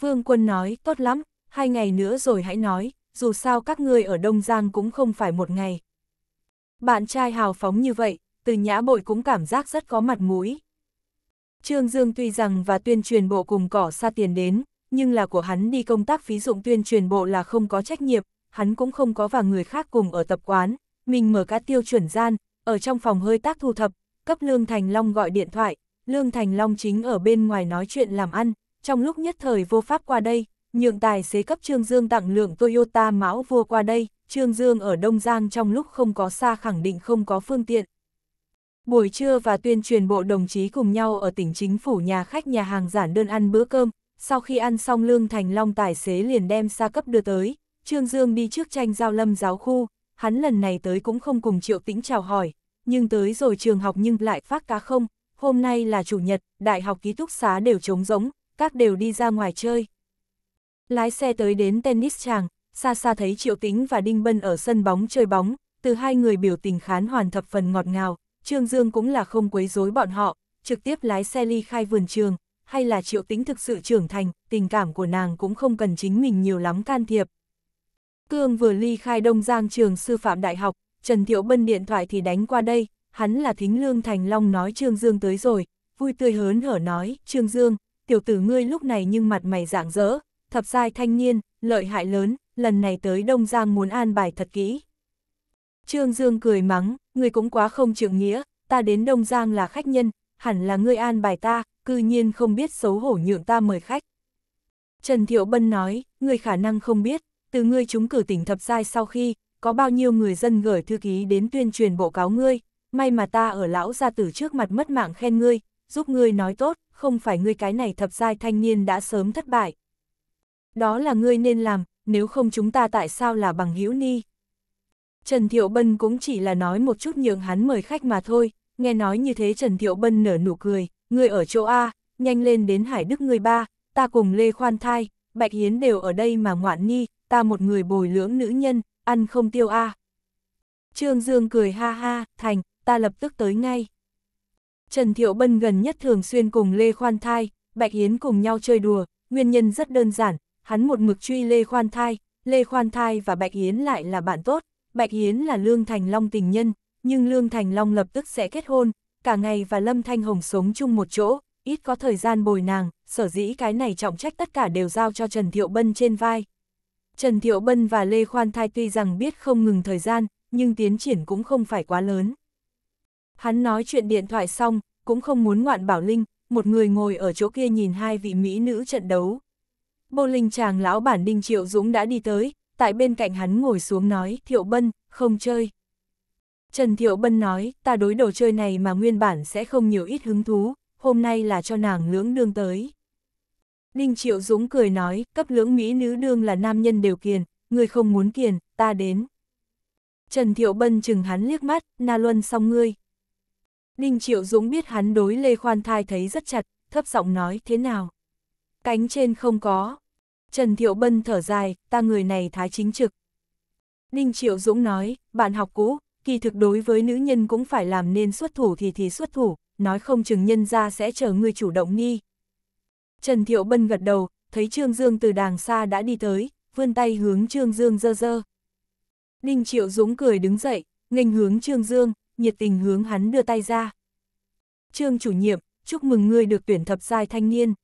Vương quân nói, tốt lắm, hai ngày nữa rồi hãy nói, dù sao các ngươi ở Đông Giang cũng không phải một ngày. Bạn trai hào phóng như vậy, từ nhã bội cũng cảm giác rất có mặt mũi. Trương Dương tuy rằng và tuyên truyền bộ cùng cỏ xa tiền đến, nhưng là của hắn đi công tác phí dụng tuyên truyền bộ là không có trách nhiệm, hắn cũng không có và người khác cùng ở tập quán, mình mở cả tiêu chuẩn gian, ở trong phòng hơi tác thu thập, cấp Lương Thành Long gọi điện thoại, Lương Thành Long chính ở bên ngoài nói chuyện làm ăn, trong lúc nhất thời vô pháp qua đây, nhượng tài xế cấp Trương Dương tặng lượng Toyota máu vua qua đây, Trương Dương ở Đông Giang trong lúc không có xa khẳng định không có phương tiện. Buổi trưa và tuyên truyền bộ đồng chí cùng nhau ở tỉnh chính phủ nhà khách nhà hàng giản đơn ăn bữa cơm, sau khi ăn xong lương thành long tài xế liền đem xa cấp đưa tới, Trương Dương đi trước tranh giao lâm giáo khu, hắn lần này tới cũng không cùng triệu tĩnh chào hỏi, nhưng tới rồi trường học nhưng lại phát cá không, hôm nay là chủ nhật, đại học ký túc xá đều trống rỗng, các đều đi ra ngoài chơi, Lái xe tới đến tennis tràng, xa xa thấy Triệu Tĩnh và Đinh Bân ở sân bóng chơi bóng, từ hai người biểu tình khán hoàn thập phần ngọt ngào, Trương Dương cũng là không quấy rối bọn họ, trực tiếp lái xe ly khai vườn trường, hay là Triệu Tĩnh thực sự trưởng thành, tình cảm của nàng cũng không cần chính mình nhiều lắm can thiệp. Cương vừa ly khai Đông Giang trường sư phạm đại học, Trần Thiệu Bân điện thoại thì đánh qua đây, hắn là thính lương thành long nói Trương Dương tới rồi, vui tươi hớn hở nói, Trương Dương, tiểu tử ngươi lúc này nhưng mặt mày rạng rỡ, thập giai thanh niên, lợi hại lớn, lần này tới Đông Giang muốn an bài thật kỹ. Trương Dương cười mắng, người cũng quá không trưởng nghĩa, ta đến Đông Giang là khách nhân, hẳn là ngươi an bài ta, cư nhiên không biết xấu hổ nhượng ta mời khách. Trần Thiệu Bân nói, người khả năng không biết, từ ngươi chúng cử tỉnh thập giai sau khi, có bao nhiêu người dân gửi thư ký đến tuyên truyền bộ cáo ngươi, may mà ta ở lão gia tử trước mặt mất mạng khen ngươi, giúp ngươi nói tốt, không phải ngươi cái này thập giai thanh niên đã sớm thất bại. Đó là ngươi nên làm, nếu không chúng ta tại sao là bằng hữu ni. Trần Thiệu Bân cũng chỉ là nói một chút nhường hắn mời khách mà thôi, nghe nói như thế Trần Thiệu Bân nở nụ cười, ngươi ở chỗ A, nhanh lên đến Hải Đức người ba, ta cùng Lê Khoan Thai, Bạch Hiến đều ở đây mà ngoạn nhi, ta một người bồi lưỡng nữ nhân, ăn không tiêu A. Trương Dương cười ha ha, thành, ta lập tức tới ngay. Trần Thiệu Bân gần nhất thường xuyên cùng Lê Khoan Thai, Bạch Hiến cùng nhau chơi đùa, nguyên nhân rất đơn giản, hắn một mực truy Lê Khoan Thai, Lê Khoan Thai và Bạch yến lại là bạn tốt, Bạch yến là Lương Thành Long tình nhân, nhưng Lương Thành Long lập tức sẽ kết hôn, cả ngày và Lâm Thanh Hồng sống chung một chỗ, ít có thời gian bồi nàng, sở dĩ cái này trọng trách tất cả đều giao cho Trần Thiệu Bân trên vai. Trần Thiệu Bân và Lê Khoan Thai tuy rằng biết không ngừng thời gian, nhưng tiến triển cũng không phải quá lớn. Hắn nói chuyện điện thoại xong, cũng không muốn ngoạn bảo Linh, một người ngồi ở chỗ kia nhìn hai vị mỹ nữ trận đấu, Bô Linh chàng lão bản Đinh Triệu Dũng đã đi tới, tại bên cạnh hắn ngồi xuống nói, Thiệu Bân, không chơi. Trần Thiệu Bân nói, ta đối đồ chơi này mà nguyên bản sẽ không nhiều ít hứng thú, hôm nay là cho nàng lưỡng đương tới. Đinh Triệu Dũng cười nói, cấp lưỡng Mỹ nữ đương là nam nhân đều kiền, người không muốn kiền, ta đến. Trần Thiệu Bân chừng hắn liếc mắt, na luân xong ngươi. Đinh Triệu Dũng biết hắn đối Lê Khoan Thai thấy rất chặt, thấp giọng nói thế nào. Cánh trên không có, Trần Thiệu Bân thở dài, ta người này thái chính trực. Ninh Triệu Dũng nói, bạn học cũ, kỳ thực đối với nữ nhân cũng phải làm nên xuất thủ thì thì xuất thủ, nói không chừng nhân ra sẽ chờ ngươi chủ động nghi. Trần Thiệu Bân gật đầu, thấy Trương Dương từ đàng xa đã đi tới, vươn tay hướng Trương Dương dơ dơ. Ninh Triệu Dũng cười đứng dậy, nghênh hướng Trương Dương, nhiệt tình hướng hắn đưa tay ra. Trương chủ nhiệm, chúc mừng ngươi được tuyển thập giai thanh niên.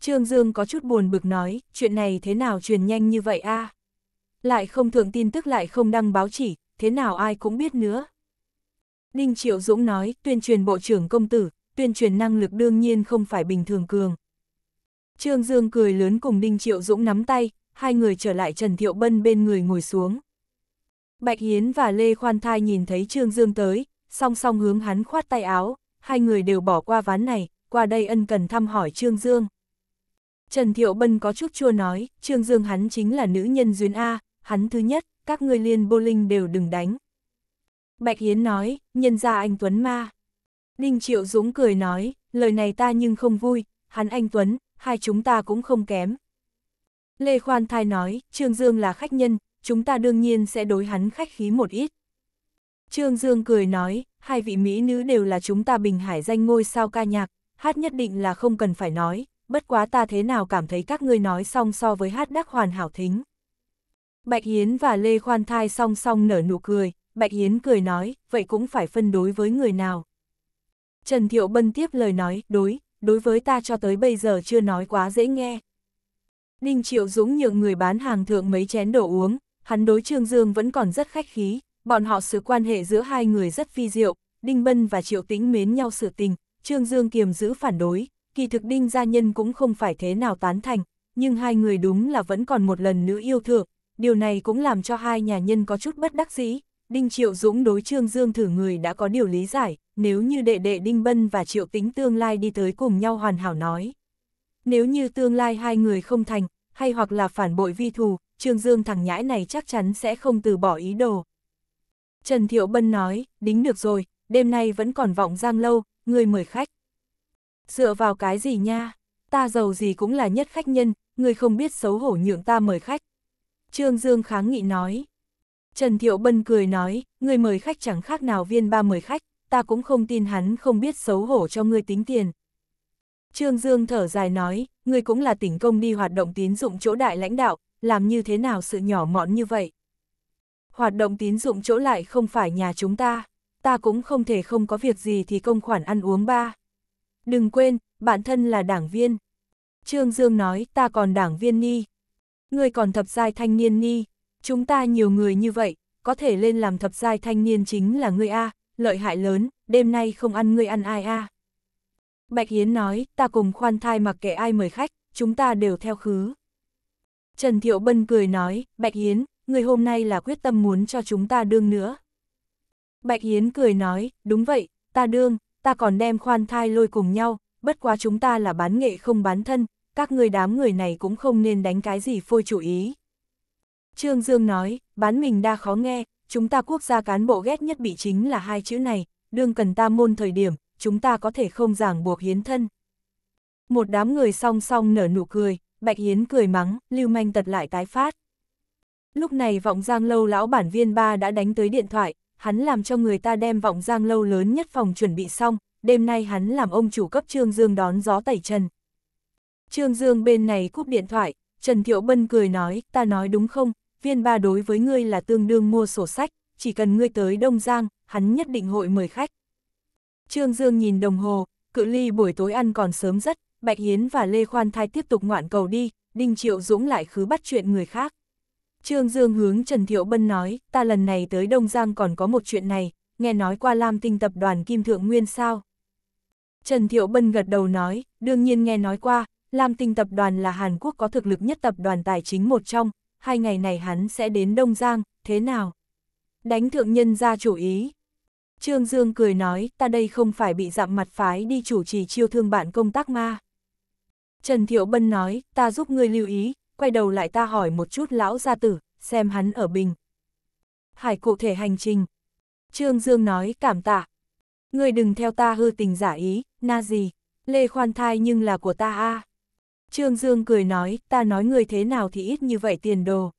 Trương Dương có chút buồn bực nói, chuyện này thế nào truyền nhanh như vậy a Lại không thường tin tức lại không đăng báo chỉ, thế nào ai cũng biết nữa. Ninh Triệu Dũng nói, tuyên truyền bộ trưởng công tử, tuyên truyền năng lực đương nhiên không phải bình thường cường. Trương Dương cười lớn cùng Ninh Triệu Dũng nắm tay, hai người trở lại Trần Thiệu Bân bên người ngồi xuống. Bạch Hiến và Lê Khoan Thai nhìn thấy Trương Dương tới, song song hướng hắn khoát tay áo, hai người đều bỏ qua ván này, qua đây ân cần thăm hỏi Trương Dương. Trần Thiệu Bân có chút chua nói, Trương Dương hắn chính là nữ nhân duyên A, hắn thứ nhất, các ngươi liên bô linh đều đừng đánh. Bạch Hiến nói, nhân ra anh Tuấn ma. Đinh Triệu Dũng cười nói, lời này ta nhưng không vui, hắn anh Tuấn, hai chúng ta cũng không kém. Lê Khoan Thai nói, Trương Dương là khách nhân, chúng ta đương nhiên sẽ đối hắn khách khí một ít. Trương Dương cười nói, hai vị mỹ nữ đều là chúng ta Bình Hải danh ngôi sao ca nhạc, hát nhất định là không cần phải nói, bất quá ta thế nào cảm thấy các ngươi nói song so với hát đắc hoàn hảo thính. Bạch Hiến và Lê Khoan Thai song song nở nụ cười, Bạch Hiến cười nói, vậy cũng phải phân đối với người nào. Trần Thiệu Bân tiếp lời nói, đối, đối với ta cho tới bây giờ chưa nói quá dễ nghe. đinh Triệu Dũng nhượng người bán hàng thượng mấy chén đồ uống, hắn đối Trương Dương vẫn còn rất khách khí, bọn họ sự quan hệ giữa hai người rất phi diệu, Đinh Bân và Triệu Tĩnh mến nhau sự tình, Trương Dương kiềm giữ phản đối, kỳ thực Đinh Gia Nhân cũng không phải thế nào tán thành, nhưng hai người đúng là vẫn còn một lần nữa yêu thượng, điều này cũng làm cho hai nhà nhân có chút bất đắc dĩ. Đinh Triệu Dũng đối Trương Dương thử người đã có điều lý giải, nếu như đệ đệ Đinh Bân và Triệu Tính tương lai đi tới cùng nhau hoàn hảo nói. Nếu như tương lai hai người không thành, hay hoặc là phản bội vi thù, Trương Dương thằng nhãi này chắc chắn sẽ không từ bỏ ý đồ. Trần Thiệu Bân nói, đính được rồi, đêm nay vẫn còn vọng giang lâu, người mời khách. Dựa vào cái gì nha? Ta giàu gì cũng là nhất khách nhân, người không biết xấu hổ nhượng ta mời khách. Trương Dương kháng nghị nói. Trần Thiệu Bân cười nói, người mời khách chẳng khác nào viên ba mời khách, ta cũng không tin hắn không biết xấu hổ cho người tính tiền. Trương Dương thở dài nói, người cũng là tỉnh công đi hoạt động tín dụng chỗ đại lãnh đạo, làm như thế nào sự nhỏ mọn như vậy. Hoạt động tín dụng chỗ lại không phải nhà chúng ta, ta cũng không thể không có việc gì thì công khoản ăn uống ba. Đừng quên, bản thân là đảng viên. Trương Dương nói ta còn đảng viên ni. Người còn thập giai thanh niên ni. Chúng ta nhiều người như vậy, có thể lên làm thập giai thanh niên chính là ngươi A, lợi hại lớn, đêm nay không ăn ngươi ăn ai A. Bạch Hiến nói, ta cùng khoan thai mặc kệ ai mời khách, chúng ta đều theo khứ. Trần Thiệu Bân cười nói, Bạch Hiến, người hôm nay là quyết tâm muốn cho chúng ta đương nữa. Bạch Hiến cười nói, đúng vậy, ta đương, ta còn đem khoan thai lôi cùng nhau, bất quá chúng ta là bán nghệ không bán thân, các người đám người này cũng không nên đánh cái gì phôi chủ ý. Trương Dương nói, bán mình đa khó nghe, chúng ta quốc gia cán bộ ghét nhất bị chính là hai chữ này, đương cần ta môn thời điểm, chúng ta có thể không giảng buộc hiến thân. Một đám người song song nở nụ cười, Bạch Hiến cười mắng, lưu manh tật lại tái phát. Lúc này vọng giang lâu lão bản viên ba đã đánh tới điện thoại, hắn làm cho người ta đem vọng giang lâu lớn nhất phòng chuẩn bị xong, đêm nay hắn làm ông chủ cấp Trương Dương đón gió tẩy trần. Trương Dương bên này cúp điện thoại, Trần Thiệu Bân cười nói, ta nói đúng không, viên ba đối với ngươi là tương đương mua sổ sách, chỉ cần ngươi tới Đông Giang, hắn nhất định hội mời khách. Trương Dương nhìn đồng hồ, cự ly buổi tối ăn còn sớm rất, Bạch Hiến và Lê Khoan Thai tiếp tục ngoạn cầu đi, Đinh Triệu Dũng lại khứ bắt chuyện người khác. Trương Dương hướng Trần Thiệu Bân nói, ta lần này tới Đông Giang còn có một chuyện này, nghe nói qua Lam Tinh tập đoàn Kim Thượng Nguyên sao? Trần Thiệu Bân gật đầu nói, đương nhiên nghe nói qua, Lam Tinh tập đoàn là Hàn Quốc có thực lực nhất tập đoàn tài chính một trong, hai ngày này hắn sẽ đến Đông Giang, thế nào? Đánh thượng nhân ra chủ ý. Trương Dương cười nói, ta đây không phải bị dặm mặt phái đi chủ trì chiêu thương bạn công tác ma. Trần Thiệu Bân nói, ta giúp ngươi lưu ý, quay đầu lại ta hỏi một chút lão gia tử, xem hắn ở bình. Hải cụ thể hành trình. Trương Dương nói cảm tạ. Người đừng theo ta hư tình giả ý, na gì, lê khoan thai nhưng là của ta a Trương Dương cười nói, ta nói người thế nào thì ít như vậy tiền đồ.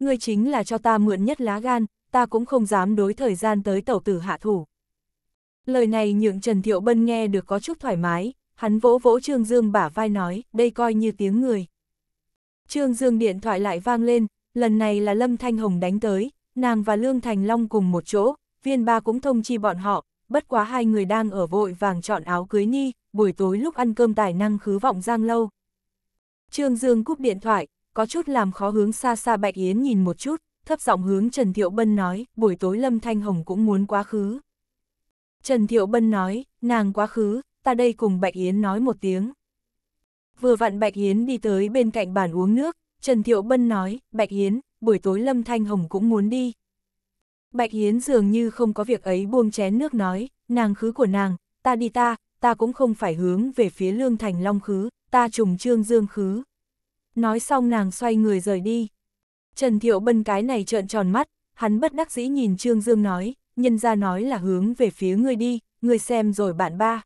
Ngươi chính là cho ta mượn nhất lá gan, ta cũng không dám đối thời gian tới tẩu tử hạ thủ. Lời này nhượng Trần Thiệu Bân nghe được có chút thoải mái, hắn vỗ vỗ Trương Dương bả vai nói, đây coi như tiếng người. Trương Dương điện thoại lại vang lên, lần này là Lâm Thanh Hồng đánh tới, nàng và Lương Thành Long cùng một chỗ, viên ba cũng thông chi bọn họ, bất quá hai người đang ở vội vàng chọn áo cưới ni, buổi tối lúc ăn cơm tài năng khứ vọng giang lâu. Trương Dương cúp điện thoại, có chút làm khó hướng xa xa Bạch Yến nhìn một chút, thấp giọng hướng Trần Thiệu Bân nói, buổi tối Lâm Thanh Hồng cũng muốn quá khứ. Trần Thiệu Bân nói, nàng quá khứ, ta đây cùng Bạch Yến nói một tiếng vừa vặn Bạch Hiến đi tới bên cạnh bàn uống nước, Trần Thiệu Bân nói, Bạch Hiến, buổi tối Lâm Thanh Hồng cũng muốn đi. Bạch Hiến dường như không có việc ấy buông chén nước nói, nàng khứ của nàng, ta đi ta, ta cũng không phải hướng về phía Lương Thành Long khứ, ta trùng trương dương khứ. Nói xong nàng xoay người rời đi. Trần Thiệu Bân cái này trợn tròn mắt, hắn bất đắc dĩ nhìn Trương Dương nói, nhân ra nói là hướng về phía ngươi đi, ngươi xem rồi bạn ba.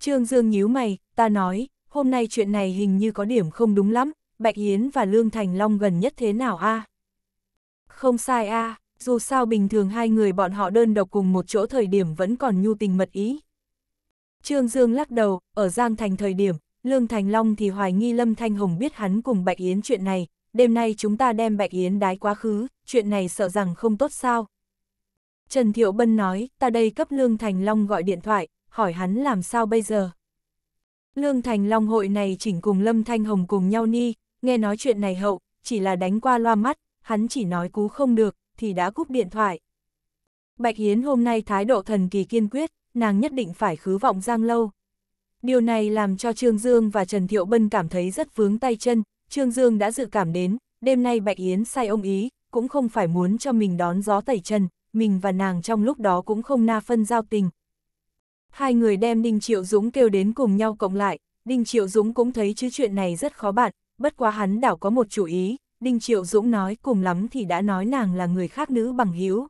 Trương Dương nhíu mày, ta nói, hôm nay chuyện này hình như có điểm không đúng lắm, Bạch Yến và Lương Thành Long gần nhất thế nào a? À? Không sai a, à, dù sao bình thường hai người bọn họ đơn độc cùng một chỗ thời điểm vẫn còn nhu tình mật ý. Trương Dương lắc đầu, ở Giang Thành thời điểm, Lương Thành Long thì hoài nghi Lâm Thanh Hồng biết hắn cùng Bạch Yến chuyện này, đêm nay chúng ta đem Bạch Yến đái quá khứ, chuyện này sợ rằng không tốt sao. Trần Thiệu Bân nói, ta đây cấp Lương Thành Long gọi điện thoại, hỏi hắn làm sao bây giờ. Lương Thành Long hội này chỉnh cùng Lâm Thanh Hồng cùng nhau ni, nghe nói chuyện này hậu, chỉ là đánh qua loa mắt, hắn chỉ nói cú không được, thì đã cúp điện thoại. Bạch Hiến hôm nay thái độ thần kỳ kiên quyết, nàng nhất định phải khứ vọng Giang Lâu. Điều này làm cho Trương Dương và Trần Thiệu Bân cảm thấy rất vướng tay chân, Trương Dương đã dự cảm đến, đêm nay Bạch Yến sai ông ý, cũng không phải muốn cho mình đón gió tẩy chân, mình và nàng trong lúc đó cũng không na phân giao tình, Hai người đem Đinh Triệu Dũng kêu đến cùng nhau cộng lại, Đinh Triệu Dũng cũng thấy chứ chuyện này rất khó bạn, bất quá hắn đảo có một chủ ý, Đinh Triệu Dũng nói cùng lắm thì đã nói nàng là người khác nữ bằng hiếu.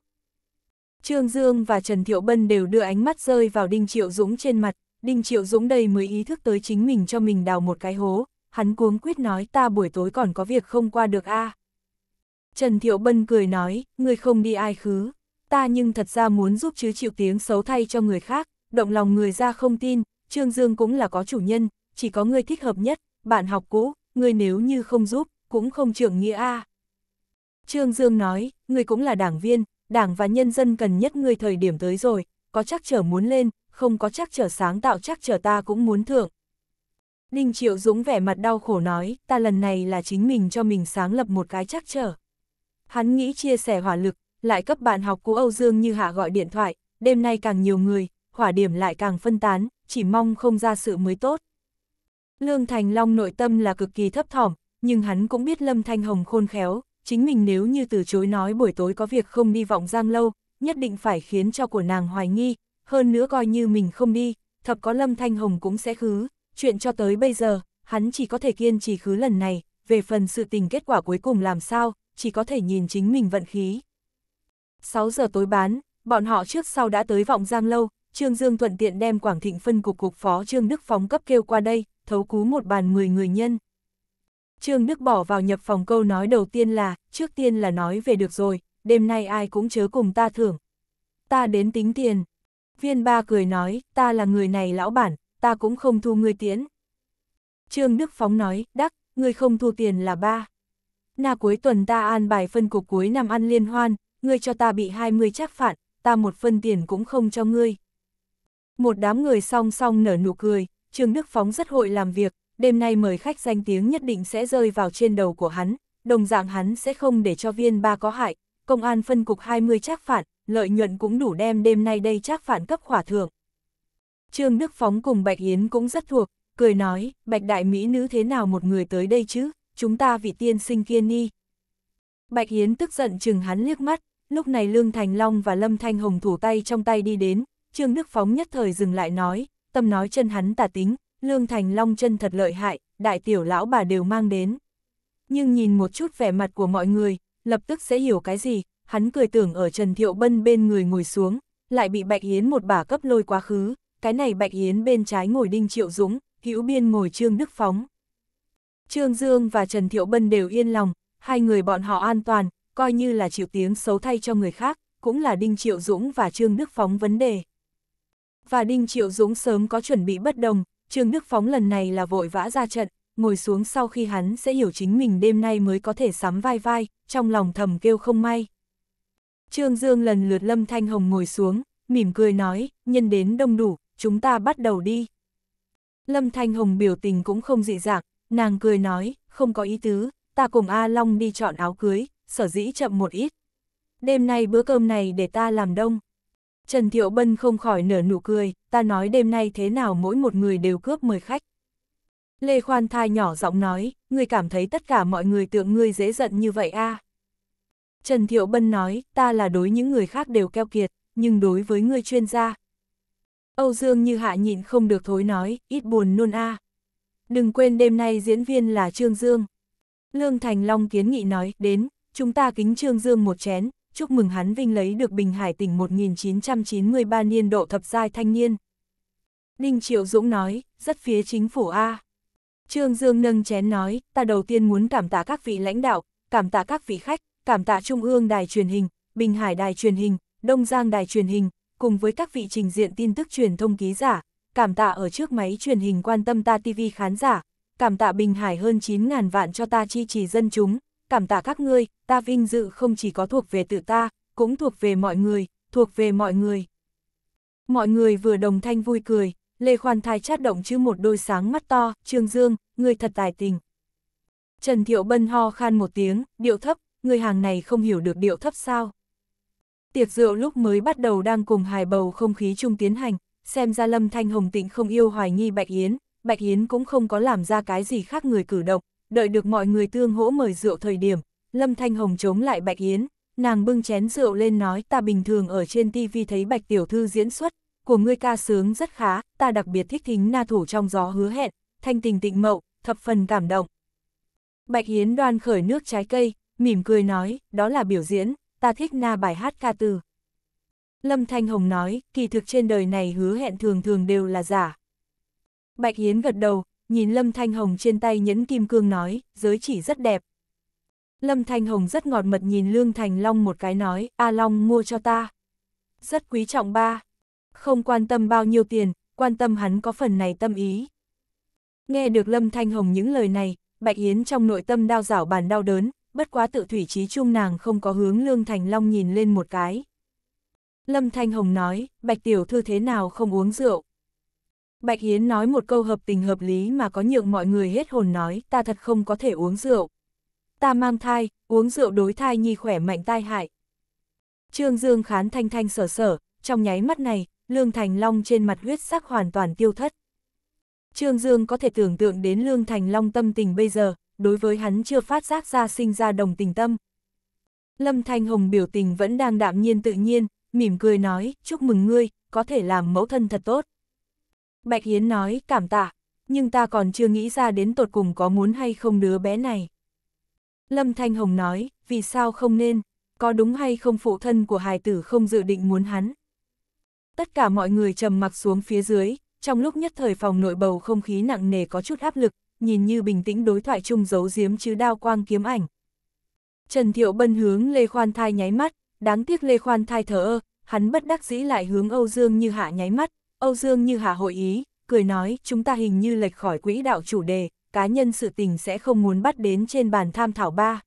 Trương Dương và Trần Thiệu Bân đều đưa ánh mắt rơi vào Đinh Triệu Dũng trên mặt, Đinh Triệu Dũng đây mới ý thức tới chính mình cho mình đào một cái hố, hắn cuống quyết nói ta buổi tối còn có việc không qua được a. Trần Thiệu Bân cười nói, người không đi ai khứ, ta nhưng thật ra muốn giúp chứ chịu tiếng xấu thay cho người khác, động lòng người ra không tin, Trương Dương cũng là có chủ nhân, chỉ có người thích hợp nhất, bạn học cũ, người nếu như không giúp, cũng không trưởng nghĩa a Trương Dương nói, người cũng là đảng viên, đảng và nhân dân cần nhất người thời điểm tới rồi, có chắc trở muốn lên, không có chắc trở sáng tạo chắc trở ta cũng muốn thưởng. đinh Triệu Dũng vẻ mặt đau khổ nói, ta lần này là chính mình cho mình sáng lập một cái chắc trở. Hắn nghĩ chia sẻ hỏa lực, lại cấp bạn học cũ Âu Dương Như Hạ gọi điện thoại, đêm nay càng nhiều người, hỏa điểm lại càng phân tán, chỉ mong không ra sự mới tốt. Lương Thành Long nội tâm là cực kỳ thấp thỏm, nhưng hắn cũng biết Lâm Thanh Hồng khôn khéo, chính mình nếu như từ chối nói buổi tối có việc không đi vọng giang lâu, nhất định phải khiến cho của nàng hoài nghi, hơn nữa coi như mình không đi, thập có Lâm Thanh Hồng cũng sẽ khứ, chuyện cho tới bây giờ, hắn chỉ có thể kiên trì khứ lần này, về phần sự tình kết quả cuối cùng làm sao, chỉ có thể nhìn chính mình vận khí. 6 giờ tối bán, bọn họ trước sau đã tới vọng giang lâu, Trương Dương thuận tiện đem Quảng Thịnh phân cục cục phó Trương Đức phóng cấp kêu qua đây, thấu cú một bàn 10 người nhân. Trương Đức bỏ vào nhập phòng câu nói đầu tiên là, trước tiên là nói về được rồi, đêm nay ai cũng chớ cùng ta thưởng. Ta đến tính tiền. Viên ba cười nói, ta là người này lão bản, ta cũng không thu người tiến. Trương Đức Phóng nói, đắc, ngươi không thu tiền là ba. Na cuối tuần ta an bài phân cục cuối năm ăn liên hoan, ngươi cho ta bị 20 chắc phạt, ta một phân tiền cũng không cho ngươi. Một đám người song song nở nụ cười, Trương Đức Phóng rất hội làm việc, đêm nay mời khách danh tiếng nhất định sẽ rơi vào trên đầu của hắn, đồng dạng hắn sẽ không để cho viên ba có hại, công an phân cục 20 trác phản, lợi nhuận cũng đủ đem đêm nay đây trác phản cấp khỏa thưởng. Trương Đức Phóng cùng Bạch Yến cũng rất thuộc, cười nói, Bạch Đại Mỹ nữ thế nào một người tới đây chứ, chúng ta vị tiên sinh kiên ni. Bạch Yến tức giận chừng hắn liếc mắt, lúc này Lương Thành Long và Lâm Thanh Hồng thủ tay trong tay đi đến, Trương Đức Phóng nhất thời dừng lại nói, tâm nói chân hắn tà tính, Lương Thành Long chân thật lợi hại, đại tiểu lão bà đều mang đến. Nhưng nhìn một chút vẻ mặt của mọi người, lập tức sẽ hiểu cái gì, hắn cười tưởng ở Trần Thiệu Bân bên người ngồi xuống, lại bị Bạch Yến một bà cấp lôi quá khứ, cái này Bạch Yến bên trái ngồi Đinh Triệu Dũng, hữu biên ngồi Trương Đức Phóng. Trương Dương và Trần Thiệu Bân đều yên lòng, hai người bọn họ an toàn, coi như là chịu tiếng xấu thay cho người khác, cũng là Đinh Triệu Dũng và Trương Đức Phóng vấn đề và Đinh Triệu Dũng sớm có chuẩn bị bất đồng, Trương Đức Phóng lần này là vội vã ra trận, ngồi xuống sau khi hắn sẽ hiểu chính mình đêm nay mới có thể sắm vai vai, trong lòng thầm kêu không may. Trương Dương lần lượt Lâm Thanh Hồng ngồi xuống, mỉm cười nói, nhân đến đông đủ, chúng ta bắt đầu đi. Lâm Thanh Hồng biểu tình cũng không dị dạng, nàng cười nói, không có ý tứ, ta cùng A Long đi chọn áo cưới, sở dĩ chậm một ít. Đêm nay bữa cơm này để ta làm đông. Trần Thiệu Bân không khỏi nở nụ cười, ta nói đêm nay thế nào mỗi một người đều cướp mời khách. Lê Khoan Thai nhỏ giọng nói, ngươi cảm thấy tất cả mọi người tượng ngươi dễ giận như vậy a à? Trần Thiệu Bân nói, ta là đối những người khác đều keo kiệt, nhưng đối với ngươi chuyên gia. Âu Dương như hạ nhịn không được thối nói, ít buồn nôn a à. Đừng quên đêm nay diễn viên là Trương Dương. Lương Thành Long kiến nghị nói, đến, chúng ta kính Trương Dương một chén, chúc mừng hắn vinh lấy được Bình Hải tỉnh 1993 niên độ thập giai thanh niên. Đinh Triệu Dũng nói, rất phía chính phủ A. Trương Dương nâng chén nói, ta đầu tiên muốn cảm tạ các vị lãnh đạo, cảm tạ các vị khách, cảm tạ Trung ương đài truyền hình, Bình Hải đài truyền hình, Đông Giang đài truyền hình, cùng với các vị trình diện tin tức truyền thông ký giả, cảm tạ ở trước máy truyền hình quan tâm ta TV khán giả, cảm tạ Bình Hải hơn 9.000 vạn cho ta chi trì dân chúng, cảm tạ các ngươi, ta vinh dự không chỉ có thuộc về tự ta, cũng thuộc về mọi người, thuộc về mọi người. Mọi người vừa đồng thanh vui cười, Lê Khoan thái chát động chứ một đôi sáng mắt to, Trương Dương, người thật tài tình. Trần Thiệu Bân ho khan một tiếng, điệu thấp, người hàng này không hiểu được điệu thấp sao. Tiệc rượu lúc mới bắt đầu đang cùng hài bầu không khí chung tiến hành, xem ra Lâm Thanh Hồng Tịnh không yêu hoài nghi Bạch Yến, Bạch Yến cũng không có làm ra cái gì khác người cử động, đợi được mọi người tương hỗ mời rượu thời điểm, Lâm Thanh Hồng chống lại Bạch Yến, nàng bưng chén rượu lên nói ta bình thường ở trên tivi thấy Bạch Tiểu Thư diễn xuất, của ngươi ca sướng rất khá, ta đặc biệt thích thính na thủ trong gió hứa hẹn, thanh tình tịnh mậu, thập phần cảm động. Bạch Yến đoan khởi nước trái cây, mỉm cười nói, đó là biểu diễn, ta thích na bài hát ca từ. Lâm Thanh Hồng nói, kỳ thực trên đời này hứa hẹn thường thường đều là giả. Bạch Yến gật đầu, nhìn Lâm Thanh Hồng trên tay nhẫn kim cương nói, giới chỉ rất đẹp. Lâm Thanh Hồng rất ngọt mật nhìn Lương Thành Long một cái nói, A Long mua cho ta. Rất quý trọng ba, không quan tâm bao nhiêu tiền, quan tâm hắn có phần này tâm ý. Nghe được Lâm Thanh Hồng những lời này, Bạch Yến trong nội tâm đau rảo bàn đau đớn, bất quá tự thủy trí chung nàng không có hướng Lương Thành Long nhìn lên một cái. Lâm Thanh Hồng nói, Bạch Tiểu Thư thế nào không uống rượu. Bạch Hiến nói một câu hợp tình hợp lý mà có nhượng mọi người hết hồn nói, ta thật không có thể uống rượu. Ta mang thai, uống rượu đối thai nhi khỏe mạnh tai hại. Trương Dương khán thanh thanh sở sở, trong nháy mắt này, Lương Thành Long trên mặt huyết sắc hoàn toàn tiêu thất. Trương Dương có thể tưởng tượng đến Lương Thành Long tâm tình bây giờ, đối với hắn chưa phát giác ra sinh ra đồng tình tâm. Lâm Thanh Hồng biểu tình vẫn đang đạm nhiên tự nhiên, mỉm cười nói, chúc mừng ngươi, có thể làm mẫu thân thật tốt. Bạch Hiến nói, cảm tạ, nhưng ta còn chưa nghĩ ra đến tột cùng có muốn hay không đứa bé này. Lâm Thanh Hồng nói, vì sao không nên, có đúng hay không phụ thân của hài tử không dự định muốn hắn. Tất cả mọi người trầm mặc xuống phía dưới, trong lúc nhất thời phòng nội bầu không khí nặng nề có chút áp lực, nhìn như bình tĩnh đối thoại chung giấu giếm chứ đao quang kiếm ảnh. Trần Thiệu Bân hướng Lê Khoan Thai nháy mắt, đáng tiếc Lê Khoan Thai thở ơ, hắn bất đắc dĩ lại hướng Âu Dương Như Hạ nháy mắt, Âu Dương như hà hội ý, cười nói chúng ta hình như lệch khỏi quỹ đạo chủ đề, cá nhân sự tình sẽ không muốn bắt đến trên bàn tham thảo ba.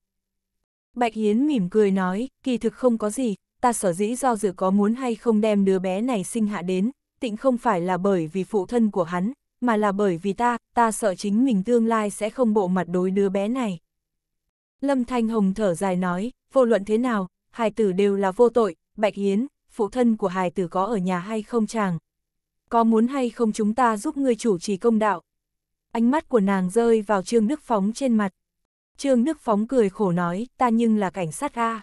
Bạch Hiến mỉm cười nói, kỳ thực không có gì, ta sở dĩ do dự có muốn hay không đem đứa bé này sinh hạ đến, tịnh không phải là bởi vì phụ thân của hắn, mà là bởi vì ta, ta sợ chính mình tương lai sẽ không bộ mặt đối đứa bé này. Lâm Thanh Hồng thở dài nói, vô luận thế nào, hài tử đều là vô tội, Bạch Hiến, phụ thân của hài tử có ở nhà hay không chàng, có muốn hay không chúng ta giúp ngươi chủ trì công đạo? Ánh mắt của nàng rơi vào Trương Đức Phóng trên mặt. Trương Đức Phóng cười khổ nói, ta nhưng là cảnh sát A.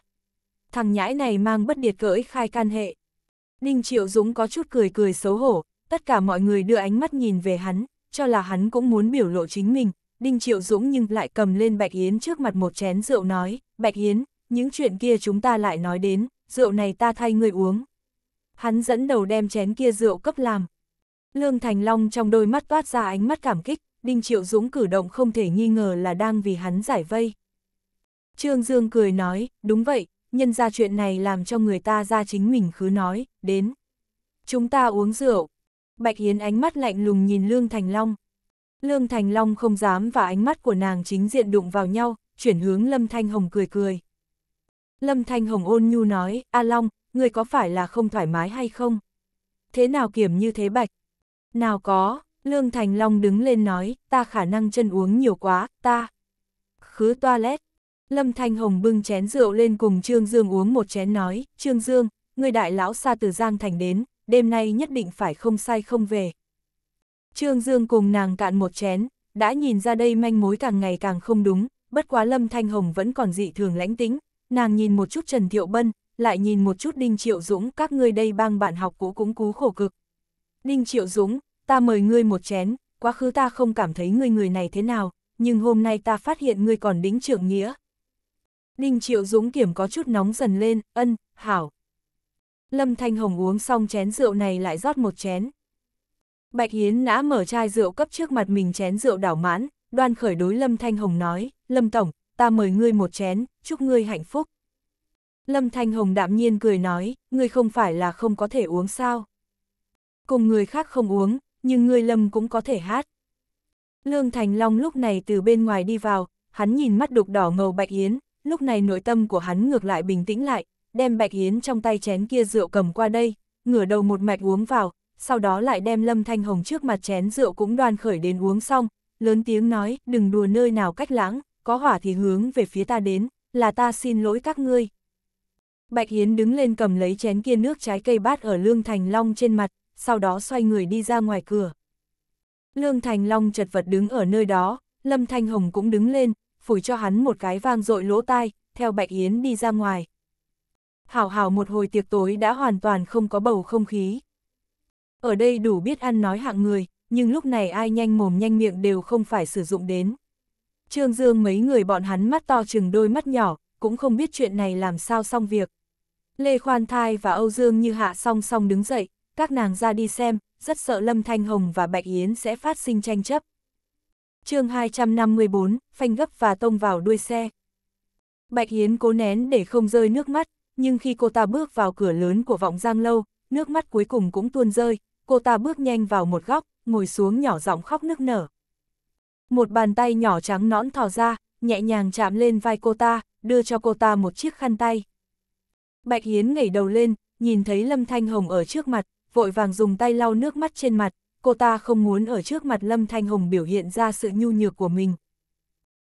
Thằng nhãi này mang bất điệt cỡi khai can hệ. đinh Triệu Dũng có chút cười cười xấu hổ, tất cả mọi người đưa ánh mắt nhìn về hắn, cho là hắn cũng muốn biểu lộ chính mình. đinh Triệu Dũng nhưng lại cầm lên Bạch Yến trước mặt một chén rượu nói, Bạch Yến, những chuyện kia chúng ta lại nói đến, rượu này ta thay người uống. Hắn dẫn đầu đem chén kia rượu cấp làm, Lương Thành Long trong đôi mắt toát ra ánh mắt cảm kích, Đinh Triệu Dũng cử động không thể nghi ngờ là đang vì hắn giải vây. Trương Dương cười nói, đúng vậy, nhân ra chuyện này làm cho người ta ra chính mình khứ nói, đến. Chúng ta uống rượu. Bạch Hiến ánh mắt lạnh lùng nhìn Lương Thành Long. Lương Thành Long không dám và ánh mắt của nàng chính diện đụng vào nhau, chuyển hướng Lâm Thanh Hồng cười cười. Lâm Thanh Hồng ôn nhu nói, A Long, người có phải là không thoải mái hay không? Thế nào kiểm như thế Bạch? Nào có, Lương Thành Long đứng lên nói, ta khả năng chân uống nhiều quá, ta. Khứ toilet. Lâm Thanh Hồng bưng chén rượu lên cùng Trương Dương uống một chén nói, Trương Dương, người đại lão xa từ Giang Thành đến, đêm nay nhất định phải không sai không về. Trương Dương cùng nàng cạn một chén, đã nhìn ra đây manh mối càng ngày càng không đúng, bất quá Lâm Thanh Hồng vẫn còn dị thường lãnh tính, nàng nhìn một chút Trần Thiệu Bân, lại nhìn một chút Đinh Triệu Dũng, các ngươi đây bang bạn học cũ cũng cú khổ cực. Đinh Triệu Dũng, ta mời ngươi một chén, quá khứ ta không cảm thấy ngươi người này thế nào, nhưng hôm nay ta phát hiện ngươi còn đính trưởng nghĩa. Đinh Triệu Dũng Kiểm có chút nóng dần lên, ân, hảo. Lâm Thanh Hồng uống xong chén rượu này lại rót một chén. Bạch Hiến nã mở chai rượu cấp trước mặt mình chén rượu đảo mãn, đoan khởi đối Lâm Thanh Hồng nói, Lâm Tổng, ta mời ngươi một chén, chúc ngươi hạnh phúc. Lâm Thanh Hồng đạm nhiên cười nói, ngươi không phải là không có thể uống sao. Cùng người khác không uống, nhưng ngươi lâm cũng có thể hát. Lương Thành Long lúc này từ bên ngoài đi vào, hắn nhìn mắt đục đỏ ngầu Bạch Yến, lúc này nội tâm của hắn ngược lại bình tĩnh lại, đem Bạch Yến trong tay chén kia rượu cầm qua đây, ngửa đầu một mạch uống vào, sau đó lại đem Lâm Thanh Hồng trước mặt chén rượu cũng đoan khởi đến uống xong, lớn tiếng nói, đừng đùa nơi nào cách lãng, có hỏa thì hướng về phía ta đến, là ta xin lỗi các ngươi. Bạch Yến đứng lên cầm lấy chén kia nước trái cây bát ở Lương Thành Long trên mặt, sau đó xoay người đi ra ngoài cửa. Lương Thành Long chật vật đứng ở nơi đó, Lâm Thanh Hồng cũng đứng lên, phủi cho hắn một cái vang dội lỗ tai, theo Bạch Yến đi ra ngoài. Hảo hảo một hồi tiệc tối đã hoàn toàn không có bầu không khí. Ở đây đủ biết ăn nói hạng người, nhưng lúc này ai nhanh mồm nhanh miệng đều không phải sử dụng đến. Trương Dương mấy người bọn hắn mắt to chừng đôi mắt nhỏ, cũng không biết chuyện này làm sao xong việc. Lê Khoan Thai và Âu Dương như hạ song song đứng dậy, các nàng ra đi xem, rất sợ Lâm Thanh Hồng và Bạch Yến sẽ phát sinh tranh chấp. chương 254, phanh gấp và tông vào đuôi xe. Bạch Yến cố nén để không rơi nước mắt, nhưng khi cô ta bước vào cửa lớn của vọng giang lâu, nước mắt cuối cùng cũng tuôn rơi, cô ta bước nhanh vào một góc, ngồi xuống nhỏ giọng khóc nức nở. Một bàn tay nhỏ trắng nõn thò ra, nhẹ nhàng chạm lên vai cô ta, đưa cho cô ta một chiếc khăn tay. Bạch yến ngẩng đầu lên, nhìn thấy Lâm Thanh Hồng ở trước mặt, vội vàng dùng tay lau nước mắt trên mặt, cô ta không muốn ở trước mặt Lâm Thanh Hồng biểu hiện ra sự nhu nhược của mình.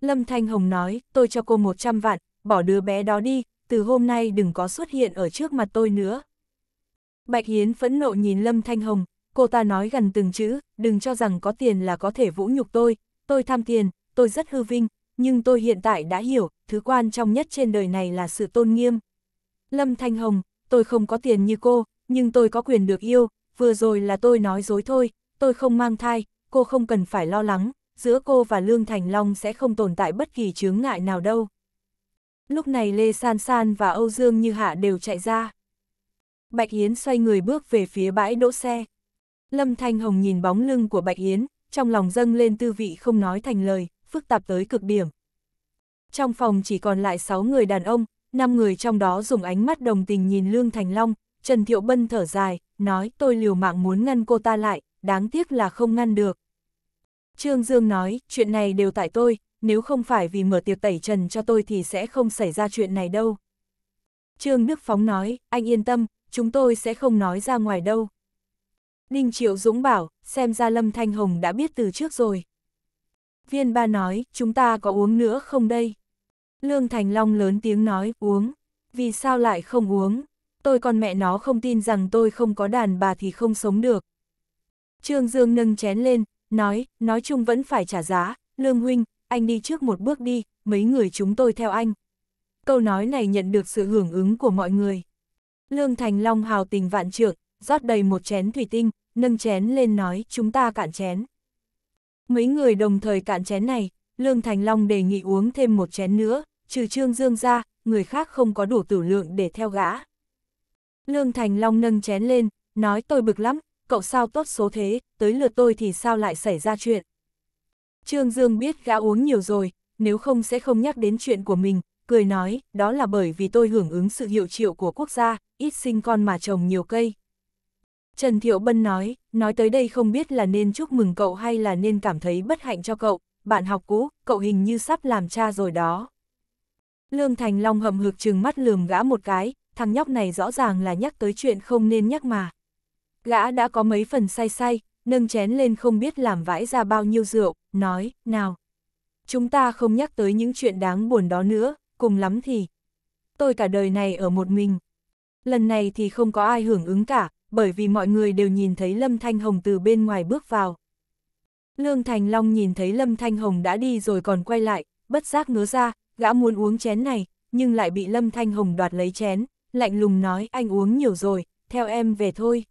Lâm Thanh Hồng nói, tôi cho cô 100 vạn, bỏ đứa bé đó đi, từ hôm nay đừng có xuất hiện ở trước mặt tôi nữa. Bạch Hiến phẫn nộ nhìn Lâm Thanh Hồng, cô ta nói gần từng chữ, đừng cho rằng có tiền là có thể vũ nhục tôi, tôi tham tiền, tôi rất hư vinh, nhưng tôi hiện tại đã hiểu, thứ quan trọng nhất trên đời này là sự tôn nghiêm. Lâm Thanh Hồng, tôi không có tiền như cô, nhưng tôi có quyền được yêu, vừa rồi là tôi nói dối thôi, tôi không mang thai, cô không cần phải lo lắng, giữa cô và Lương Thành Long sẽ không tồn tại bất kỳ chướng ngại nào đâu. Lúc này Lê San San và Âu Dương Như Hạ đều chạy ra. Bạch Yến xoay người bước về phía bãi đỗ xe. Lâm Thanh Hồng nhìn bóng lưng của Bạch Yến, trong lòng dâng lên tư vị không nói thành lời, phức tạp tới cực điểm. Trong phòng chỉ còn lại 6 người đàn ông, 5 người trong đó dùng ánh mắt đồng tình nhìn Lương Thành Long, Trần Thiệu Bân thở dài, nói tôi liều mạng muốn ngăn cô ta lại, đáng tiếc là không ngăn được. Trương Dương nói, chuyện này đều tại tôi, nếu không phải vì mở tiệc tẩy trần cho tôi thì sẽ không xảy ra chuyện này đâu. Trương Đức Phóng nói, anh yên tâm, chúng tôi sẽ không nói ra ngoài đâu. Đinh Triệu Dũng bảo, xem ra Lâm Thanh Hồng đã biết từ trước rồi. Viên ba nói, chúng ta có uống nữa không đây? Lương Thành Long lớn tiếng nói, uống. Vì sao lại không uống? tôi con mẹ nó không tin rằng tôi không có đàn bà thì không sống được. Trương Dương nâng chén lên, nói, nói chung vẫn phải trả giá, Lương Huynh, anh đi trước một bước đi, mấy người chúng tôi theo anh. Câu nói này nhận được sự hưởng ứng của mọi người. Lương Thành Long hào tình vạn trượng, rót đầy một chén thủy tinh, nâng chén lên nói, chúng ta cạn chén. Mấy người đồng thời cạn chén này, Lương Thành Long đề nghị uống thêm một chén nữa, trừ Trương Dương ra, người khác không có đủ tử lượng để theo gã. Lương Thành Long nâng chén lên, nói tôi bực lắm, cậu sao tốt số thế, tới lượt tôi thì sao lại xảy ra chuyện. Trương Dương biết gã uống nhiều rồi, nếu không sẽ không nhắc đến chuyện của mình, cười nói, đó là bởi vì tôi hưởng ứng sự hiệu triệu của quốc gia, ít sinh con mà trồng nhiều cây. Trần Thiệu Bân nói, nói tới đây không biết là nên chúc mừng cậu hay là nên cảm thấy bất hạnh cho cậu, bạn học cũ, cậu hình như sắp làm cha rồi đó. Lương Thành Long hầm hực trừng mắt lườm gã một cái, thằng nhóc này rõ ràng là nhắc tới chuyện không nên nhắc mà. Gã đã có mấy phần say say, nâng chén lên không biết làm vãi ra bao nhiêu rượu, nói, nào. Chúng ta không nhắc tới những chuyện đáng buồn đó nữa, cùng lắm thì. Tôi cả đời này ở một mình. Lần này thì không có ai hưởng ứng cả, bởi vì mọi người đều nhìn thấy Lâm Thanh Hồng từ bên ngoài bước vào. Lương Thành Long nhìn thấy Lâm Thanh Hồng đã đi rồi còn quay lại, bất giác ngớ ra, gã muốn uống chén này, nhưng lại bị Lâm Thanh Hồng đoạt lấy chén, lạnh lùng nói anh uống nhiều rồi, theo em về thôi.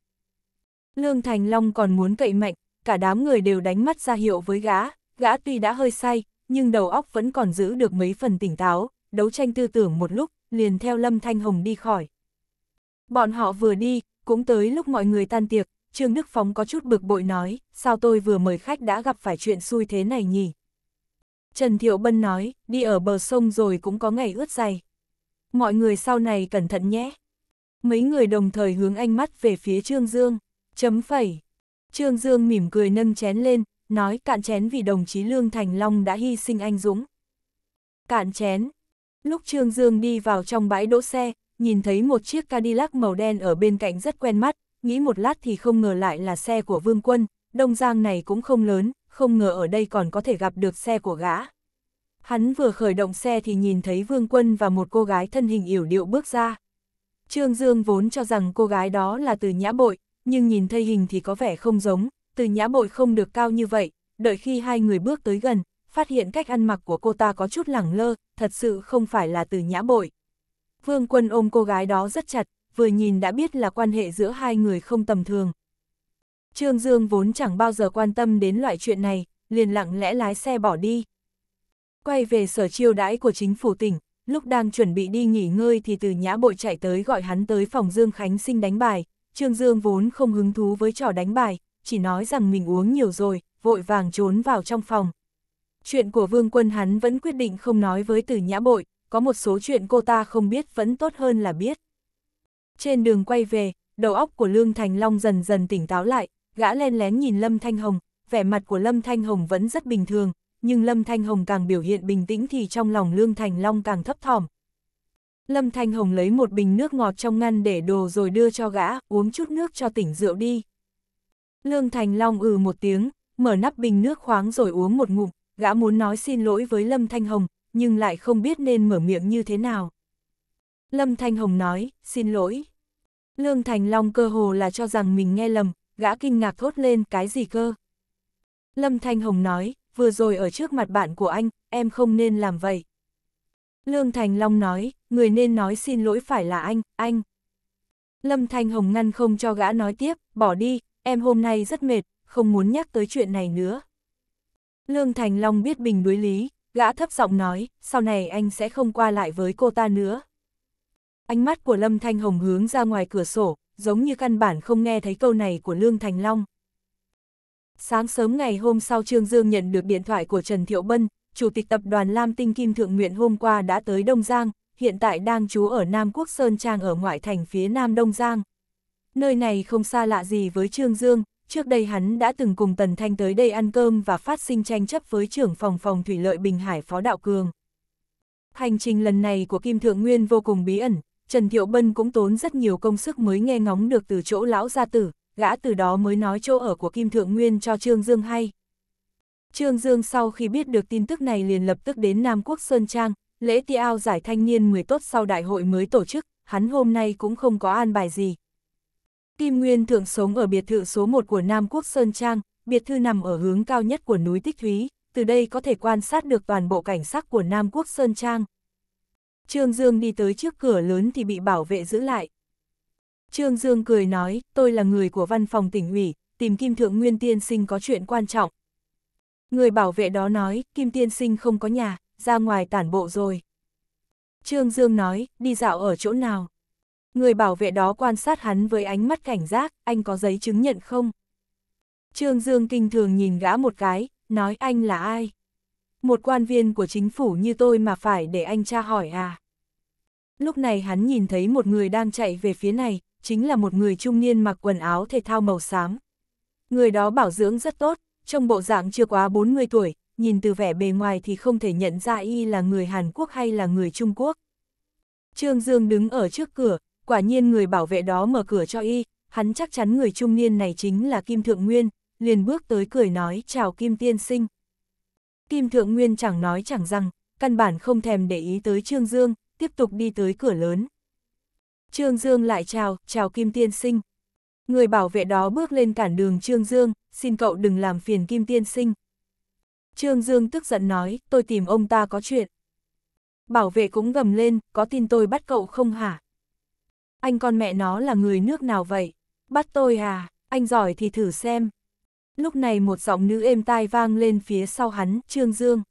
Lương Thành Long còn muốn cậy mạnh, cả đám người đều đánh mắt ra hiệu với gã, gã tuy đã hơi say, nhưng đầu óc vẫn còn giữ được mấy phần tỉnh táo, đấu tranh tư tưởng một lúc, liền theo Lâm Thanh Hồng đi khỏi. Bọn họ vừa đi, cũng tới lúc mọi người tan tiệc, Trương Đức Phóng có chút bực bội nói, sao tôi vừa mời khách đã gặp phải chuyện xui thế này nhỉ? Trần Thiệu Bân nói, đi ở bờ sông rồi cũng có ngày ướt dày mọi người sau này cẩn thận nhé. Mấy người đồng thời hướng ánh mắt về phía Trương Dương, chấm phẩy. Trương Dương mỉm cười nâng chén lên, nói cạn chén vì đồng chí Lương Thành Long đã hy sinh anh Dũng. Cạn chén. Lúc Trương Dương đi vào trong bãi đỗ xe, nhìn thấy một chiếc Cadillac màu đen ở bên cạnh rất quen mắt, nghĩ một lát thì không ngờ lại là xe của Vương Quân, Đông Giang này cũng không lớn, không ngờ ở đây còn có thể gặp được xe của gã. Hắn vừa khởi động xe thì nhìn thấy Vương Quân và một cô gái thân hình yểu điệu bước ra. Trương Dương vốn cho rằng cô gái đó là từ nhã bội, nhưng nhìn thấy hình thì có vẻ không giống, từ nhã bội không được cao như vậy, đợi khi hai người bước tới gần, phát hiện cách ăn mặc của cô ta có chút lẳng lơ, thật sự không phải là từ nhã bội. Vương Quân ôm cô gái đó rất chặt, vừa nhìn đã biết là quan hệ giữa hai người không tầm thường. Trương Dương vốn chẳng bao giờ quan tâm đến loại chuyện này, liền lặng lẽ lái xe bỏ đi, Quay về sở chiêu đãi của chính phủ tỉnh, lúc đang chuẩn bị đi nghỉ ngơi thì từ nhã bội chạy tới gọi hắn tới phòng Dương Khánh Sinh đánh bài. Trương Dương vốn không hứng thú với trò đánh bài, chỉ nói rằng mình uống nhiều rồi, vội vàng trốn vào trong phòng. Chuyện của Vương Quân hắn vẫn quyết định không nói với từ nhã bội, có một số chuyện cô ta không biết vẫn tốt hơn là biết. Trên đường quay về, đầu óc của Lương Thành Long dần dần tỉnh táo lại, gã len lén nhìn Lâm Thanh Hồng, vẻ mặt của Lâm Thanh Hồng vẫn rất bình thường, nhưng Lâm Thanh Hồng càng biểu hiện bình tĩnh thì trong lòng Lương Thành Long càng thấp thỏm. Lâm Thanh Hồng lấy một bình nước ngọt trong ngăn để đồ rồi đưa cho gã, uống chút nước cho tỉnh rượu đi. Lương Thành Long ừ một tiếng, mở nắp bình nước khoáng rồi uống một ngụm, gã muốn nói xin lỗi với Lâm Thanh Hồng, nhưng lại không biết nên mở miệng như thế nào. Lâm Thanh Hồng nói, xin lỗi. Lương Thành Long cơ hồ là cho rằng mình nghe lầm, gã kinh ngạc thốt lên cái gì cơ. Lâm Thanh Hồng nói, vừa rồi ở trước mặt bạn của anh, em không nên làm vậy. Lương Thành Long nói, người nên nói xin lỗi phải là anh, anh. Lâm Thanh Hồng ngăn không cho gã nói tiếp, bỏ đi, em hôm nay rất mệt, không muốn nhắc tới chuyện này nữa. Lương Thành Long biết bình đối lý, gã thấp giọng nói, sau này anh sẽ không qua lại với cô ta nữa. Ánh mắt của Lâm Thanh Hồng hướng ra ngoài cửa sổ, giống như căn bản không nghe thấy câu này của Lương Thành Long. Sáng sớm ngày hôm sau Trương Dương nhận được điện thoại của Trần Thiệu Bân, Chủ tịch tập đoàn Lam Tinh Kim Thượng Nguyện hôm qua đã tới Đông Giang, hiện tại đang trú ở Nam Quốc Sơn Trang ở ngoại thành phía Nam Đông Giang. Nơi này không xa lạ gì với Trương Dương, trước đây hắn đã từng cùng Tần Thanh tới đây ăn cơm và phát sinh tranh chấp với trưởng phòng phòng thủy lợi Bình Hải Phó Đạo Cường. Hành trình lần này của Kim Thượng Nguyên vô cùng bí ẩn, Trần Thiệu Bân cũng tốn rất nhiều công sức mới nghe ngóng được từ chỗ lão gia tử, gã từ đó mới nói chỗ ở của Kim Thượng Nguyên cho Trương Dương hay. Trương Dương sau khi biết được tin tức này liền lập tức đến Nam Quốc Sơn Trang, lễ ti giải thanh niên 10 tốt sau đại hội mới tổ chức, hắn hôm nay cũng không có an bài gì. Kim Nguyên Thượng sống ở biệt thự số 1 của Nam Quốc Sơn Trang, biệt thư nằm ở hướng cao nhất của núi Tích Thúy, từ đây có thể quan sát được toàn bộ cảnh sắc của Nam Quốc Sơn Trang. Trương Dương đi tới trước cửa lớn thì bị bảo vệ giữ lại. Trương Dương cười nói, tôi là người của văn phòng tỉnh ủy, tìm Kim Thượng Nguyên Tiên Sinh có chuyện quan trọng. Người bảo vệ đó nói, Kim Tiên Sinh không có nhà, ra ngoài tản bộ rồi. Trương Dương nói, đi dạo ở chỗ nào? Người bảo vệ đó quan sát hắn với ánh mắt cảnh giác, anh có giấy chứng nhận không? Trương Dương kinh thường nhìn gã một cái, nói anh là ai? Một quan viên của chính phủ như tôi mà phải để anh tra hỏi à? Lúc này hắn nhìn thấy một người đang chạy về phía này, chính là một người trung niên mặc quần áo thể thao màu xám. Người đó bảo dưỡng rất tốt, trong bộ dạng chưa quá 40 tuổi, nhìn từ vẻ bề ngoài thì không thể nhận ra y là người Hàn Quốc hay là người Trung Quốc. Trương Dương đứng ở trước cửa, quả nhiên người bảo vệ đó mở cửa cho y, hắn chắc chắn người trung niên này chính là Kim Thượng Nguyên, liền bước tới cười nói chào Kim Tiên Sinh. Kim Thượng Nguyên chẳng nói chẳng rằng, căn bản không thèm để ý tới Trương Dương, tiếp tục đi tới cửa lớn. Trương Dương lại chào, chào Kim Tiên Sinh. Người bảo vệ đó bước lên cản đường Trương Dương, xin cậu đừng làm phiền Kim Tiên Sinh. Trương Dương tức giận nói, tôi tìm ông ta có chuyện. Bảo vệ cũng gầm lên, có tin tôi bắt cậu không hả? Anh con mẹ nó là người nước nào vậy? Bắt tôi à, anh giỏi thì thử xem. Lúc này một giọng nữ êm tai vang lên phía sau hắn, Trương Dương.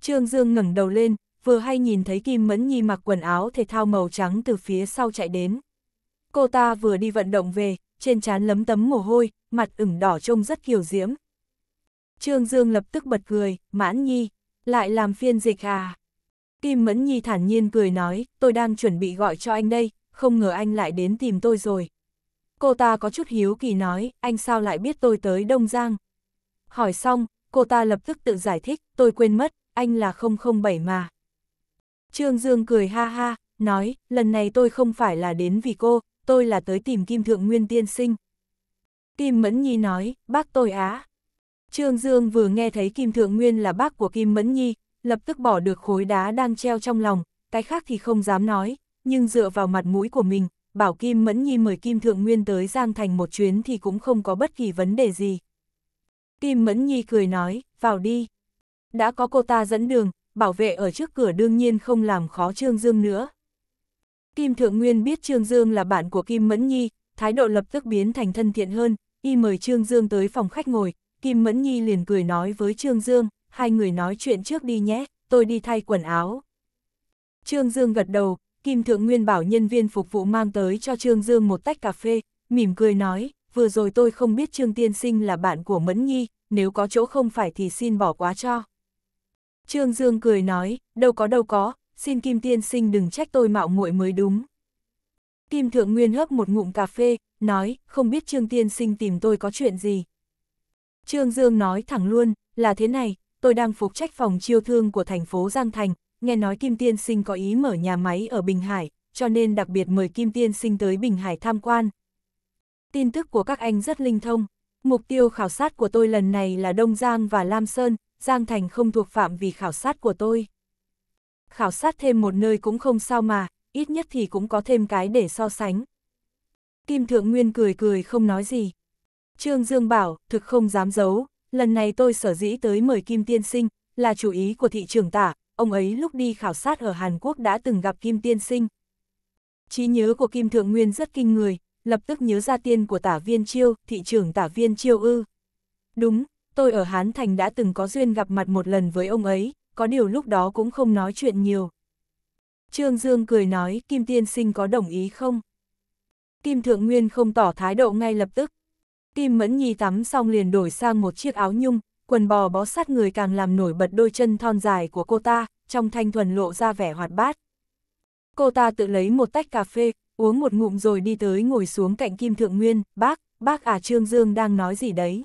Trương Dương ngẩng đầu lên, vừa hay nhìn thấy Kim Mẫn Nhi mặc quần áo thể thao màu trắng từ phía sau chạy đến. Cô ta vừa đi vận động về, trên trán lấm tấm mồ hôi, mặt ửng đỏ trông rất kiều diễm. Trương Dương lập tức bật cười, mãn nhi, lại làm phiên dịch à. Kim Mẫn Nhi thản nhiên cười nói, tôi đang chuẩn bị gọi cho anh đây, không ngờ anh lại đến tìm tôi rồi. Cô ta có chút hiếu kỳ nói, anh sao lại biết tôi tới Đông Giang? Hỏi xong, cô ta lập tức tự giải thích, tôi quên mất, anh là 007 mà. Trương Dương cười ha ha, nói, lần này tôi không phải là đến vì cô, tôi là tới tìm Kim Thượng Nguyên Tiên Sinh. Kim Mẫn Nhi nói, bác tôi á. Trương Dương vừa nghe thấy Kim Thượng Nguyên là bác của Kim Mẫn Nhi, lập tức bỏ được khối đá đang treo trong lòng, cái khác thì không dám nói, nhưng dựa vào mặt mũi của mình, bảo Kim Mẫn Nhi mời Kim Thượng Nguyên tới Giang Thành một chuyến thì cũng không có bất kỳ vấn đề gì. Kim Mẫn Nhi cười nói, vào đi. Đã có cô ta dẫn đường, bảo vệ ở trước cửa đương nhiên không làm khó Trương Dương nữa. Kim Thượng Nguyên biết Trương Dương là bạn của Kim Mẫn Nhi, thái độ lập tức biến thành thân thiện hơn, y mời Trương Dương tới phòng khách ngồi, Kim Mẫn Nhi liền cười nói với Trương Dương, hai người nói chuyện trước đi nhé, tôi đi thay quần áo. Trương Dương gật đầu, Kim Thượng Nguyên bảo nhân viên phục vụ mang tới cho Trương Dương một tách cà phê, mỉm cười nói, vừa rồi tôi không biết Trương Tiên Sinh là bạn của Mẫn Nhi, nếu có chỗ không phải thì xin bỏ quá cho. Trương Dương cười nói, đâu có đâu có, xin Kim Tiên Sinh đừng trách tôi mạo muội mới đúng. Kim Thượng Nguyên hớp một ngụm cà phê, nói, không biết Trương Tiên Sinh tìm tôi có chuyện gì. Trương Dương nói thẳng luôn, là thế này, tôi đang phục trách phòng chiêu thương của thành phố Giang Thành, nghe nói Kim Tiên Sinh có ý mở nhà máy ở Bình Hải, cho nên đặc biệt mời Kim Tiên Sinh tới Bình Hải tham quan. Tin tức của các anh rất linh thông, mục tiêu khảo sát của tôi lần này là Đông Giang và Lam Sơn, Giang Thành không thuộc phạm vì khảo sát của tôi. Khảo sát thêm một nơi cũng không sao mà, ít nhất thì cũng có thêm cái để so sánh. Kim Thượng Nguyên cười cười không nói gì. Trương Dương bảo, thực không dám giấu, lần này tôi sở dĩ tới mời Kim Tiên Sinh, là chủ ý của thị trường tả, ông ấy lúc đi khảo sát ở Hàn Quốc đã từng gặp Kim Tiên Sinh. trí nhớ của Kim Thượng Nguyên rất kinh người, lập tức nhớ ra tiên của tả viên chiêu, thị trường tả viên chiêu ư. Đúng, tôi ở Hán Thành đã từng có duyên gặp mặt một lần với ông ấy, có điều lúc đó cũng không nói chuyện nhiều. Trương Dương cười nói Kim Tiên Sinh có đồng ý không? Kim Thượng Nguyên không tỏ thái độ ngay lập tức. Kim Mẫn Nhi tắm xong liền đổi sang một chiếc áo nhung, quần bò bó sát người càng làm nổi bật đôi chân thon dài của cô ta, trong thanh thuần lộ ra vẻ hoạt bát. Cô ta tự lấy một tách cà phê, uống một ngụm rồi đi tới ngồi xuống cạnh Kim Thượng Nguyên, bác, bác à Trương Dương đang nói gì đấy?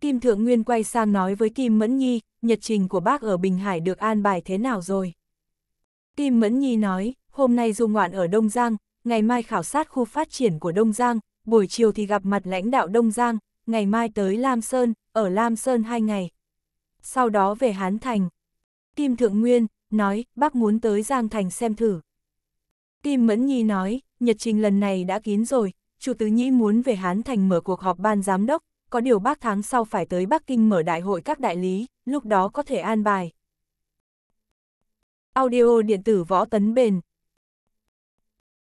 Kim Thượng Nguyên quay sang nói với Kim Mẫn Nhi, nhật trình của bác ở Bình Hải được an bài thế nào rồi? Kim Mẫn Nhi nói, hôm nay du ngoạn ở Đông Giang, ngày mai khảo sát khu phát triển của Đông Giang, buổi chiều thì gặp mặt lãnh đạo Đông Giang, ngày mai tới Lam Sơn, ở Lam Sơn hai ngày. Sau đó về Hán Thành. Kim Thượng Nguyên, nói, bác muốn tới Giang Thành xem thử. Kim Mẫn Nhi nói, nhật trình lần này đã kín rồi, chủ tứ nhĩ muốn về Hán Thành mở cuộc họp ban giám đốc, có điều bác tháng sau phải tới Bắc Kinh mở đại hội các đại lý, lúc đó có thể an bài. Audio điện tử võ tấn bền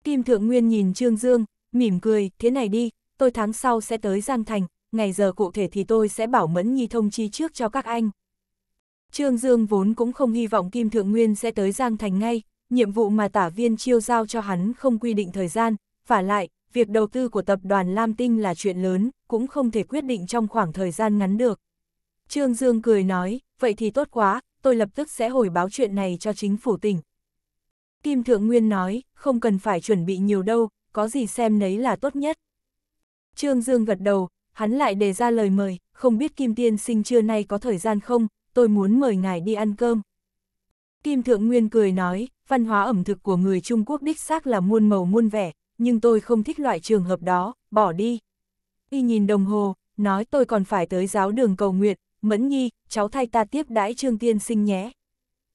Kim Thượng Nguyên nhìn Trương Dương, mỉm cười, thế này đi, tôi tháng sau sẽ tới Giang Thành, ngày giờ cụ thể thì tôi sẽ bảo Mẫn Nhi thông chi trước cho các anh. Trương Dương vốn cũng không hy vọng Kim Thượng Nguyên sẽ tới Giang Thành ngay, nhiệm vụ mà tả viên chiêu giao cho hắn không quy định thời gian, và lại, việc đầu tư của tập đoàn Lam Tinh là chuyện lớn, cũng không thể quyết định trong khoảng thời gian ngắn được. Trương Dương cười nói, vậy thì tốt quá, tôi lập tức sẽ hồi báo chuyện này cho chính phủ tỉnh. Kim Thượng Nguyên nói, không cần phải chuẩn bị nhiều đâu, có gì xem nấy là tốt nhất. Trương Dương gật đầu, hắn lại đề ra lời mời, không biết Kim Tiên sinh trưa nay có thời gian không, tôi muốn mời ngài đi ăn cơm. Kim Thượng Nguyên cười nói, văn hóa ẩm thực của người Trung Quốc đích xác là muôn màu muôn vẻ, nhưng tôi không thích loại trường hợp đó, bỏ đi. Y nhìn đồng hồ, nói tôi còn phải tới giáo đường cầu nguyện, Mẫn Nhi, cháu thay ta tiếp đãi Trương Tiên Sinh nhé.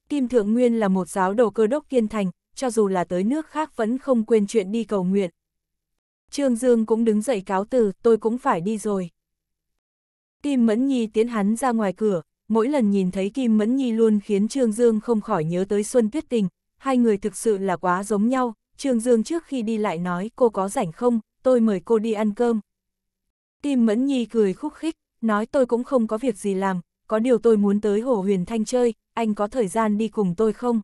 Kim Thượng Nguyên là một giáo đồ cơ đốc kiên thành, cho dù là tới nước khác vẫn không quên chuyện đi cầu nguyện. Trương Dương cũng đứng dậy cáo từ, tôi cũng phải đi rồi. Kim Mẫn Nhi tiến hắn ra ngoài cửa, mỗi lần nhìn thấy Kim Mẫn Nhi luôn khiến Trương Dương không khỏi nhớ tới Xuân Tuyết Tình, hai người thực sự là quá giống nhau, Trương Dương trước khi đi lại nói cô có rảnh không, tôi mời cô đi ăn cơm. Kim Mẫn Nhi cười khúc khích, nói tôi cũng không có việc gì làm, có điều tôi muốn tới Hồ Huyền Thanh chơi, anh có thời gian đi cùng tôi không?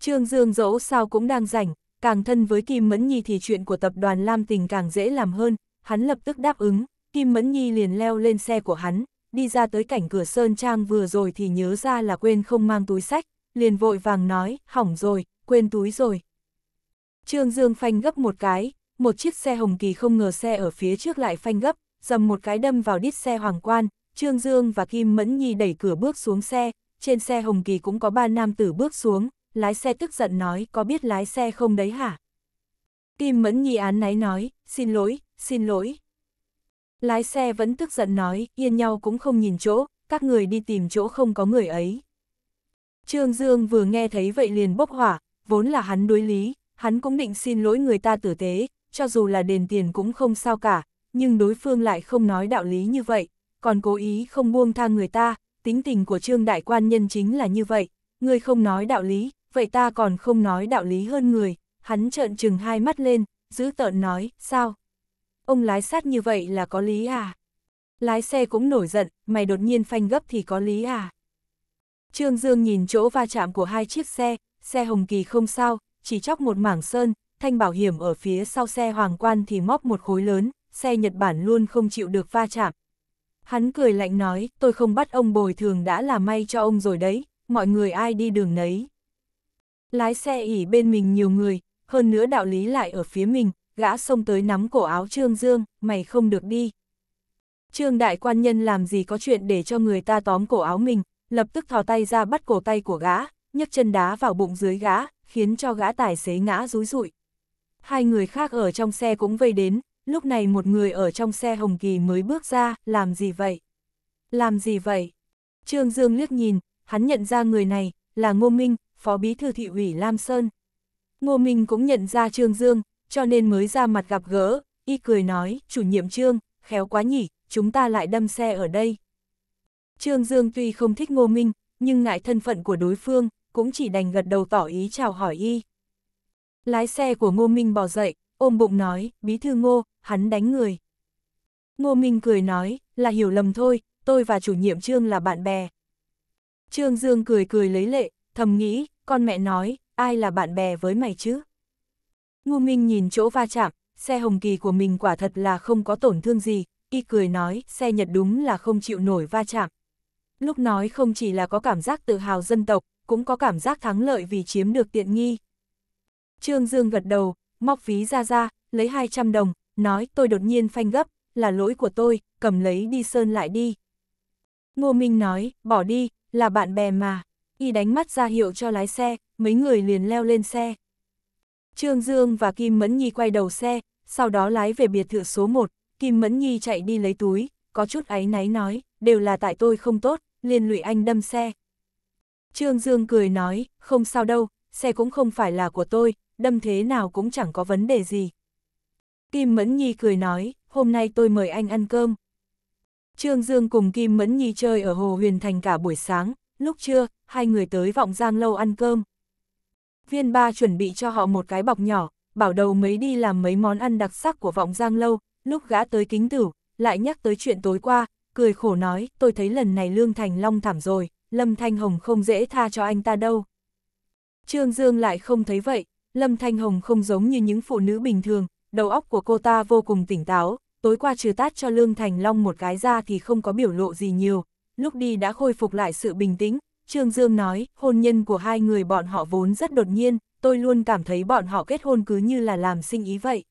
Trương Dương dẫu sao cũng đang rảnh, càng thân với Kim Mẫn Nhi thì chuyện của tập đoàn Lam Tình càng dễ làm hơn, hắn lập tức đáp ứng, Kim Mẫn Nhi liền leo lên xe của hắn, đi ra tới cảnh cửa Sơn Trang vừa rồi thì nhớ ra là quên không mang túi sách, liền vội vàng nói, hỏng rồi, quên túi rồi. Trương Dương phanh gấp một cái, một chiếc xe hồng kỳ không ngờ xe ở phía trước lại phanh gấp, dầm một cái đâm vào đít xe hoàng quan, Trương Dương và Kim Mẫn Nhi đẩy cửa bước xuống xe, trên xe hồng kỳ cũng có ba nam tử bước xuống, lái xe tức giận nói có biết lái xe không đấy hả? Kim Mẫn Nhi án náy nói, xin lỗi, xin lỗi. Lái xe vẫn tức giận nói, yên nhau cũng không nhìn chỗ, các người đi tìm chỗ không có người ấy. Trương Dương vừa nghe thấy vậy liền bốc hỏa, vốn là hắn đối lý, hắn cũng định xin lỗi người ta tử tế, cho dù là đền tiền cũng không sao cả, nhưng đối phương lại không nói đạo lý như vậy, còn cố ý không buông tha người ta, tính tình của trương đại quan nhân chính là như vậy, người không nói đạo lý, vậy ta còn không nói đạo lý hơn người, hắn trợn trừng hai mắt lên, giữ tợn nói, sao? Ông lái sát như vậy là có lý à? Lái xe cũng nổi giận, mày đột nhiên phanh gấp thì có lý à? Trương Dương nhìn chỗ va chạm của hai chiếc xe, xe Hồng Kỳ không sao, chỉ chóc một mảng sơn, thanh bảo hiểm ở phía sau xe hoàng quan thì móc một khối lớn, xe Nhật Bản luôn không chịu được va chạm. Hắn cười lạnh nói, tôi không bắt ông bồi thường đã là may cho ông rồi đấy, mọi người ai đi đường nấy. Lái xe ỉ bên mình nhiều người, hơn nữa đạo lý lại ở phía mình, gã xông tới nắm cổ áo Trương Dương, mày không được đi. Trương đại quan nhân làm gì có chuyện để cho người ta tóm cổ áo mình, lập tức thò tay ra bắt cổ tay của gã, nhấc chân đá vào bụng dưới gã, khiến cho gã tài xế ngã rúi rụi. Hai người khác ở trong xe cũng vây đến, lúc này một người ở trong xe Hồng Kỳ mới bước ra, làm gì vậy? Làm gì vậy? Trương Dương liếc nhìn, hắn nhận ra người này, là Ngô Minh, phó bí thư thị ủy Lam Sơn. Ngô Minh cũng nhận ra Trương Dương, cho nên mới ra mặt gặp gỡ, y cười nói, chủ nhiệm Trương, khéo quá nhỉ, chúng ta lại đâm xe ở đây. Trương Dương tuy không thích Ngô Minh, nhưng ngại thân phận của đối phương, cũng chỉ đành gật đầu tỏ ý chào hỏi y. Lái xe của Ngô Minh bỏ dậy, ôm bụng nói, bí thư Ngô, hắn đánh người. Ngô Minh cười nói, là hiểu lầm thôi, tôi và chủ nhiệm Trương là bạn bè. Trương Dương cười cười lấy lệ, thầm nghĩ, con mẹ nói, ai là bạn bè với mày chứ? Ngô Minh nhìn chỗ va chạm, xe hồng kỳ của mình quả thật là không có tổn thương gì, y cười nói, xe Nhật đúng là không chịu nổi va chạm. Lúc nói không chỉ là có cảm giác tự hào dân tộc, cũng có cảm giác thắng lợi vì chiếm được tiện nghi. Trương Dương gật đầu, móc ví ra ra, lấy 200 đồng, nói tôi đột nhiên phanh gấp, là lỗi của tôi, cầm lấy đi sơn lại đi. Ngô Minh nói, bỏ đi, là bạn bè mà, y đánh mắt ra hiệu cho lái xe, mấy người liền leo lên xe. Trương Dương và Kim Mẫn Nhi quay đầu xe, sau đó lái về biệt thự số 1, Kim Mẫn Nhi chạy đi lấy túi, có chút áy náy nói, đều là tại tôi không tốt, liền lụy anh đâm xe. Trương Dương cười nói, không sao đâu, xe cũng không phải là của tôi, đâm thế nào cũng chẳng có vấn đề gì. Kim Mẫn Nhi cười nói, hôm nay tôi mời anh ăn cơm. Trương Dương cùng Kim Mẫn Nhi chơi ở Hồ Huyền Thành cả buổi sáng, lúc trưa, hai người tới Vọng Giang Lâu ăn cơm. Viên ba chuẩn bị cho họ một cái bọc nhỏ, bảo đầu mấy đi làm mấy món ăn đặc sắc của Vọng Giang Lâu, lúc gã tới kính tử, lại nhắc tới chuyện tối qua, cười khổ nói, tôi thấy lần này Lương Thành Long thảm rồi, Lâm Thanh Hồng không dễ tha cho anh ta đâu. Trương Dương lại không thấy vậy, Lâm Thanh Hồng không giống như những phụ nữ bình thường, đầu óc của cô ta vô cùng tỉnh táo, tối qua trừ tát cho Lương Thành Long một cái ra thì không có biểu lộ gì nhiều, lúc đi đã khôi phục lại sự bình tĩnh, Trương Dương nói, hôn nhân của hai người bọn họ vốn rất đột nhiên, tôi luôn cảm thấy bọn họ kết hôn cứ như là làm sinh ý vậy.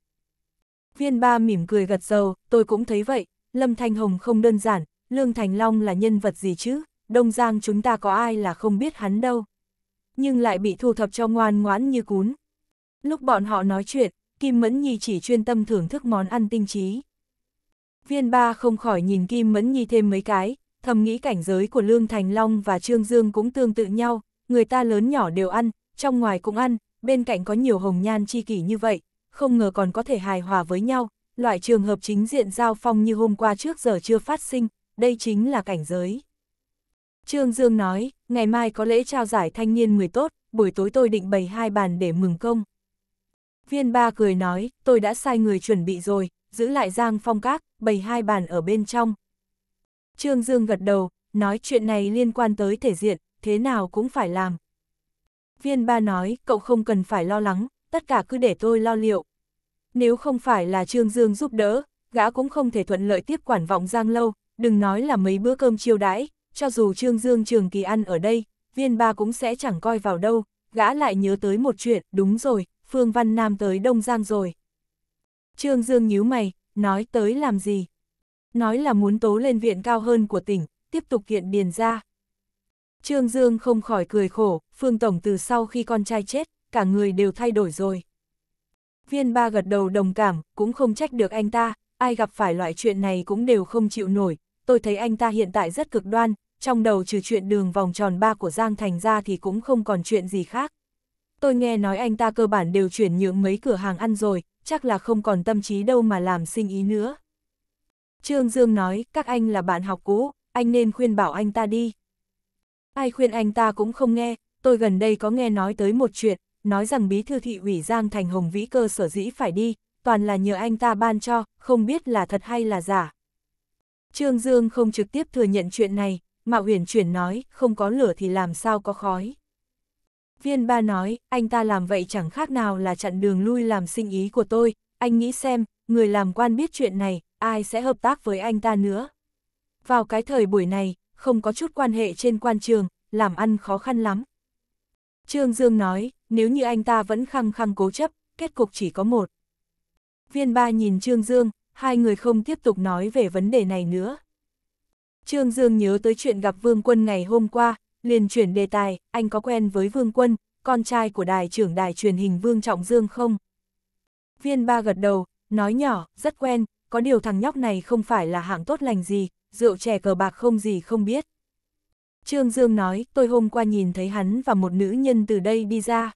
Viên ba mỉm cười gật dầu, tôi cũng thấy vậy, Lâm Thanh Hồng không đơn giản, Lương Thành Long là nhân vật gì chứ? Đông Giang chúng ta có ai là không biết hắn đâu. Nhưng lại bị thu thập cho ngoan ngoãn như cún. Lúc bọn họ nói chuyện, Kim Mẫn Nhi chỉ chuyên tâm thưởng thức món ăn tinh trí. Viên ba không khỏi nhìn Kim Mẫn Nhi thêm mấy cái, thầm nghĩ cảnh giới của Lương Thành Long và Trương Dương cũng tương tự nhau, người ta lớn nhỏ đều ăn, trong ngoài cũng ăn, bên cạnh có nhiều hồng nhan chi kỷ như vậy, không ngờ còn có thể hài hòa với nhau, loại trường hợp chính diện giao phong như hôm qua trước giờ chưa phát sinh, đây chính là cảnh giới. Trương Dương nói, ngày mai có lễ trao giải thanh niên người tốt, buổi tối tôi định bày hai bàn để mừng công. Viên ba cười nói, tôi đã sai người chuẩn bị rồi, giữ lại Giang Phong Các, bày hai bàn ở bên trong. Trương Dương gật đầu, nói chuyện này liên quan tới thể diện, thế nào cũng phải làm. Viên ba nói, cậu không cần phải lo lắng, tất cả cứ để tôi lo liệu. Nếu không phải là Trương Dương giúp đỡ, gã cũng không thể thuận lợi tiếp quản vọng Giang lâu, đừng nói là mấy bữa cơm chiêu đãi, cho dù Trương Dương Trường Kỳ ăn ở đây, viên ba cũng sẽ chẳng coi vào đâu, gã lại nhớ tới một chuyện, đúng rồi, Phương Văn Nam tới Đông Giang rồi. Trương Dương nhíu mày, nói tới làm gì? Nói là muốn tố lên viện cao hơn của tỉnh, tiếp tục kiện điền ra. Trương Dương không khỏi cười khổ, Phương Tổng từ sau khi con trai chết, cả người đều thay đổi rồi. Viên ba gật đầu đồng cảm, cũng không trách được anh ta, ai gặp phải loại chuyện này cũng đều không chịu nổi, tôi thấy anh ta hiện tại rất cực đoan, trong đầu trừ chuyện đường vòng tròn ba của Giang Thành ra thì cũng không còn chuyện gì khác. Tôi nghe nói anh ta cơ bản đều chuyển nhượng mấy cửa hàng ăn rồi, chắc là không còn tâm trí đâu mà làm sinh ý nữa. Trương Dương nói, các anh là bạn học cũ, anh nên khuyên bảo anh ta đi. Ai khuyên anh ta cũng không nghe, tôi gần đây có nghe nói tới một chuyện, nói rằng bí thư thị ủy Giang Thành Hồng Vĩ Cơ sở dĩ phải đi, toàn là nhờ anh ta ban cho, không biết là thật hay là giả. Trương Dương không trực tiếp thừa nhận chuyện này, mà huyền chuyển nói, không có lửa thì làm sao có khói. Viên ba nói, anh ta làm vậy chẳng khác nào là chặn đường lui làm sinh ý của tôi, anh nghĩ xem, người làm quan biết chuyện này, ai sẽ hợp tác với anh ta nữa. Vào cái thời buổi này, không có chút quan hệ trên quan trường, làm ăn khó khăn lắm. Trương Dương nói, nếu như anh ta vẫn khăng khăng cố chấp, kết cục chỉ có một. Viên ba nhìn Trương Dương, hai người không tiếp tục nói về vấn đề này nữa. Trương Dương nhớ tới chuyện gặp Vương Quân ngày hôm qua, liền chuyển đề tài, anh có quen với Vương Quân, con trai của đài trưởng đài truyền hình Vương Trọng Dương không? Viên ba gật đầu, nói nhỏ, rất quen, có điều thằng nhóc này không phải là hạng tốt lành gì, rượu chè cờ bạc không gì không biết. Trương Dương nói, tôi hôm qua nhìn thấy hắn và một nữ nhân từ đây đi ra.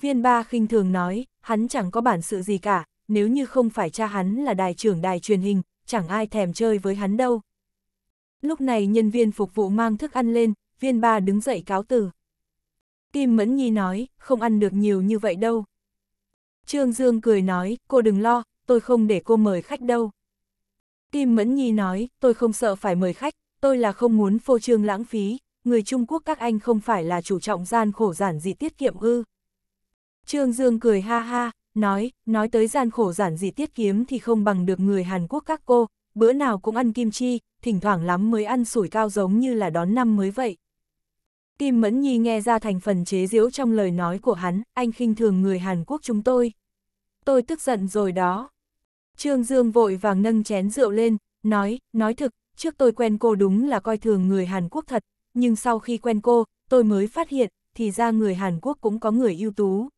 Viên ba khinh thường nói, hắn chẳng có bản sự gì cả, nếu như không phải cha hắn là đài trưởng đài truyền hình, chẳng ai thèm chơi với hắn đâu. Lúc này nhân viên phục vụ mang thức ăn lên, viên ba đứng dậy cáo từ. Kim Mẫn Nhi nói, không ăn được nhiều như vậy đâu. Trương Dương cười nói, cô đừng lo, tôi không để cô mời khách đâu. Kim Mẫn Nhi nói, tôi không sợ phải mời khách, tôi là không muốn phô trương lãng phí, người Trung Quốc các anh không phải là chủ trọng gian khổ giản dị tiết kiệm ư. Trương Dương cười ha ha, nói, nói tới gian khổ giản dị tiết kiếm thì không bằng được người Hàn Quốc các cô, bữa nào cũng ăn kim chi, thỉnh thoảng lắm mới ăn sủi cao giống như là đón năm mới vậy. Kim Mẫn Nhi nghe ra thành phần chế giễu trong lời nói của hắn, anh khinh thường người Hàn Quốc chúng tôi. Tôi tức giận rồi đó. Trương Dương vội vàng nâng chén rượu lên, nói, nói thực, trước tôi quen cô đúng là coi thường người Hàn Quốc thật, nhưng sau khi quen cô, tôi mới phát hiện, thì ra người Hàn Quốc cũng có người ưu tú.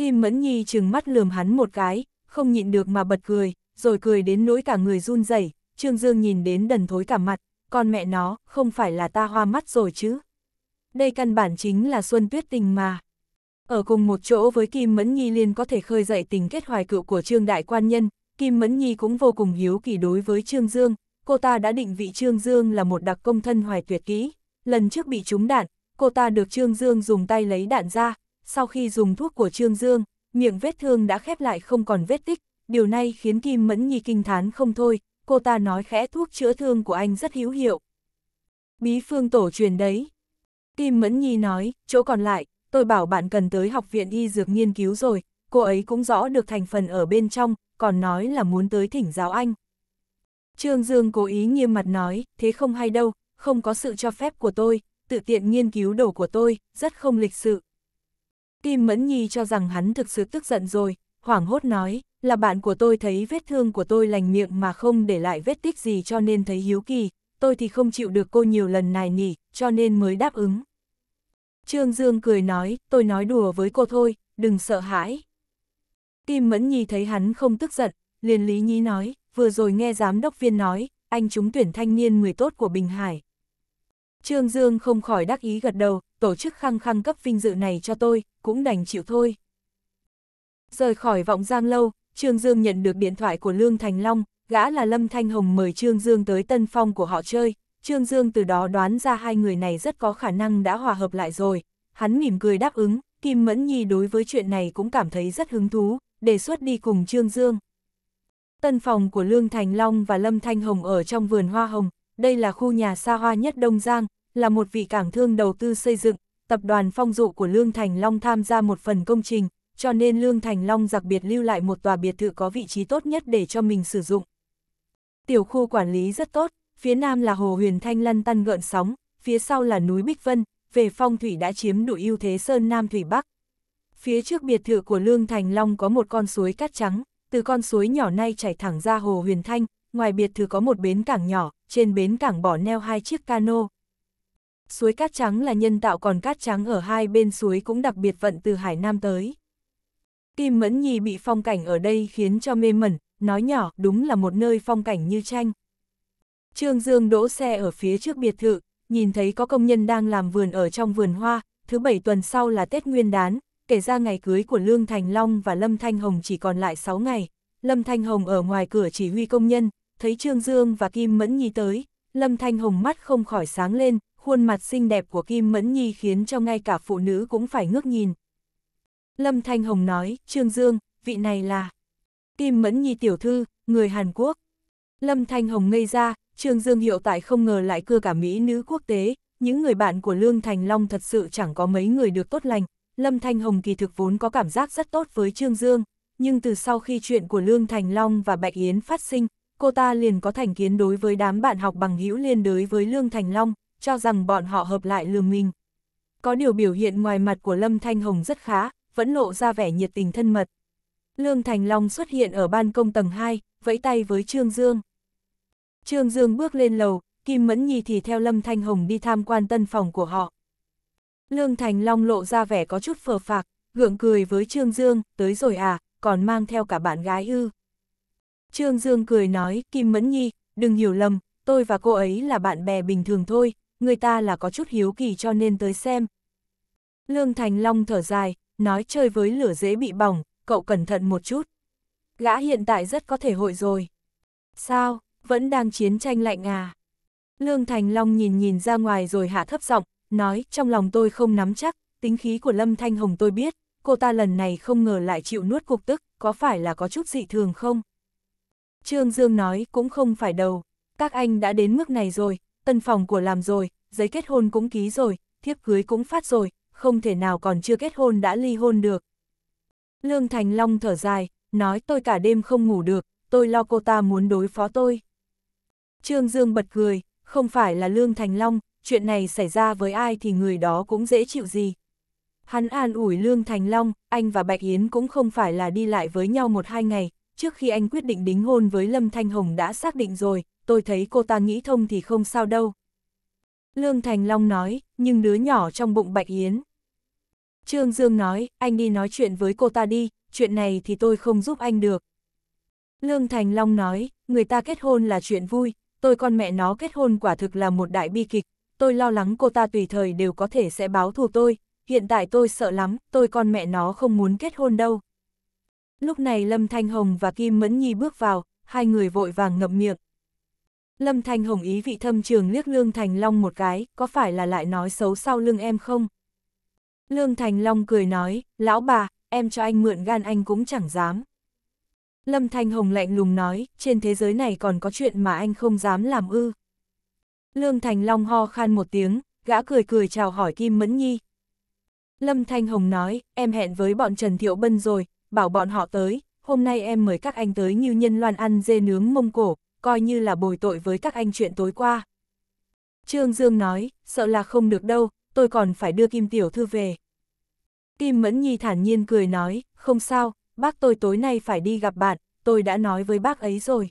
Kim Mẫn Nhi chừng mắt lườm hắn một cái, không nhịn được mà bật cười, rồi cười đến nỗi cả người run rẩy. Trương Dương nhìn đến đần thối cả mặt, con mẹ nó, không phải là ta hoa mắt rồi chứ. Đây căn bản chính là Xuân Tuyết Tình mà. Ở cùng một chỗ với Kim Mẫn Nhi liên có thể khơi dậy tình kết hoài cựu của Trương Đại Quan Nhân, Kim Mẫn Nhi cũng vô cùng hiếu kỳ đối với Trương Dương, cô ta đã định vị Trương Dương là một đặc công thân hoài tuyệt kỹ. Lần trước bị trúng đạn, cô ta được Trương Dương dùng tay lấy đạn ra, sau khi dùng thuốc của Trương Dương, miệng vết thương đã khép lại không còn vết tích, điều này khiến Kim Mẫn Nhi kinh thán không thôi, cô ta nói khẽ thuốc chữa thương của anh rất hữu hiệu. Bí phương tổ truyền đấy. Kim Mẫn Nhi nói, chỗ còn lại, tôi bảo bạn cần tới học viện y dược nghiên cứu rồi, cô ấy cũng rõ được thành phần ở bên trong, còn nói là muốn tới thỉnh giáo anh. Trương Dương cố ý nghiêm mặt nói, thế không hay đâu, không có sự cho phép của tôi, tự tiện nghiên cứu đồ của tôi, rất không lịch sự. Kim Mẫn Nhi cho rằng hắn thực sự tức giận rồi, hoảng hốt nói, là bạn của tôi thấy vết thương của tôi lành miệng mà không để lại vết tích gì cho nên thấy hiếu kỳ, tôi thì không chịu được cô nhiều lần nài nỉ, cho nên mới đáp ứng. Trương Dương cười nói, tôi nói đùa với cô thôi, đừng sợ hãi. Kim Mẫn Nhi thấy hắn không tức giận, liền lý nhí nói, vừa rồi nghe giám đốc viên nói, anh chúng tuyển thanh niên người tốt của Bình Hải. Trương Dương không khỏi đắc ý gật đầu, tổ chức khăng khăng cấp vinh dự này cho tôi, cũng đành chịu thôi. Rời khỏi vọng giang lâu, Trương Dương nhận được điện thoại của Lương Thành Long, gã là Lâm Thanh Hồng mời Trương Dương tới tân phong của họ chơi. Trương Dương từ đó đoán ra hai người này rất có khả năng đã hòa hợp lại rồi. Hắn mỉm cười đáp ứng, Kim Mẫn Nhi đối với chuyện này cũng cảm thấy rất hứng thú, đề xuất đi cùng Trương Dương. Tân phòng của Lương Thành Long và Lâm Thanh Hồng ở trong vườn Hoa Hồng, đây là khu nhà xa hoa nhất Đông Giang, là một vị cảng thương đầu tư xây dựng, tập đoàn phong dụ của Lương Thành Long tham gia một phần công trình, cho nên Lương Thành Long đặc biệt lưu lại một tòa biệt thự có vị trí tốt nhất để cho mình sử dụng. Tiểu khu quản lý rất tốt, phía nam là hồ Huyền Thanh lăn tăn gợn sóng, phía sau là núi Bích Vân, về phong thủy đã chiếm đủ ưu thế sơn nam thủy bắc. Phía trước biệt thự của Lương Thành Long có một con suối cát trắng, từ con suối nhỏ này chảy thẳng ra hồ Huyền Thanh, ngoài biệt thự có một bến cảng nhỏ, trên bến cảng bỏ neo hai chiếc cano, suối cát trắng là nhân tạo còn cát trắng ở hai bên suối cũng đặc biệt vận từ Hải Nam tới. Kim Mẫn Nhi bị phong cảnh ở đây khiến cho mê mẩn, nói nhỏ, đúng là một nơi phong cảnh như tranh. Trương Dương đỗ xe ở phía trước biệt thự, nhìn thấy có công nhân đang làm vườn ở trong vườn hoa, thứ bảy tuần sau là Tết Nguyên đán, kể ra ngày cưới của Lương Thành Long và Lâm Thanh Hồng chỉ còn lại 6 ngày. Lâm Thanh Hồng ở ngoài cửa chỉ huy công nhân, thấy Trương Dương và Kim Mẫn Nhi tới, Lâm Thanh Hồng mắt không khỏi sáng lên, khuôn mặt xinh đẹp của Kim Mẫn Nhi khiến cho ngay cả phụ nữ cũng phải ngước nhìn. Lâm Thanh Hồng nói, Trương Dương, vị này là Kim Mẫn Nhi tiểu thư, người Hàn Quốc. Lâm Thanh Hồng ngây ra, Trương Dương hiệu tại không ngờ lại cưa cả Mỹ nữ quốc tế, những người bạn của Lương Thành Long thật sự chẳng có mấy người được tốt lành. Lâm Thanh Hồng kỳ thực vốn có cảm giác rất tốt với Trương Dương, nhưng từ sau khi chuyện của Lương Thành Long và Bạch Yến phát sinh, cô ta liền có thành kiến đối với đám bạn học bằng hữu liên đối với Lương Thành Long, cho rằng bọn họ hợp lại lừa mình. Có điều biểu hiện ngoài mặt của Lâm Thanh Hồng rất khá, vẫn lộ ra vẻ nhiệt tình thân mật. Lương Thành Long xuất hiện ở ban công tầng 2, vẫy tay với Trương Dương. Trương Dương bước lên lầu, Kim Mẫn Nhi thì theo Lâm Thanh Hồng đi tham quan tân phòng của họ. Lương Thành Long lộ ra vẻ có chút phờ phạc, gượng cười với Trương Dương, tới rồi à, còn mang theo cả bạn gái ư. Trương Dương cười nói, Kim Mẫn Nhi, đừng hiểu lầm, tôi và cô ấy là bạn bè bình thường thôi, người ta là có chút hiếu kỳ cho nên tới xem. Lương Thành Long thở dài, nói chơi với lửa dễ bị bỏng, cậu cẩn thận một chút. Gã hiện tại rất có thể hội rồi. Sao, vẫn đang chiến tranh lạnh à? Lương Thành Long nhìn nhìn ra ngoài rồi hạ thấp giọng, nói trong lòng tôi không nắm chắc, tính khí của Lâm Thanh Hồng tôi biết, cô ta lần này không ngờ lại chịu nuốt cục tức, có phải là có chút dị thường không? Trương Dương nói cũng không phải đầu, các anh đã đến mức này rồi, tân phòng của làm rồi, giấy kết hôn cũng ký rồi, thiếp cưới cũng phát rồi, không thể nào còn chưa kết hôn đã ly hôn được. Lương Thành Long thở dài, nói tôi cả đêm không ngủ được, tôi lo cô ta muốn đối phó tôi. Trương Dương bật cười, không phải là Lương Thành Long, chuyện này xảy ra với ai thì người đó cũng dễ chịu gì. Hắn an ủi Lương Thành Long, anh và Bạch Yến cũng không phải là đi lại với nhau một hai ngày, trước khi anh quyết định đính hôn với Lâm Thanh Hồng đã xác định rồi, tôi thấy cô ta nghĩ thông thì không sao đâu. Lương Thành Long nói, nhưng đứa nhỏ trong bụng Bạch Yến. Trương Dương nói, anh đi nói chuyện với cô ta đi, chuyện này thì tôi không giúp anh được. Lương Thành Long nói, người ta kết hôn là chuyện vui, tôi con mẹ nó kết hôn quả thực là một đại bi kịch, tôi lo lắng cô ta tùy thời đều có thể sẽ báo thù tôi, hiện tại tôi sợ lắm, tôi con mẹ nó không muốn kết hôn đâu. Lúc này Lâm Thanh Hồng và Kim Mẫn Nhi bước vào, hai người vội vàng ngậm miệng. Lâm Thanh Hồng ý vị thâm trường liếc Lương Thành Long một cái, có phải là lại nói xấu sau lưng em không? Lương Thành Long cười nói, lão bà, em cho anh mượn gan anh cũng chẳng dám. Lâm Thanh Hồng lạnh lùng nói, trên thế giới này còn có chuyện mà anh không dám làm ư. Lương Thành Long ho khan một tiếng, gã cười cười chào hỏi Kim Mẫn Nhi. Lâm Thanh Hồng nói, em hẹn với bọn Trần Thiệu Bân rồi, bảo bọn họ tới, hôm nay em mời các anh tới như nhân loan ăn dê nướng mông cổ, coi như là bồi tội với các anh chuyện tối qua. Trương Dương nói, sợ là không được đâu, tôi còn phải đưa Kim Tiểu Thư về. Kim Mẫn Nhi thản nhiên cười nói, không sao, bác tôi tối nay phải đi gặp bạn, tôi đã nói với bác ấy rồi.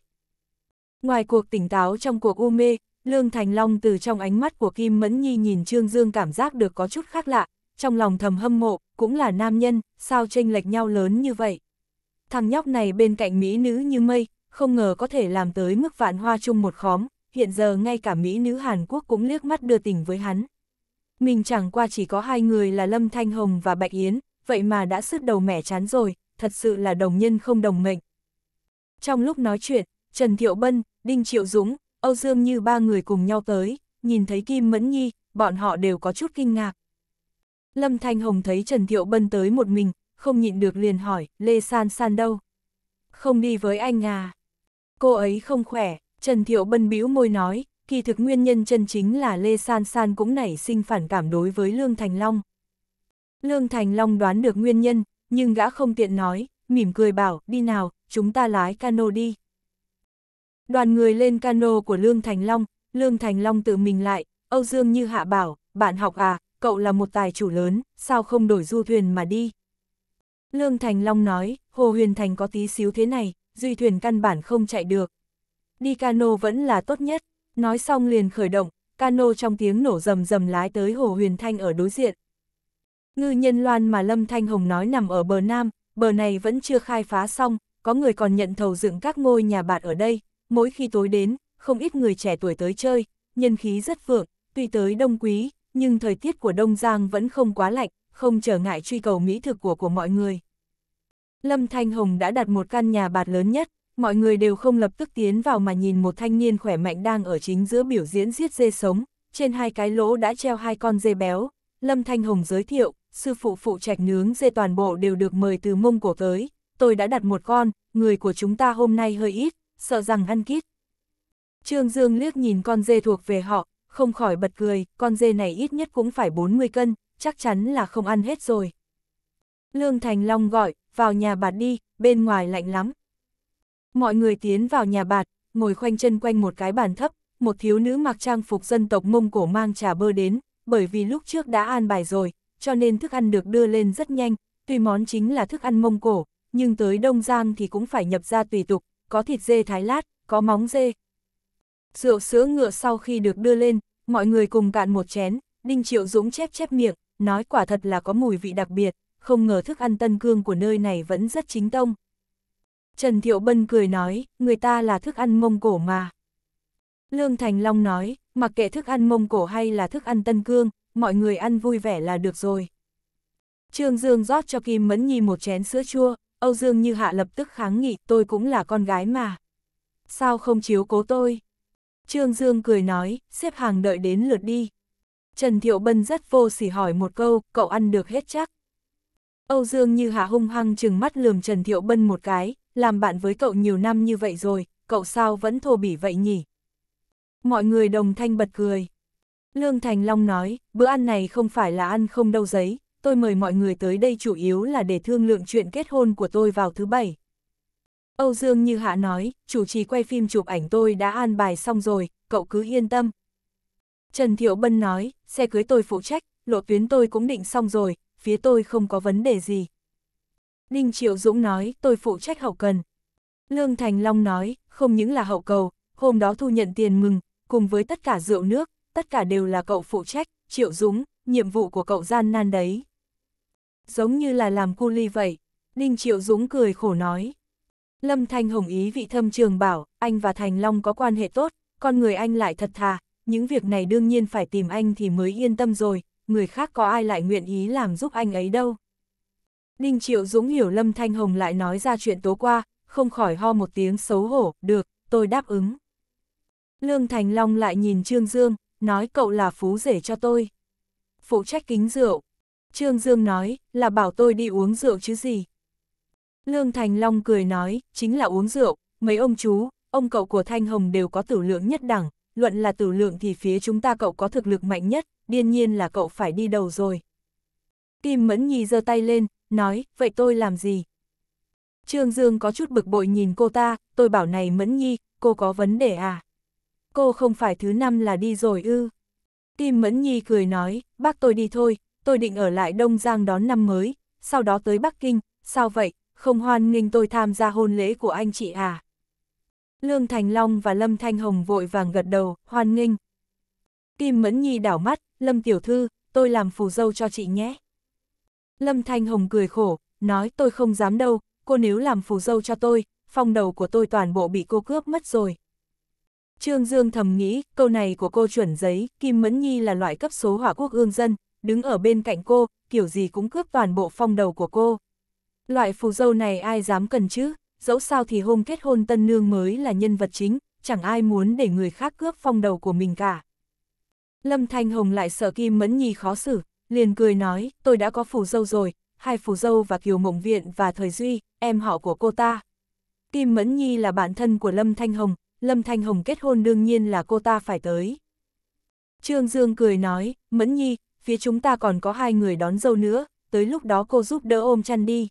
Ngoài cuộc tỉnh táo trong cuộc u mê, Lương Thành Long từ trong ánh mắt của Kim Mẫn Nhi nhìn Trương Dương cảm giác được có chút khác lạ, trong lòng thầm hâm mộ, cũng là nam nhân, sao tranh lệch nhau lớn như vậy. Thằng nhóc này bên cạnh mỹ nữ như mây, không ngờ có thể làm tới mức vạn hoa chung một khóm, hiện giờ ngay cả Mỹ nữ Hàn Quốc cũng liếc mắt đưa tình với hắn. Mình chẳng qua chỉ có hai người là Lâm Thanh Hồng và Bạch Yến, vậy mà đã sứt đầu mẻ chán rồi, thật sự là đồng nhân không đồng mệnh. Trong lúc nói chuyện, Trần Thiệu Bân, Đinh Triệu Dũng, Âu Dương như ba người cùng nhau tới, nhìn thấy Kim Mẫn Nhi, bọn họ đều có chút kinh ngạc. Lâm Thanh Hồng thấy Trần Thiệu Bân tới một mình, không nhịn được liền hỏi, Lê San San đâu? Không đi với anh à? cô ấy không khỏe, Trần Thiệu Bân bĩu môi nói, kỳ thực nguyên nhân chân chính là Lê San San cũng nảy sinh phản cảm đối với Lương Thành Long. Lương Thành Long đoán được nguyên nhân, nhưng gã không tiện nói, mỉm cười bảo, đi nào, chúng ta lái cano đi. Đoàn người lên cano của Lương Thành Long, Lương Thành Long tự mình lại, Âu Dương như hạ bảo, bạn học à, cậu là một tài chủ lớn, sao không đổi du thuyền mà đi. Lương Thành Long nói, Hồ Huyền Thành có tí xíu thế này, duy thuyền căn bản không chạy được. Đi cano vẫn là tốt nhất, nói xong liền khởi động, cano trong tiếng nổ rầm rầm lái tới Hồ Huyền Thanh ở đối diện. Ngư nhân loan mà Lâm Thanh Hồng nói nằm ở bờ Nam, bờ này vẫn chưa khai phá xong, có người còn nhận thầu dựng các ngôi nhà bạn ở đây, mỗi khi tối đến, không ít người trẻ tuổi tới chơi, nhân khí rất vượng, tuy tới đông quý, nhưng thời tiết của Đông Giang vẫn không quá lạnh, không trở ngại truy cầu mỹ thực của của mọi người. Lâm Thanh Hồng đã đặt một căn nhà bạt lớn nhất, mọi người đều không lập tức tiến vào mà nhìn một thanh niên khỏe mạnh đang ở chính giữa biểu diễn giết dê sống, trên hai cái lỗ đã treo hai con dê béo. Lâm Thanh Hồng giới thiệu, sư phụ phụ trạch nướng dê toàn bộ đều được mời từ mông cổ tới, tôi đã đặt một con, người của chúng ta hôm nay hơi ít, sợ rằng ăn kít. Trương Dương liếc nhìn con dê thuộc về họ, không khỏi bật cười, con dê này ít nhất cũng phải 40 cân, chắc chắn là không ăn hết rồi. Lương Thành Long gọi, vào nhà bạt đi, bên ngoài lạnh lắm. Mọi người tiến vào nhà bạt, ngồi khoanh chân quanh một cái bàn thấp, một thiếu nữ mặc trang phục dân tộc Mông Cổ mang trà bơ đến, bởi vì lúc trước đã an bài rồi, cho nên thức ăn được đưa lên rất nhanh, tuy món chính là thức ăn Mông Cổ, nhưng tới Đông Giang thì cũng phải nhập ra tùy tục, có thịt dê thái lát, có móng dê. Rượu sữa ngựa sau khi được đưa lên, mọi người cùng cạn một chén, Đinh Triệu Dũng chép chép miệng, nói quả thật là có mùi vị đặc biệt, không ngờ thức ăn tân cương của nơi này vẫn rất chính tông. Trần Thiệu Bân cười nói, người ta là thức ăn Mông Cổ mà. Lương Thành Long nói, mặc kệ thức ăn Mông Cổ hay là thức ăn Tân Cương, mọi người ăn vui vẻ là được rồi. Trương Dương rót cho Kim Mẫn Nhi một chén sữa chua, Âu Dương Như Hạ lập tức kháng nghị tôi cũng là con gái mà. Sao không chiếu cố tôi? Trương Dương cười nói, xếp hàng đợi đến lượt đi. Trần Thiệu Bân rất vô sỉ hỏi một câu, cậu ăn được hết chắc. Âu Dương như hạ hung hăng chừng mắt lườm Trần Thiệu Bân một cái, làm bạn với cậu nhiều năm như vậy rồi, cậu sao vẫn thô bỉ vậy nhỉ? Mọi người đồng thanh bật cười. Lương Thành Long nói, bữa ăn này không phải là ăn không đâu giấy, tôi mời mọi người tới đây chủ yếu là để thương lượng chuyện kết hôn của tôi vào thứ bảy. Âu Dương Như Hạ nói, chủ trì quay phim chụp ảnh tôi đã an bài xong rồi, cậu cứ yên tâm. Trần Thiệu Bân nói, xe cưới tôi phụ trách, lộ tuyến tôi cũng định xong rồi, phía tôi không có vấn đề gì. Ninh Triệu Dũng nói, tôi phụ trách hậu cần. Lương Thành Long nói, không những là hậu cầu, hôm đó thu nhận tiền mừng, cùng với tất cả rượu nước, tất cả đều là cậu phụ trách, Triệu Dũng, nhiệm vụ của cậu gian nan đấy. Giống như là làm cu ly vậy, Ninh Triệu Dũng cười khổ nói. Lâm Thanh Hồng ý vị thâm trường bảo, anh và Thành Long có quan hệ tốt, con người anh lại thật thà, những việc này đương nhiên phải tìm anh thì mới yên tâm rồi, người khác có ai lại nguyện ý làm giúp anh ấy đâu. Ninh Triệu Dũng hiểu Lâm Thanh Hồng lại nói ra chuyện tố qua, không khỏi ho một tiếng xấu hổ, được, tôi đáp ứng. Lương Thành Long lại nhìn Trương Dương, nói cậu là phú rể cho tôi. Phụ trách kính rượu. Trương Dương nói, là bảo tôi đi uống rượu chứ gì. Lương Thành Long cười nói, chính là uống rượu, mấy ông chú, ông cậu của Thanh Hồng đều có tử lượng nhất đẳng, luận là tử lượng thì phía chúng ta cậu có thực lực mạnh nhất, điên nhiên là cậu phải đi đầu rồi. Kim Mẫn Nhi giơ tay lên, nói, vậy tôi làm gì? Trương Dương có chút bực bội nhìn cô ta, tôi bảo này Mẫn Nhi, cô có vấn đề à? Cô không phải thứ năm là đi rồi ư? Kim Mẫn Nhi cười nói, bác tôi đi thôi, tôi định ở lại Đông Giang đón năm mới, sau đó tới Bắc Kinh, sao vậy, không hoan nghênh tôi tham gia hôn lễ của anh chị à? Lương Thành Long và Lâm Thanh Hồng vội vàng gật đầu, hoan nghênh. Kim Mẫn Nhi đảo mắt, Lâm Tiểu Thư, tôi làm phù dâu cho chị nhé. Lâm Thanh Hồng cười khổ, nói tôi không dám đâu, cô nếu làm phù dâu cho tôi, phong đầu của tôi toàn bộ bị cô cướp mất rồi. Trương Dương thầm nghĩ, câu này của cô chuẩn giấy, Kim Mẫn Nhi là loại cấp số hỏa quốc ương dân, đứng ở bên cạnh cô, kiểu gì cũng cướp toàn bộ phong đầu của cô. Loại phù dâu này ai dám cần chứ? dẫu sao thì hôm kết hôn tân nương mới là nhân vật chính, chẳng ai muốn để người khác cướp phong đầu của mình cả. Lâm Thanh Hồng lại sợ Kim Mẫn Nhi khó xử, liền cười nói, tôi đã có phù dâu rồi, hai phù dâu và Kiều Mộng Viện và Thời Duy, em họ của cô ta. Kim Mẫn Nhi là bạn thân của Lâm Thanh Hồng, Lâm Thanh Hồng kết hôn đương nhiên là cô ta phải tới. Trương Dương cười nói, Mẫn Nhi, phía chúng ta còn có hai người đón dâu nữa, tới lúc đó cô giúp đỡ ôm chăn đi.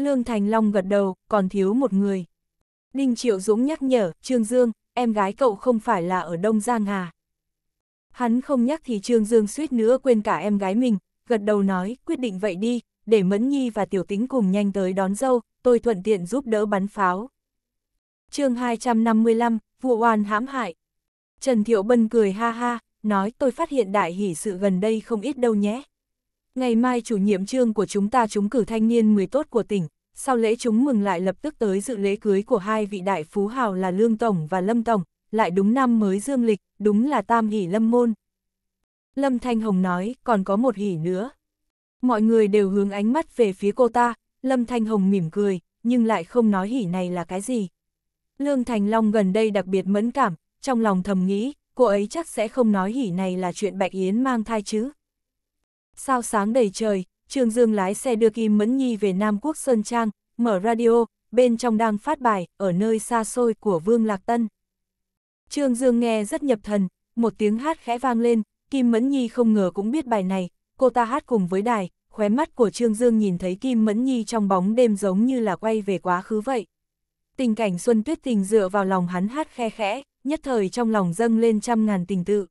Lương Thành Long gật đầu, còn thiếu một người. Đinh Triệu Dũng nhắc nhở, Trương Dương, em gái cậu không phải là ở Đông Giang à? Hắn không nhắc thì Trương Dương suýt nữa quên cả em gái mình, gật đầu nói, quyết định vậy đi, để Mẫn Nhi và Tiểu Tính cùng nhanh tới đón dâu, tôi thuận tiện giúp đỡ bắn pháo. chương 255, vụ oan hãm hại. Trần Thiệu Bân cười ha ha, nói tôi phát hiện đại hỷ sự gần đây không ít đâu nhé. Ngày mai chủ nhiệm trương của chúng ta trúng cử thanh niên 10 tốt của tỉnh, sau lễ chúng mừng lại lập tức tới dự lễ cưới của hai vị đại phú hào là Lương Tổng và Lâm Tổng, lại đúng năm mới dương lịch, đúng là tam hỷ lâm môn. Lâm Thanh Hồng nói, còn có một hỷ nữa. Mọi người đều hướng ánh mắt về phía cô ta, Lâm Thanh Hồng mỉm cười, nhưng lại không nói hỉ này là cái gì. Lương Thành Long gần đây đặc biệt mẫn cảm, trong lòng thầm nghĩ, cô ấy chắc sẽ không nói hỉ này là chuyện Bạch Yến mang thai chứ. Sao sáng đầy trời, Trương Dương lái xe đưa Kim Mẫn Nhi về Nam Quốc Sơn Trang, mở radio, bên trong đang phát bài, ở nơi xa xôi của Vương Lạc Tân. Trương Dương nghe rất nhập thần, một tiếng hát khẽ vang lên, Kim Mẫn Nhi không ngờ cũng biết bài này, cô ta hát cùng với đài, khóe mắt của Trương Dương nhìn thấy Kim Mẫn Nhi trong bóng đêm giống như là quay về quá khứ vậy. Tình cảnh Xuân Tuyết Tình dựa vào lòng hắn hát khe khẽ, nhất thời trong lòng dâng lên trăm ngàn tình tự.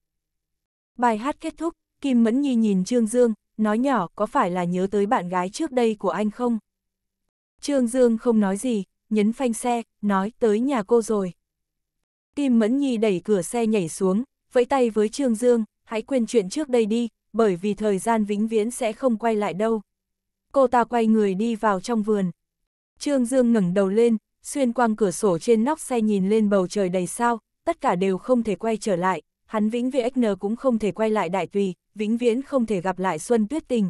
Bài hát kết thúc, Kim Mẫn Nhi nhìn Trương Dương, nói nhỏ có phải là nhớ tới bạn gái trước đây của anh không? Trương Dương không nói gì, nhấn phanh xe, nói tới nhà cô rồi. Kim Mẫn Nhi đẩy cửa xe nhảy xuống, vẫy tay với Trương Dương, hãy quên chuyện trước đây đi, bởi vì thời gian vĩnh viễn sẽ không quay lại đâu. Cô ta quay người đi vào trong vườn. Trương Dương ngẩng đầu lên, xuyên quang cửa sổ trên nóc xe nhìn lên bầu trời đầy sao, tất cả đều không thể quay trở lại, hắn vĩnh viễn cũng không thể quay lại đại tùy, vĩnh viễn không thể gặp lại Xuân Tuyết Tình.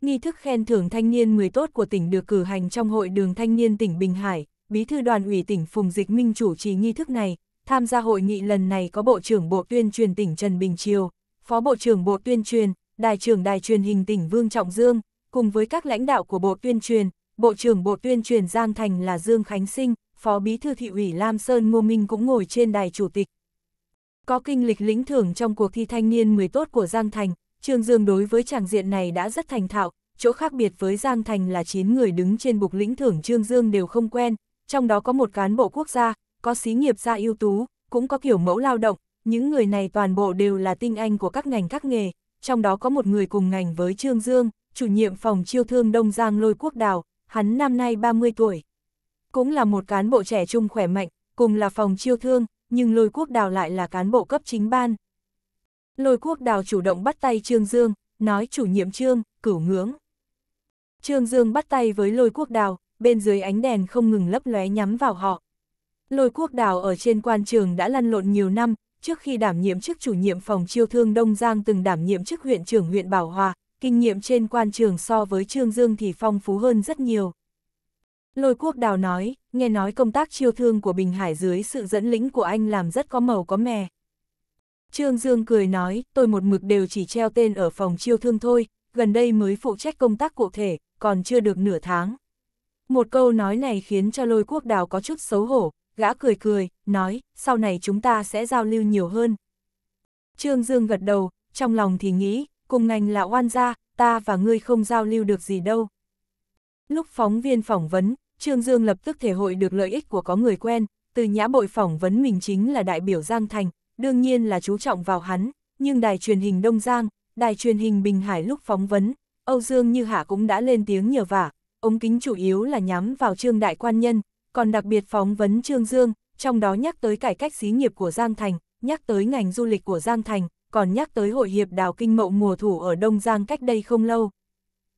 Nghi thức khen thưởng thanh niên người tốt của tỉnh được cử hành trong hội đường thanh niên tỉnh Bình Hải, bí thư đoàn ủy tỉnh Phùng Dịch Minh chủ trì nghi thức này, tham gia hội nghị lần này có Bộ trưởng Bộ Tuyên truyền tỉnh Trần Bình Triều, Phó Bộ trưởng Bộ Tuyên truyền, Đài trưởng Đài truyền hình tỉnh Vương Trọng Dương, cùng với các lãnh đạo của Bộ Tuyên truyền, Bộ trưởng Bộ Tuyên truyền Giang Thành là Dương Khánh Sinh, Phó Bí thư thị ủy Lam Sơn Ngô Minh cũng ngồi trên đài chủ tịch, có kinh lịch lĩnh thưởng trong cuộc thi thanh niên 10 tốt của Giang Thành, Trương Dương đối với chàng diện này đã rất thành thạo, chỗ khác biệt với Giang Thành là 9 người đứng trên bục lĩnh thưởng Trương Dương đều không quen, trong đó có một cán bộ quốc gia, có xí nghiệp gia ưu tú, cũng có kiểu mẫu lao động, những người này toàn bộ đều là tinh anh của các ngành các nghề, trong đó có một người cùng ngành với Trương Dương, chủ nhiệm phòng chiêu thương Đông Giang Lôi Quốc Đào, hắn năm nay 30 tuổi. Cũng là một cán bộ trẻ trung khỏe mạnh, cùng là phòng chiêu thương, nhưng lôi quốc đào lại là cán bộ cấp chính ban. Lôi quốc đào chủ động bắt tay Trương Dương, nói chủ nhiệm Trương, cửu ngưỡng. Trương Dương bắt tay với lôi quốc đào, bên dưới ánh đèn không ngừng lấp lóe nhắm vào họ. Lôi quốc đào ở trên quan trường đã lăn lộn nhiều năm, trước khi đảm nhiệm chức chủ nhiệm phòng chiêu thương Đông Giang từng đảm nhiệm chức huyện trưởng huyện Bảo Hòa, kinh nghiệm trên quan trường so với Trương Dương thì phong phú hơn rất nhiều. Lôi quốc đào nói, nghe nói công tác chiêu thương của Bình Hải dưới sự dẫn lĩnh của anh làm rất có màu có mè. Trương Dương cười nói, tôi một mực đều chỉ treo tên ở phòng chiêu thương thôi, gần đây mới phụ trách công tác cụ thể, còn chưa được nửa tháng. Một câu nói này khiến cho lôi quốc đào có chút xấu hổ, gã cười cười, nói, sau này chúng ta sẽ giao lưu nhiều hơn. Trương Dương gật đầu, trong lòng thì nghĩ, cùng ngành là oan gia, ta và ngươi không giao lưu được gì đâu. Lúc phóng viên phỏng vấn, Trương Dương lập tức thể hội được lợi ích của có người quen, từ nhã bội phỏng vấn mình chính là đại biểu Giang Thành, đương nhiên là chú trọng vào hắn, nhưng đài truyền hình Đông Giang, đài truyền hình Bình Hải lúc phóng vấn, Âu Dương Như Hạ cũng đã lên tiếng nhờ vả, ống kính chủ yếu là nhắm vào Trương Đại Quan Nhân, còn đặc biệt phóng vấn Trương Dương, trong đó nhắc tới cải cách xí nghiệp của Giang Thành, nhắc tới ngành du lịch của Giang Thành, còn nhắc tới hội hiệp đào kinh mậu mùa thủ ở Đông Giang cách đây không lâu.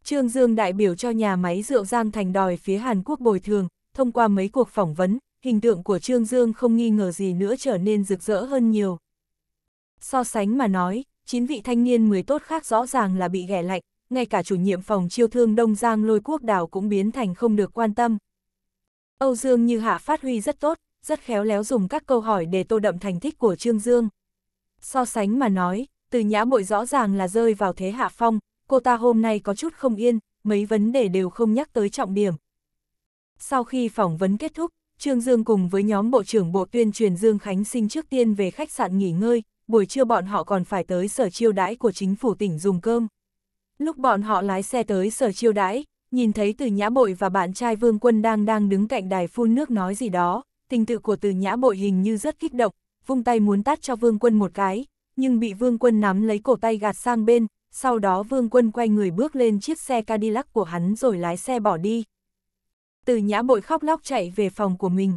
Trương Dương đại biểu cho nhà máy rượu Giang Thành đòi phía Hàn Quốc bồi thường, thông qua mấy cuộc phỏng vấn, hình tượng của Trương Dương không nghi ngờ gì nữa trở nên rực rỡ hơn nhiều. So sánh mà nói, chín vị thanh niên mười tốt khác rõ ràng là bị ghẻ lạnh, ngay cả chủ nhiệm phòng chiêu thương Đông Giang lôi quốc đảo cũng biến thành không được quan tâm. Âu Dương Như Hạ phát huy rất tốt, rất khéo léo dùng các câu hỏi để tô đậm thành tích của Trương Dương. So sánh mà nói, từ nhã bội rõ ràng là rơi vào thế hạ phong, cô ta hôm nay có chút không yên, mấy vấn đề đều không nhắc tới trọng điểm. Sau khi phỏng vấn kết thúc, Trương Dương cùng với nhóm Bộ trưởng Bộ Tuyên truyền Dương Khánh Sinh trước tiên về khách sạn nghỉ ngơi, buổi trưa bọn họ còn phải tới sở chiêu đãi của chính phủ tỉnh dùng cơm. Lúc bọn họ lái xe tới sở chiêu đãi, nhìn thấy từ nhã bội và bạn trai Vương Quân đang đang đứng cạnh đài phun nước nói gì đó, tình tự của từ nhã bội hình như rất kích động, vung tay muốn tát cho Vương Quân một cái, nhưng bị Vương Quân nắm lấy cổ tay gạt sang bên, sau đó vương quân quay người bước lên chiếc xe Cadillac của hắn rồi lái xe bỏ đi. Từ nhã bội khóc lóc chạy về phòng của mình.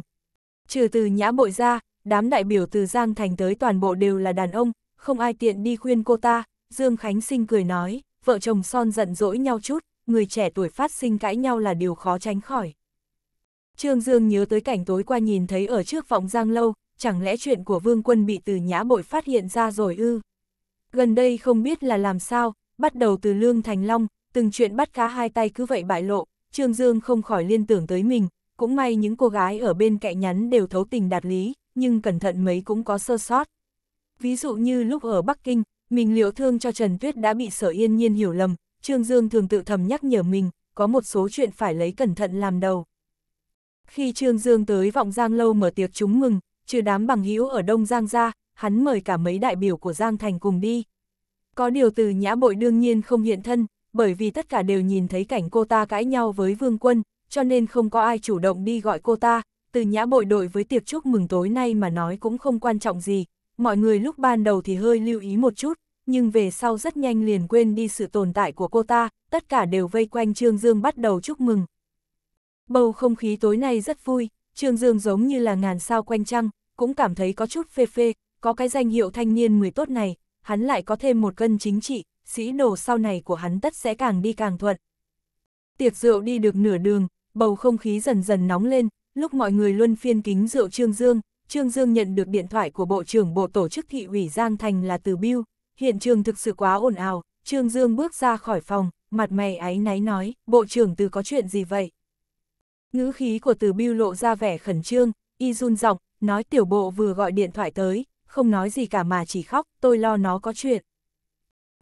Trừ từ nhã bội ra, đám đại biểu từ Giang Thành tới toàn bộ đều là đàn ông, không ai tiện đi khuyên cô ta, Dương Khánh Sinh cười nói, vợ chồng son giận dỗi nhau chút, người trẻ tuổi phát sinh cãi nhau là điều khó tránh khỏi. Trương Dương nhớ tới cảnh tối qua nhìn thấy ở trước vọng Giang Lâu, chẳng lẽ chuyện của Vương Quân bị từ nhã bội phát hiện ra rồi ư? Gần đây không biết là làm sao, bắt đầu từ Lương Thành Long, từng chuyện bắt cá hai tay cứ vậy bại lộ, Trương Dương không khỏi liên tưởng tới mình, cũng may những cô gái ở bên cạnh nhắn đều thấu tình đạt lý, nhưng cẩn thận mấy cũng có sơ sót. Ví dụ như lúc ở Bắc Kinh, mình liệu thương cho Trần Tuyết đã bị sở yên nhiên hiểu lầm, Trương Dương thường tự thầm nhắc nhở mình, có một số chuyện phải lấy cẩn thận làm đầu. Khi Trương Dương tới Vọng Giang Lâu mở tiệc chúng mừng, trừ đám bằng hữu ở Đông Giang ra, hắn mời cả mấy đại biểu của Giang Thành cùng đi. Có điều từ nhã bội đương nhiên không hiện thân, bởi vì tất cả đều nhìn thấy cảnh cô ta cãi nhau với Vương Quân, cho nên không có ai chủ động đi gọi cô ta, từ nhã bội đội với tiệc chúc mừng tối nay mà nói cũng không quan trọng gì, mọi người lúc ban đầu thì hơi lưu ý một chút, nhưng về sau rất nhanh liền quên đi sự tồn tại của cô ta, tất cả đều vây quanh Trương Dương bắt đầu chúc mừng. Bầu không khí tối nay rất vui, Trương Dương giống như là ngàn sao quanh trăng, cũng cảm thấy có chút phê phê, có cái danh hiệu thanh niên người tốt này, hắn lại có thêm một cân chính trị, sĩ đồ sau này của hắn tất sẽ càng đi càng thuận. Tiệc rượu đi được nửa đường, bầu không khí dần dần nóng lên, lúc mọi người luân phiên kính rượu Trương Dương, Trương Dương nhận được điện thoại của Bộ trưởng Bộ Tổ chức Thị ủy Giang Thành là Từ Biêu, hiện trường thực sự quá ồn ào, Trương Dương bước ra khỏi phòng, mặt mày áy náy nói, Bộ trưởng Từ có chuyện gì vậy? Ngữ khí của Từ Biêu lộ ra vẻ khẩn trương, y run giọng nói tiểu bộ vừa gọi điện thoại tới, không nói gì cả mà chỉ khóc, tôi lo nó có chuyện.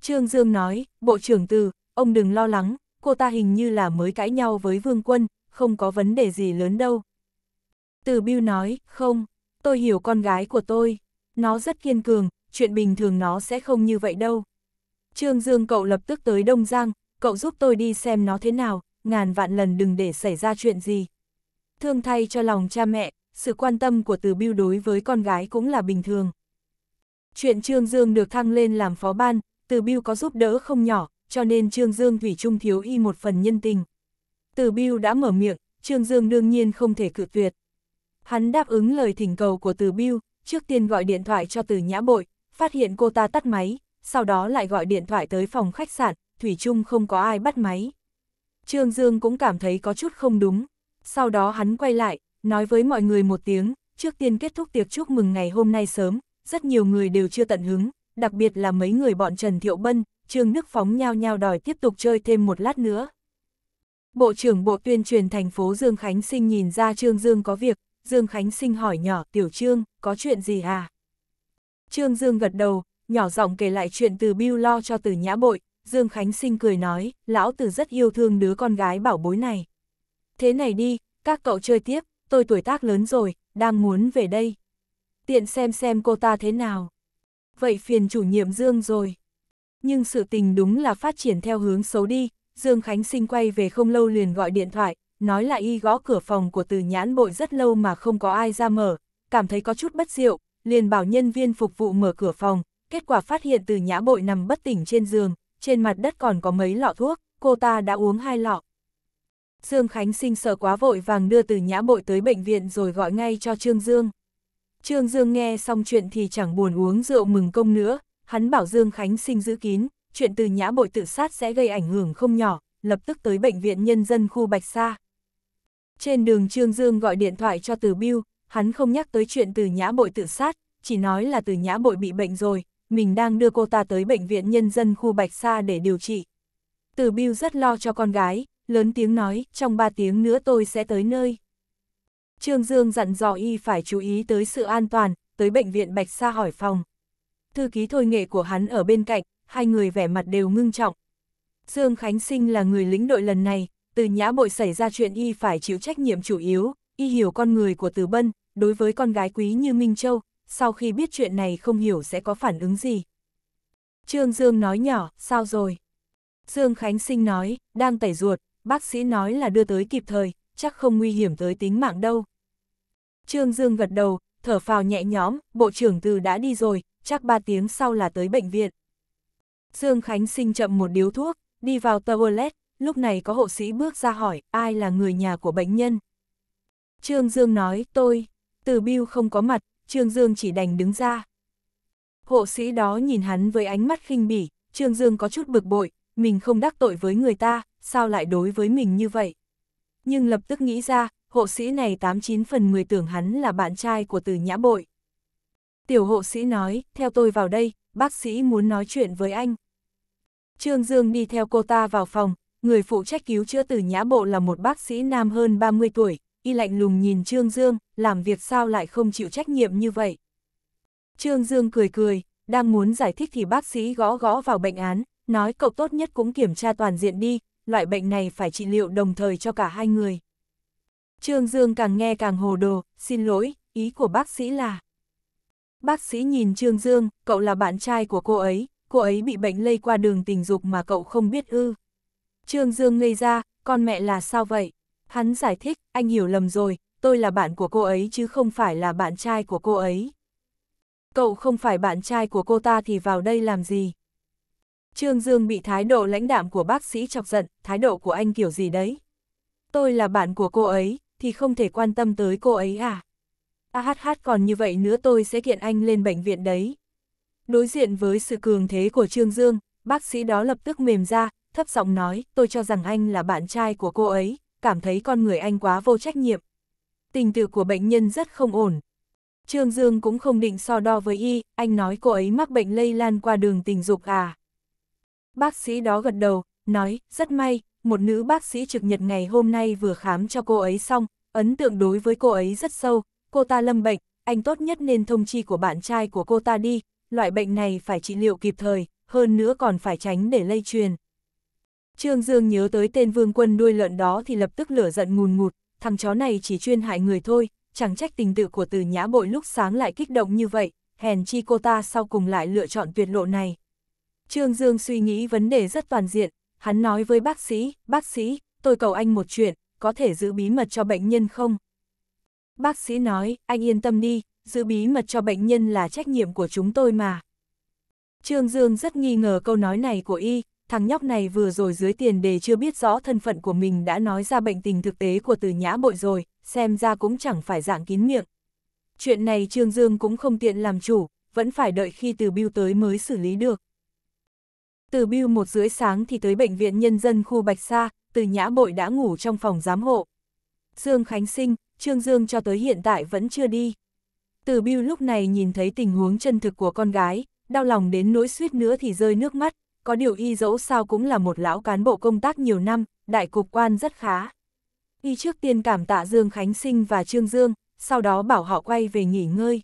Trương Dương nói, Bộ trưởng Từ, ông đừng lo lắng, cô ta hình như là mới cãi nhau với Vương Quân, không có vấn đề gì lớn đâu. Từ Biêu nói, không, tôi hiểu con gái của tôi, nó rất kiên cường, chuyện bình thường nó sẽ không như vậy đâu. Trương Dương cậu lập tức tới Đông Giang, cậu giúp tôi đi xem nó thế nào, ngàn vạn lần đừng để xảy ra chuyện gì. Thương thay cho lòng cha mẹ, sự quan tâm của Từ Biêu đối với con gái cũng là bình thường. Chuyện Trương Dương được thăng lên làm phó ban, Từ Biêu có giúp đỡ không nhỏ, cho nên Trương Dương thủy trung thiếu y một phần nhân tình. Từ Biêu đã mở miệng, Trương Dương đương nhiên không thể cự tuyệt. Hắn đáp ứng lời thỉnh cầu của Từ Biêu, trước tiên gọi điện thoại cho Từ Nhã Bội, phát hiện cô ta tắt máy, sau đó lại gọi điện thoại tới phòng khách sạn, thủy trung không có ai bắt máy. Trương Dương cũng cảm thấy có chút không đúng, sau đó hắn quay lại, nói với mọi người một tiếng, trước tiên kết thúc tiệc chúc mừng ngày hôm nay sớm, rất nhiều người đều chưa tận hứng, đặc biệt là mấy người bọn Trần Thiệu Bân, Trương Nước Phóng nhao nhao đòi tiếp tục chơi thêm một lát nữa. Bộ trưởng Bộ Tuyên truyền thành phố Dương Khánh Sinh nhìn ra Trương Dương có việc, Dương Khánh Sinh hỏi nhỏ Tiểu Trương, có chuyện gì à? Trương Dương gật đầu, nhỏ giọng kể lại chuyện từ Biêu Lo cho từ Nhã Bội, Dương Khánh Sinh cười nói, lão tử rất yêu thương đứa con gái bảo bối này. Thế này đi, các cậu chơi tiếp, tôi tuổi tác lớn rồi, đang muốn về đây. Tiện xem xem cô ta thế nào. Vậy phiền chủ nhiệm Dương rồi. Nhưng sự tình đúng là phát triển theo hướng xấu đi, Dương Khánh Sinh quay về không lâu liền gọi điện thoại, nói là y gõ cửa phòng của từ nhãn bội rất lâu mà không có ai ra mở, cảm thấy có chút bất diệu, liền bảo nhân viên phục vụ mở cửa phòng, kết quả phát hiện từ nhã bội nằm bất tỉnh trên giường, trên mặt đất còn có mấy lọ thuốc, cô ta đã uống hai lọ. Dương Khánh Sinh sợ quá vội vàng đưa từ nhã bội tới bệnh viện rồi gọi ngay cho Trương Dương. Trương Dương nghe xong chuyện thì chẳng buồn uống rượu mừng công nữa, hắn bảo Dương Khánh Sinh giữ kín, chuyện từ nhã bội tự sát sẽ gây ảnh hưởng không nhỏ, lập tức tới bệnh viện nhân dân khu Bạch Sa. Trên đường Trương Dương gọi điện thoại cho Từ Biêu, hắn không nhắc tới chuyện từ nhã bội tự sát, chỉ nói là từ nhã bội bị bệnh rồi, mình đang đưa cô ta tới bệnh viện nhân dân khu Bạch Sa để điều trị. Từ Biêu rất lo cho con gái, lớn tiếng nói, trong ba tiếng nữa tôi sẽ tới nơi. Trương Dương dặn dò y phải chú ý tới sự an toàn, tới bệnh viện Bạch Sa hỏi phòng. Thư ký thôi nghệ của hắn ở bên cạnh, hai người vẻ mặt đều ngưng trọng. Dương Khánh Sinh là người lĩnh đội lần này, từ nhã bội xảy ra chuyện y phải chịu trách nhiệm chủ yếu, y hiểu con người của Từ Bân, đối với con gái quý như Minh Châu, sau khi biết chuyện này không hiểu sẽ có phản ứng gì. Trương Dương nói nhỏ, sao rồi? Dương Khánh Sinh nói, đang tẩy ruột, bác sĩ nói là đưa tới kịp thời, chắc không nguy hiểm tới tính mạng đâu. Trương Dương gật đầu, thở phào nhẹ nhõm, bộ trưởng từ đã đi rồi, chắc 3 tiếng sau là tới bệnh viện. Dương Khánh sinh chậm một điếu thuốc, đi vào toilet, lúc này có hộ sĩ bước ra hỏi, ai là người nhà của bệnh nhân? Trương Dương nói, tôi, từ Bill không có mặt, Trương Dương chỉ đành đứng ra. Hộ sĩ đó nhìn hắn với ánh mắt khinh bỉ, Trương Dương có chút bực bội, mình không đắc tội với người ta, sao lại đối với mình như vậy? Nhưng lập tức nghĩ ra, hộ sĩ này 89 phần 10 tưởng hắn là bạn trai của từ nhã bội. Tiểu hộ sĩ nói, theo tôi vào đây, bác sĩ muốn nói chuyện với anh. Trương Dương đi theo cô ta vào phòng, người phụ trách cứu chữa từ nhã bộ là một bác sĩ nam hơn 30 tuổi, y lạnh lùng nhìn Trương Dương, làm việc sao lại không chịu trách nhiệm như vậy. Trương Dương cười cười, đang muốn giải thích thì bác sĩ gõ gõ vào bệnh án, nói cậu tốt nhất cũng kiểm tra toàn diện đi, loại bệnh này phải trị liệu đồng thời cho cả hai người. Trương Dương càng nghe càng hồ đồ, xin lỗi, ý của bác sĩ là... Bác sĩ nhìn Trương Dương, cậu là bạn trai của cô ấy, cô ấy bị bệnh lây qua đường tình dục mà cậu không biết ư. Trương Dương ngây ra, con mẹ là sao vậy? Hắn giải thích, anh hiểu lầm rồi, tôi là bạn của cô ấy chứ không phải là bạn trai của cô ấy. Cậu không phải bạn trai của cô ta thì vào đây làm gì? Trương Dương bị thái độ lãnh đạm của bác sĩ chọc giận, thái độ của anh kiểu gì đấy? Tôi là bạn của cô ấy, thì không thể quan tâm tới cô ấy à? À AHH còn như vậy nữa tôi sẽ kiện anh lên bệnh viện đấy. Đối diện với sự cường thế của Trương Dương, bác sĩ đó lập tức mềm ra, thấp giọng nói, tôi cho rằng anh là bạn trai của cô ấy, cảm thấy con người anh quá vô trách nhiệm. Tình tự của bệnh nhân rất không ổn. Trương Dương cũng không định so đo với y, anh nói cô ấy mắc bệnh lây lan qua đường tình dục à. Bác sĩ đó gật đầu, nói, rất may, một nữ bác sĩ trực nhật ngày hôm nay vừa khám cho cô ấy xong, ấn tượng đối với cô ấy rất sâu, cô ta lâm bệnh, anh tốt nhất nên thông chi của bạn trai của cô ta đi, loại bệnh này phải trị liệu kịp thời, hơn nữa còn phải tránh để lây truyền. Trương Dương nhớ tới tên vương quân đuôi lợn đó thì lập tức lửa giận ngùn ngụt, thằng chó này chỉ chuyên hại người thôi, chẳng trách tình tự của từ nhã bội lúc sáng lại kích động như vậy, hèn chi cô ta sau cùng lại lựa chọn tuyệt lộ này. Trương Dương suy nghĩ vấn đề rất toàn diện, hắn nói với bác sĩ, bác sĩ, tôi cầu anh một chuyện, có thể giữ bí mật cho bệnh nhân không? Bác sĩ nói, anh yên tâm đi, giữ bí mật cho bệnh nhân là trách nhiệm của chúng tôi mà. Trương Dương rất nghi ngờ câu nói này của y, thằng nhóc này vừa rồi dưới tiền đề chưa biết rõ thân phận của mình đã nói ra bệnh tình thực tế của từ nhã bội rồi, xem ra cũng chẳng phải dạng kín miệng. Chuyện này Trương Dương cũng không tiện làm chủ, vẫn phải đợi khi từ biêu tới mới xử lý được. Từ Biêu một rưỡi sáng thì tới Bệnh viện Nhân dân khu Bạch Sa, từ nhã bội đã ngủ trong phòng giám hộ. Dương Khánh Sinh, Trương Dương cho tới hiện tại vẫn chưa đi. Từ Biêu lúc này nhìn thấy tình huống chân thực của con gái, đau lòng đến nỗi suýt nữa thì rơi nước mắt, có điều y dẫu sao cũng là một lão cán bộ công tác nhiều năm, đại cục quan rất khá. Y trước tiên cảm tạ Dương Khánh Sinh và Trương Dương, sau đó bảo họ quay về nghỉ ngơi.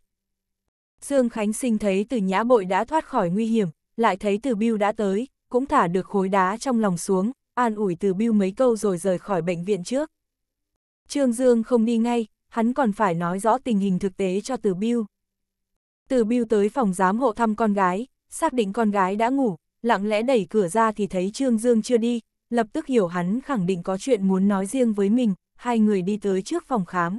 Dương Khánh Sinh thấy từ nhã bội đã thoát khỏi nguy hiểm, lại thấy từ Biêu đã tới, cũng thả được khối đá trong lòng xuống, an ủi từ Biêu mấy câu rồi rời khỏi bệnh viện trước. Trương Dương không đi ngay, hắn còn phải nói rõ tình hình thực tế cho từ Biêu. Từ Biêu tới phòng giám hộ thăm con gái, xác định con gái đã ngủ, lặng lẽ đẩy cửa ra thì thấy Trương Dương chưa đi, lập tức hiểu hắn khẳng định có chuyện muốn nói riêng với mình, hai người đi tới trước phòng khám.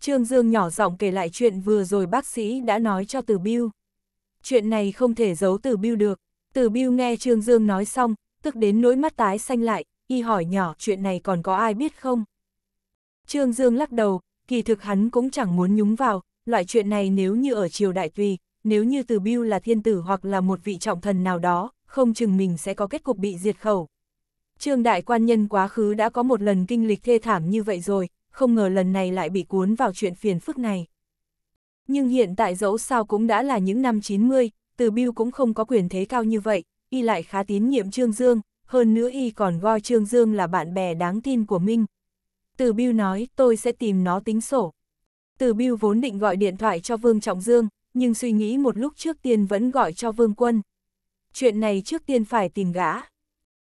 Trương Dương nhỏ giọng kể lại chuyện vừa rồi bác sĩ đã nói cho Từ Biêu chuyện này không thể giấu Từ Biêu được. Từ Biêu nghe Trương Dương nói xong, tức đến nỗi mắt tái xanh lại, y hỏi nhỏ chuyện này còn có ai biết không? Trương Dương lắc đầu, kỳ thực hắn cũng chẳng muốn nhúng vào, loại chuyện này nếu như ở triều đại tùy, nếu như Từ Biêu là thiên tử hoặc là một vị trọng thần nào đó, không chừng mình sẽ có kết cục bị diệt khẩu. Trương đại quan nhân quá khứ đã có một lần kinh lịch thê thảm như vậy rồi, không ngờ lần này lại bị cuốn vào chuyện phiền phức này. Nhưng hiện tại dẫu sao cũng đã là những năm 90, từ Bill cũng không có quyền thế cao như vậy, y lại khá tín nhiệm Trương Dương, hơn nữa y còn gọi Trương Dương là bạn bè đáng tin của Minh. Từ Bill nói, tôi sẽ tìm nó tính sổ. Từ Bill vốn định gọi điện thoại cho Vương Trọng Dương, nhưng suy nghĩ một lúc trước tiên vẫn gọi cho Vương Quân. Chuyện này trước tiên phải tìm gã.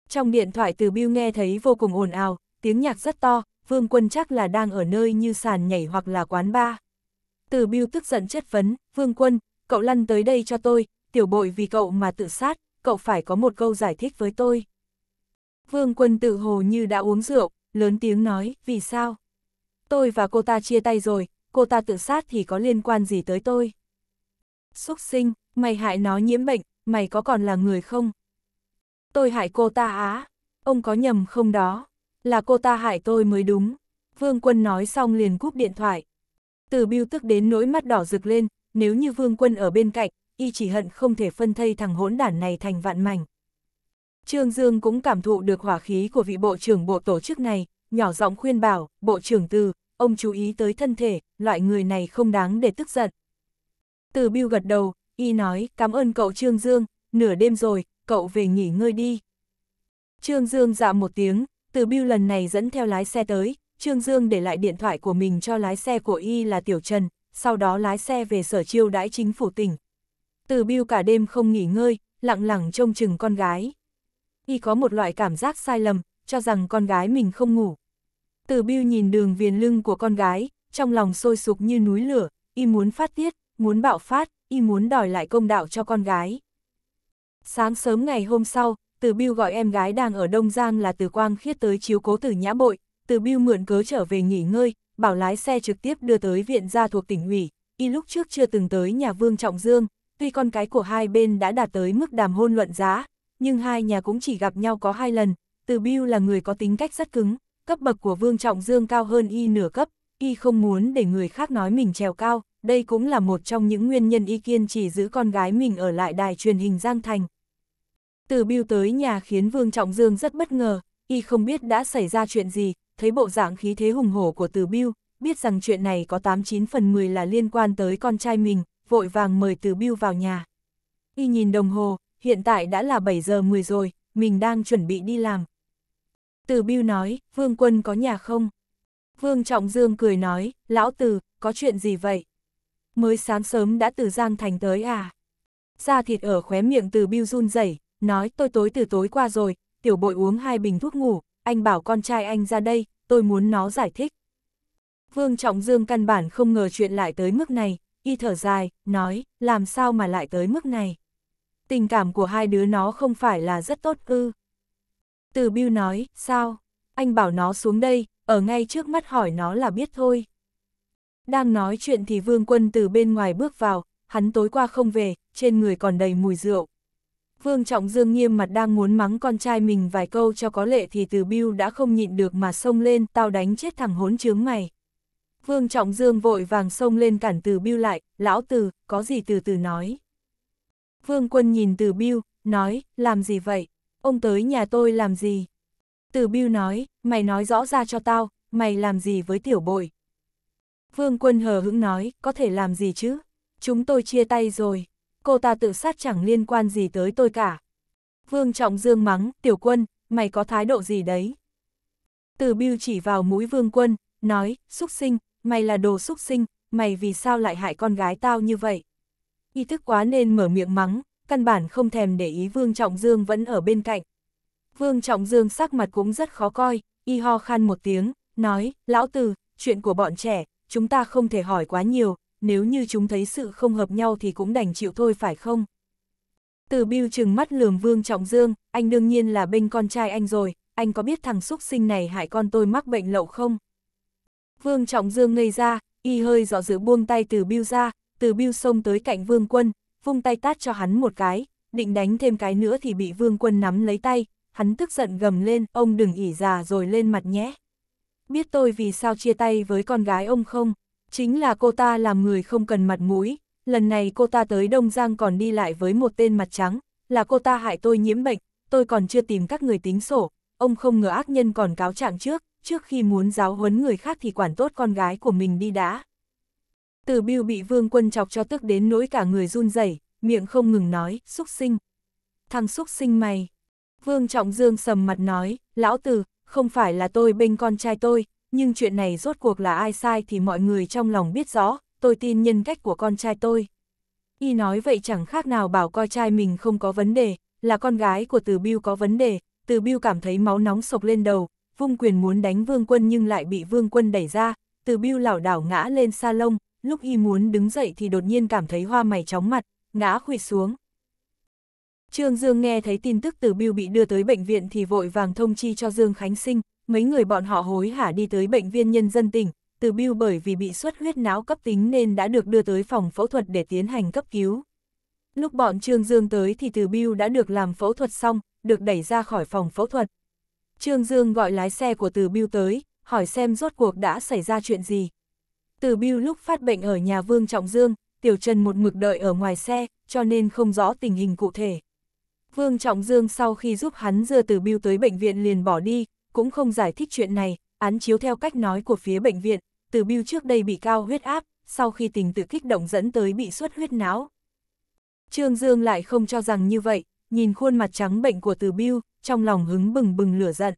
Trong điện thoại từ Bill nghe thấy vô cùng ồn ào, tiếng nhạc rất to, Vương Quân chắc là đang ở nơi như sàn nhảy hoặc là quán bar. Từ Biêu tức giận chất vấn, Vương Quân, cậu lăn tới đây cho tôi, tiểu bội vì cậu mà tự sát, cậu phải có một câu giải thích với tôi. Vương Quân tự hồ như đã uống rượu, lớn tiếng nói, vì sao? Tôi và cô ta chia tay rồi, cô ta tự sát thì có liên quan gì tới tôi? Xúc sinh, mày hại nó nhiễm bệnh, mày có còn là người không? Tôi hại cô ta á, ông có nhầm không đó? Là cô ta hại tôi mới đúng. Vương Quân nói xong liền cúp điện thoại. Từ biêu tức đến nỗi mắt đỏ rực lên, nếu như vương quân ở bên cạnh, y chỉ hận không thể phân thây thằng hỗn đản này thành vạn mảnh. Trương Dương cũng cảm thụ được hỏa khí của vị bộ trưởng bộ tổ chức này, nhỏ giọng khuyên bảo, bộ trưởng từ, ông chú ý tới thân thể, loại người này không đáng để tức giận. Từ biêu gật đầu, y nói, cảm ơn cậu Trương Dương, nửa đêm rồi, cậu về nghỉ ngơi đi. Trương Dương dạ một tiếng, từ biêu lần này dẫn theo lái xe tới, Trương Dương để lại điện thoại của mình cho lái xe của y là Tiểu Trần, sau đó lái xe về sở chiêu đãi chính phủ tỉnh. Từ Biêu cả đêm không nghỉ ngơi, lặng lặng trông chừng con gái. Y có một loại cảm giác sai lầm, cho rằng con gái mình không ngủ. Từ Biêu nhìn đường viền lưng của con gái, trong lòng sôi sục như núi lửa, y muốn phát tiết, muốn bạo phát, y muốn đòi lại công đạo cho con gái. Sáng sớm ngày hôm sau, Từ Biêu gọi em gái đang ở Đông Giang là Từ Quang Khiết tới chiếu cố Từ Nhã Bội, từ Biêu mượn cớ trở về nghỉ ngơi, bảo lái xe trực tiếp đưa tới viện gia thuộc tỉnh ủy, y lúc trước chưa từng tới nhà Vương Trọng Dương, tuy con cái của hai bên đã đạt tới mức đàm hôn luận giá, nhưng hai nhà cũng chỉ gặp nhau có hai lần, Từ Biêu là người có tính cách rất cứng, cấp bậc của Vương Trọng Dương cao hơn y nửa cấp, y không muốn để người khác nói mình trèo cao, đây cũng là một trong những nguyên nhân y kiên trì giữ con gái mình ở lại đài truyền hình Giang Thành. Từ Biêu tới nhà khiến Vương Trọng Dương rất bất ngờ, y không biết đã xảy ra chuyện gì, thấy bộ dạng khí thế hùng hổ của Từ Biêu, biết rằng chuyện này có 89 phần 10 là liên quan tới con trai mình, vội vàng mời Từ Biêu vào nhà. Y nhìn đồng hồ, hiện tại đã là 7 giờ 10 rồi, mình đang chuẩn bị đi làm. Từ Biêu nói, Vương Quân có nhà không? Vương Trọng Dương cười nói, lão Từ, có chuyện gì vậy? Mới sáng sớm đã từ Giang Thành tới à? Da thịt ở khóe miệng Từ Biêu run rẩy nói tôi tối từ tối qua rồi, tiểu bội uống hai bình thuốc ngủ, anh bảo con trai anh ra đây, tôi muốn nó giải thích. Vương Trọng Dương căn bản không ngờ chuyện lại tới mức này, y thở dài, nói, làm sao mà lại tới mức này. Tình cảm của hai đứa nó không phải là rất tốt ư. Từ Biêu nói, sao? Anh bảo nó xuống đây, ở ngay trước mắt hỏi nó là biết thôi. Đang nói chuyện thì Vương Quân từ bên ngoài bước vào, hắn tối qua không về, trên người còn đầy mùi rượu. Vương Trọng Dương nghiêm mặt đang muốn mắng con trai mình vài câu cho có lệ thì từ Biêu đã không nhịn được mà xông lên, tao đánh chết thằng hốn chướng mày. Vương Trọng Dương vội vàng xông lên cản từ Biêu lại, lão từ, có gì từ từ nói. Vương Quân nhìn từ Biêu, nói, làm gì vậy? Ông tới nhà tôi làm gì? Từ Biêu nói, mày nói rõ ra cho tao, mày làm gì với tiểu bội? Vương Quân hờ hững nói, có thể làm gì chứ? Chúng tôi chia tay rồi cô ta tự sát chẳng liên quan gì tới tôi cả. Vương Trọng Dương mắng, tiểu quân, mày có thái độ gì đấy? Từ Biêu chỉ vào mũi Vương Quân, nói, xúc sinh, mày là đồ xúc sinh, mày vì sao lại hại con gái tao như vậy? Y thức quá nên mở miệng mắng, căn bản không thèm để ý Vương Trọng Dương vẫn ở bên cạnh. Vương Trọng Dương sắc mặt cũng rất khó coi, y ho khan một tiếng, nói, lão từ, chuyện của bọn trẻ, chúng ta không thể hỏi quá nhiều, nếu như chúng thấy sự không hợp nhau thì cũng đành chịu thôi phải không? Từ Biêu trừng mắt lườm Vương Trọng Dương, anh đương nhiên là bên con trai anh rồi, anh có biết thằng xúc sinh này hại con tôi mắc bệnh lậu không? Vương Trọng Dương ngây ra, y hơi dọ giữ buông tay từ Biêu ra, từ Biêu xông tới cạnh Vương Quân, vung tay tát cho hắn một cái, định đánh thêm cái nữa thì bị Vương Quân nắm lấy tay, hắn tức giận gầm lên, ông đừng ỉ già rồi lên mặt nhé. Biết tôi vì sao chia tay với con gái ông không? Chính là cô ta làm người không cần mặt mũi, lần này cô ta tới Đông Giang còn đi lại với một tên mặt trắng, là cô ta hại tôi nhiễm bệnh, tôi còn chưa tìm các người tính sổ, ông không ngờ ác nhân còn cáo trạng trước, trước khi muốn giáo huấn người khác thì quản tốt con gái của mình đi đã. Từ Biêu bị Vương Quân chọc cho tức đến nỗi cả người run rẩy, miệng không ngừng nói, xúc sinh. Thằng xúc sinh mày. Vương Trọng Dương sầm mặt nói, lão tử, không phải là tôi bên con trai tôi, nhưng chuyện này rốt cuộc là ai sai thì mọi người trong lòng biết rõ, tôi tin nhân cách của con trai tôi. Y nói vậy chẳng khác nào bảo coi trai mình không có vấn đề, là con gái của Từ Biêu có vấn đề, Từ Biêu cảm thấy máu nóng sộc lên đầu, vung quyền muốn đánh Vương Quân nhưng lại bị Vương Quân đẩy ra, Từ Biêu lảo đảo ngã lên sa lông, lúc y muốn đứng dậy thì đột nhiên cảm thấy hoa mày chóng mặt, ngã khuỵu xuống. Trương Dương nghe thấy tin tức Từ Biêu bị đưa tới bệnh viện thì vội vàng thông chi cho Dương Khánh Sinh, mấy người bọn họ hối hả đi tới bệnh viện nhân dân tỉnh, từ Biêu bởi vì bị xuất huyết não cấp tính nên đã được đưa tới phòng phẫu thuật để tiến hành cấp cứu. Lúc bọn Trương Dương tới thì từ Biêu đã được làm phẫu thuật xong, được đẩy ra khỏi phòng phẫu thuật. Trương Dương gọi lái xe của từ Biêu tới, hỏi xem rốt cuộc đã xảy ra chuyện gì. Từ Biêu lúc phát bệnh ở nhà Vương Trọng Dương, Tiểu Trần một mực đợi ở ngoài xe, cho nên không rõ tình hình cụ thể. Vương Trọng Dương sau khi giúp hắn dưa từ Biêu tới bệnh viện liền bỏ đi, cũng không giải thích chuyện này, án chiếu theo cách nói của phía bệnh viện, từ Bill trước đây bị cao huyết áp, sau khi tình tự kích động dẫn tới bị suất huyết não. Trương Dương lại không cho rằng như vậy, nhìn khuôn mặt trắng bệnh của từ Bill, trong lòng hứng bừng bừng lửa giận.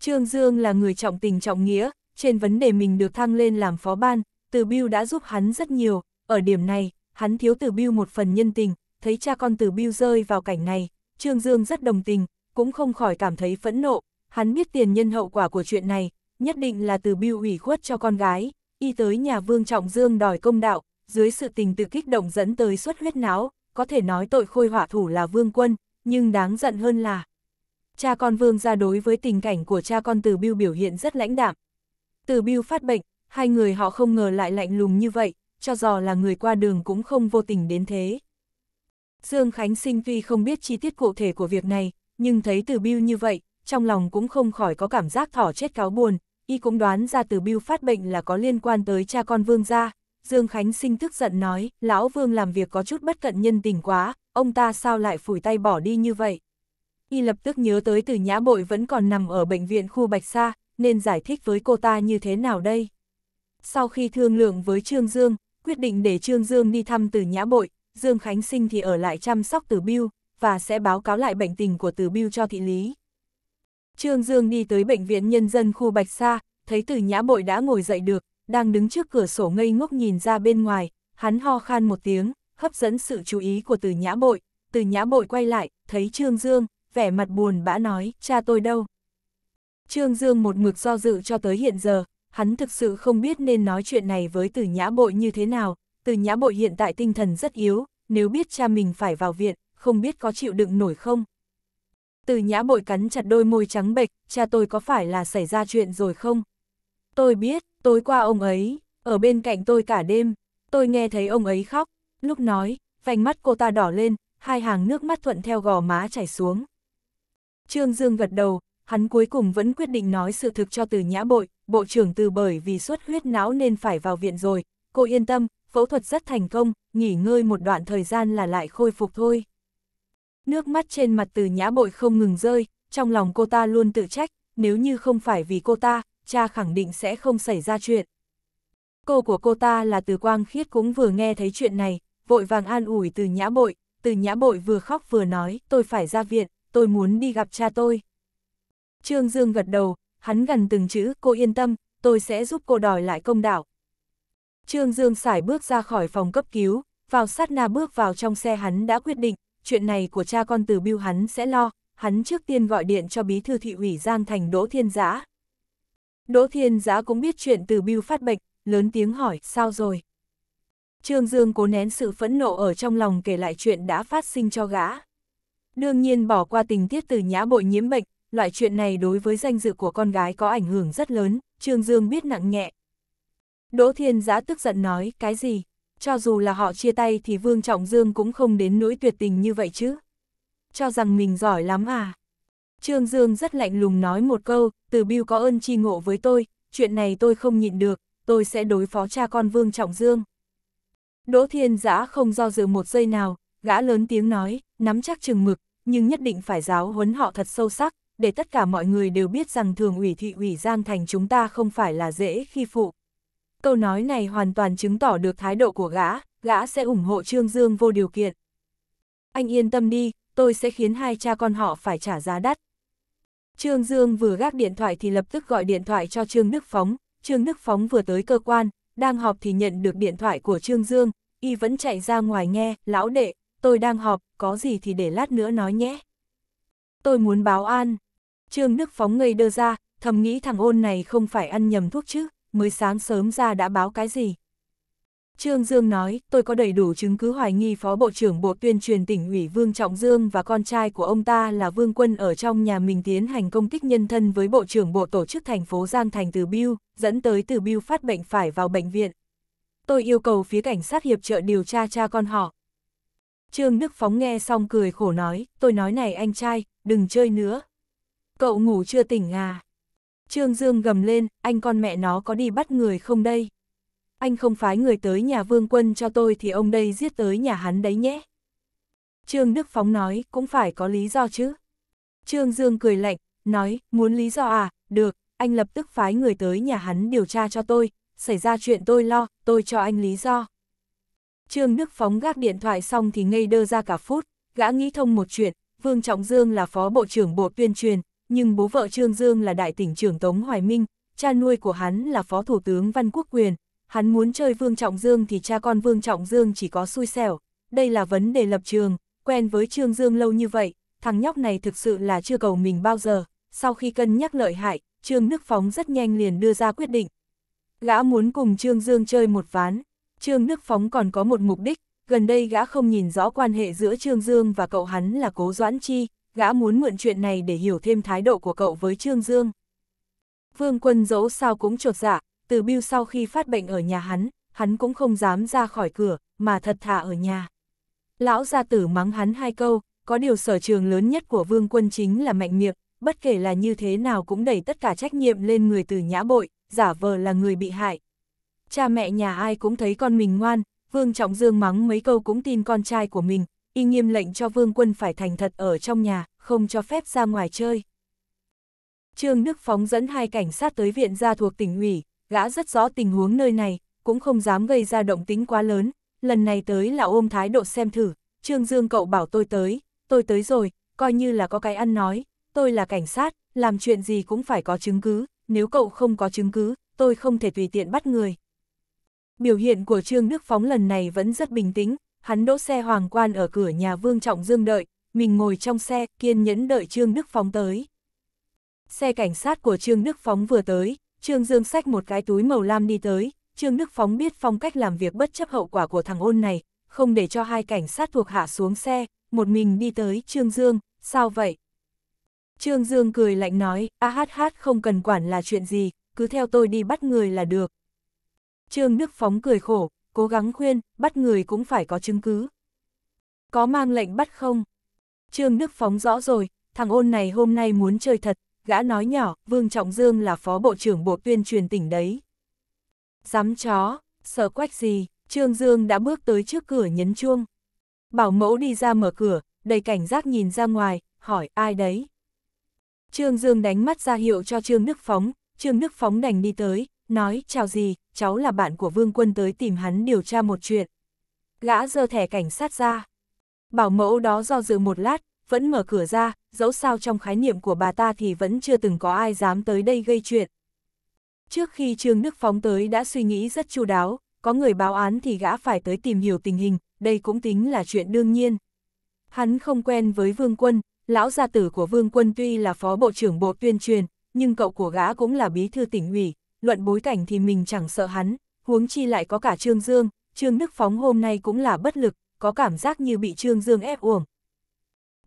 Trương Dương là người trọng tình trọng nghĩa, trên vấn đề mình được thăng lên làm phó ban, từ Bill đã giúp hắn rất nhiều, ở điểm này, hắn thiếu từ Bill một phần nhân tình, thấy cha con từ Bill rơi vào cảnh này, Trương Dương rất đồng tình, cũng không khỏi cảm thấy phẫn nộ, Hắn biết tiền nhân hậu quả của chuyện này, nhất định là từ biêu ủy khuất cho con gái, y tới nhà Vương Trọng Dương đòi công đạo, dưới sự tình tự kích động dẫn tới suất huyết não có thể nói tội khôi hỏa thủ là Vương Quân, nhưng đáng giận hơn là cha con Vương ra đối với tình cảnh của cha con Từ Biêu biểu hiện rất lãnh đạm. Từ Biêu phát bệnh, hai người họ không ngờ lại lạnh lùng như vậy, cho dò là người qua đường cũng không vô tình đến thế. Dương Khánh Sinh tuy không biết chi tiết cụ thể của việc này, nhưng thấy Từ Biêu như vậy, trong lòng cũng không khỏi có cảm giác thỏ chết cáo buồn, y cũng đoán ra từ biêu phát bệnh là có liên quan tới cha con Vương gia. Dương Khánh Sinh tức giận nói, lão Vương làm việc có chút bất cận nhân tình quá, ông ta sao lại phủi tay bỏ đi như vậy. Y lập tức nhớ tới từ nhã bội vẫn còn nằm ở bệnh viện khu Bạch Sa, nên giải thích với cô ta như thế nào đây. Sau khi thương lượng với Trương Dương, quyết định để Trương Dương đi thăm từ nhã bội, Dương Khánh Sinh thì ở lại chăm sóc từ Biêu, và sẽ báo cáo lại bệnh tình của từ Biêu cho thị lý. Trương Dương đi tới bệnh viện nhân dân khu Bạch Sa, thấy từ nhã bội đã ngồi dậy được, đang đứng trước cửa sổ ngây ngốc nhìn ra bên ngoài, hắn ho khan một tiếng, hấp dẫn sự chú ý của từ nhã bội. Từ nhã bội quay lại, thấy Trương Dương, vẻ mặt buồn bã nói, cha tôi đâu. Trương Dương một mực do dự cho tới hiện giờ, hắn thực sự không biết nên nói chuyện này với từ nhã bội như thế nào, từ nhã bội hiện tại tinh thần rất yếu, nếu biết cha mình phải vào viện, không biết có chịu đựng nổi không. Từ nhã bội cắn chặt đôi môi trắng bệch, cha tôi có phải là xảy ra chuyện rồi không? Tôi biết, tối qua ông ấy, ở bên cạnh tôi cả đêm, tôi nghe thấy ông ấy khóc, lúc nói, vành mắt cô ta đỏ lên, hai hàng nước mắt thuận theo gò má chảy xuống. Trương Dương gật đầu, hắn cuối cùng vẫn quyết định nói sự thực cho từ nhã bội, bộ trưởng từ bởi vì suất huyết não nên phải vào viện rồi, cô yên tâm, phẫu thuật rất thành công, nghỉ ngơi một đoạn thời gian là lại khôi phục thôi. Nước mắt trên mặt từ nhã bội không ngừng rơi, trong lòng cô ta luôn tự trách, nếu như không phải vì cô ta, cha khẳng định sẽ không xảy ra chuyện. Cô của cô ta là từ quang khiết cũng vừa nghe thấy chuyện này, vội vàng an ủi từ nhã bội, từ nhã bội vừa khóc vừa nói, tôi phải ra viện, tôi muốn đi gặp cha tôi. Trương Dương gật đầu, hắn gần từng chữ, cô yên tâm, tôi sẽ giúp cô đòi lại công đạo. Trương Dương xải bước ra khỏi phòng cấp cứu, vào sát na bước vào trong xe hắn đã quyết định, chuyện này của cha con từ Biêu hắn sẽ lo, hắn trước tiên gọi điện cho bí thư thị ủy Giang Thành Đỗ Thiên Giã. Đỗ Thiên Giã cũng biết chuyện từ Biêu phát bệnh, lớn tiếng hỏi, sao rồi? Trương Dương cố nén sự phẫn nộ ở trong lòng kể lại chuyện đã phát sinh cho gã. Đương nhiên bỏ qua tình tiết từ nhã bội nhiễm bệnh, loại chuyện này đối với danh dự của con gái có ảnh hưởng rất lớn, Trương Dương biết nặng nhẹ. Đỗ Thiên Giã tức giận nói, cái gì? cho dù là họ chia tay thì Vương Trọng Dương cũng không đến nỗi tuyệt tình như vậy chứ. Cho rằng mình giỏi lắm à. Trương Dương rất lạnh lùng nói một câu, từ Biêu có ơn chi ngộ với tôi, chuyện này tôi không nhịn được, tôi sẽ đối phó cha con Vương Trọng Dương. Đỗ Thiên Giã không do dự một giây nào, gã lớn tiếng nói, nắm chắc chừng mực, nhưng nhất định phải giáo huấn họ thật sâu sắc, để tất cả mọi người đều biết rằng thường ủy thị ủy Giang Thành chúng ta không phải là dễ khi phụ câu nói này hoàn toàn chứng tỏ được thái độ của gã, gã sẽ ủng hộ Trương Dương vô điều kiện. Anh yên tâm đi, tôi sẽ khiến hai cha con họ phải trả giá đắt. Trương Dương vừa gác điện thoại thì lập tức gọi điện thoại cho Trương Đức Phóng, Trương Đức Phóng vừa tới cơ quan, đang họp thì nhận được điện thoại của Trương Dương, y vẫn chạy ra ngoài nghe, lão đệ, tôi đang họp, có gì thì để lát nữa nói nhé. Tôi muốn báo an. Trương Đức Phóng ngây đơ ra, thầm nghĩ thằng ôn này không phải ăn nhầm thuốc chứ mới sáng sớm ra đã báo cái gì. Trương Dương nói, tôi có đầy đủ chứng cứ hoài nghi Phó Bộ trưởng Bộ Tuyên truyền tỉnh ủy Vương Trọng Dương và con trai của ông ta là Vương Quân ở trong nhà mình tiến hành công kích nhân thân với Bộ trưởng Bộ Tổ chức thành phố Giang Thành Từ Biêu, dẫn tới Từ Biêu phát bệnh phải vào bệnh viện. Tôi yêu cầu phía cảnh sát hiệp trợ điều tra cha con họ. Trương Đức Phóng nghe xong cười khổ nói, tôi nói này anh trai, đừng chơi nữa. Cậu ngủ chưa tỉnh à? Trương Dương gầm lên, anh con mẹ nó có đi bắt người không đây? Anh không phái người tới nhà vương quân cho tôi thì ông đây giết tới nhà hắn đấy nhé. Trương Đức Phóng nói, cũng phải có lý do chứ. Trương Dương cười lạnh, nói, muốn lý do à, được, anh lập tức phái người tới nhà hắn điều tra cho tôi, xảy ra chuyện tôi lo, tôi cho anh lý do. Trương Đức Phóng gác điện thoại xong thì ngây đơ ra cả phút, gã nghĩ thông một chuyện, Vương Trọng Dương là phó bộ trưởng bộ tuyên truyền, nhưng bố vợ Trương Dương là đại tỉnh trưởng Tống Hoài Minh, cha nuôi của hắn là phó thủ tướng Văn Quốc Quyền, hắn muốn chơi Vương Trọng Dương thì cha con Vương Trọng Dương chỉ có xui xẻo, đây là vấn đề lập trường, quen với Trương Dương lâu như vậy, thằng nhóc này thực sự là chưa cầu mình bao giờ, sau khi cân nhắc lợi hại, Trương nước Phóng rất nhanh liền đưa ra quyết định. Gã muốn cùng Trương Dương chơi một ván, Trương nước Phóng còn có một mục đích, gần đây gã không nhìn rõ quan hệ giữa Trương Dương và cậu hắn là Cố Doãn Chi, gã muốn mượn chuyện này để hiểu thêm thái độ của cậu với Trương Dương. Vương quân dẫu sao cũng trột dạ, từ Biêu sau khi phát bệnh ở nhà hắn, hắn cũng không dám ra khỏi cửa, mà thật thà ở nhà. Lão gia tử mắng hắn hai câu, có điều sở trường lớn nhất của vương quân chính là mạnh miệng, bất kể là như thế nào cũng đẩy tất cả trách nhiệm lên người từ nhã bội, giả vờ là người bị hại. Cha mẹ nhà ai cũng thấy con mình ngoan, vương trọng dương mắng mấy câu cũng tin con trai của mình, y nghiêm lệnh cho vương quân phải thành thật ở trong nhà, không cho phép ra ngoài chơi. Trương Đức Phóng dẫn hai cảnh sát tới viện gia thuộc tỉnh ủy, gã rất rõ tình huống nơi này, cũng không dám gây ra động tính quá lớn, lần này tới là ôm thái độ xem thử, Trương Dương cậu bảo tôi tới, tôi tới rồi, coi như là có cái ăn nói, tôi là cảnh sát, làm chuyện gì cũng phải có chứng cứ, nếu cậu không có chứng cứ, tôi không thể tùy tiện bắt người. Biểu hiện của Trương Đức Phóng lần này vẫn rất bình tĩnh, hắn đỗ xe hoàng quan ở cửa nhà Vương Trọng Dương đợi, mình ngồi trong xe, kiên nhẫn đợi Trương Đức Phóng tới. Xe cảnh sát của Trương Đức Phóng vừa tới, Trương Dương xách một cái túi màu lam đi tới, Trương Đức Phóng biết phong cách làm việc bất chấp hậu quả của thằng ôn này, không để cho hai cảnh sát thuộc hạ xuống xe, một mình đi tới Trương Dương, sao vậy? Trương Dương cười lạnh nói, a hát hát không cần quản là chuyện gì, cứ theo tôi đi bắt người là được. Trương Đức Phóng cười khổ, cố gắng khuyên, bắt người cũng phải có chứng cứ. Có mang lệnh bắt không? Trương Đức phóng rõ rồi, thằng ôn này hôm nay muốn chơi thật, gã nói nhỏ, Vương Trọng Dương là phó bộ trưởng bộ tuyên truyền tỉnh đấy. Dám chó, sợ quách gì, Trương Dương đã bước tới trước cửa nhấn chuông. Bảo mẫu đi ra mở cửa, đầy cảnh giác nhìn ra ngoài, hỏi ai đấy. Trương Dương đánh mắt ra hiệu cho Trương Đức Phóng, Trương Đức Phóng đành đi tới, nói chào gì, cháu là bạn của Vương Quân tới tìm hắn điều tra một chuyện. Gã giơ thẻ cảnh sát ra. Bảo mẫu đó do dự một lát, vẫn mở cửa ra, dẫu sao trong khái niệm của bà ta thì vẫn chưa từng có ai dám tới đây gây chuyện. Trước khi Trương Đức phóng tới đã suy nghĩ rất chu đáo, có người báo án thì gã phải tới tìm hiểu tình hình, đây cũng tính là chuyện đương nhiên. Hắn không quen với Vương Quân, lão gia tử của Vương Quân tuy là phó bộ trưởng bộ tuyên truyền, nhưng cậu của gã cũng là bí thư tỉnh ủy, luận bối cảnh thì mình chẳng sợ hắn, huống chi lại có cả Trương Dương, Trương Đức Phóng hôm nay cũng là bất lực, có cảm giác như bị Trương Dương ép uổng.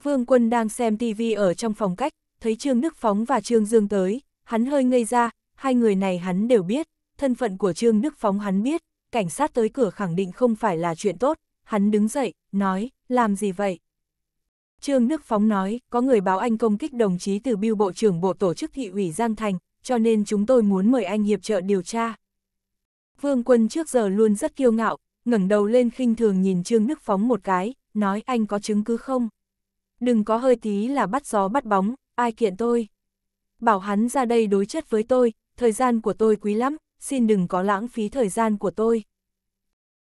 Vương Quân đang xem TV ở trong phòng cách, thấy Trương Đức Phóng và Trương Dương tới, hắn hơi ngây ra, hai người này hắn đều biết, thân phận của Trương Đức Phóng hắn biết, cảnh sát tới cửa khẳng định không phải là chuyện tốt, hắn đứng dậy, nói, làm gì vậy? Trương Đức Phóng nói, có người báo anh công kích đồng chí từ biêu bộ trưởng bộ tổ chức thị ủy Giang Thành, cho nên chúng tôi muốn mời anh hiệp trợ điều tra. Vương Quân trước giờ luôn rất kiêu ngạo, ngẩng đầu lên khinh thường nhìn Trương Đức Phóng một cái, nói anh có chứng cứ không? Đừng có hơi tí là bắt gió bắt bóng, ai kiện tôi? Bảo hắn ra đây đối chất với tôi, thời gian của tôi quý lắm, xin đừng có lãng phí thời gian của tôi.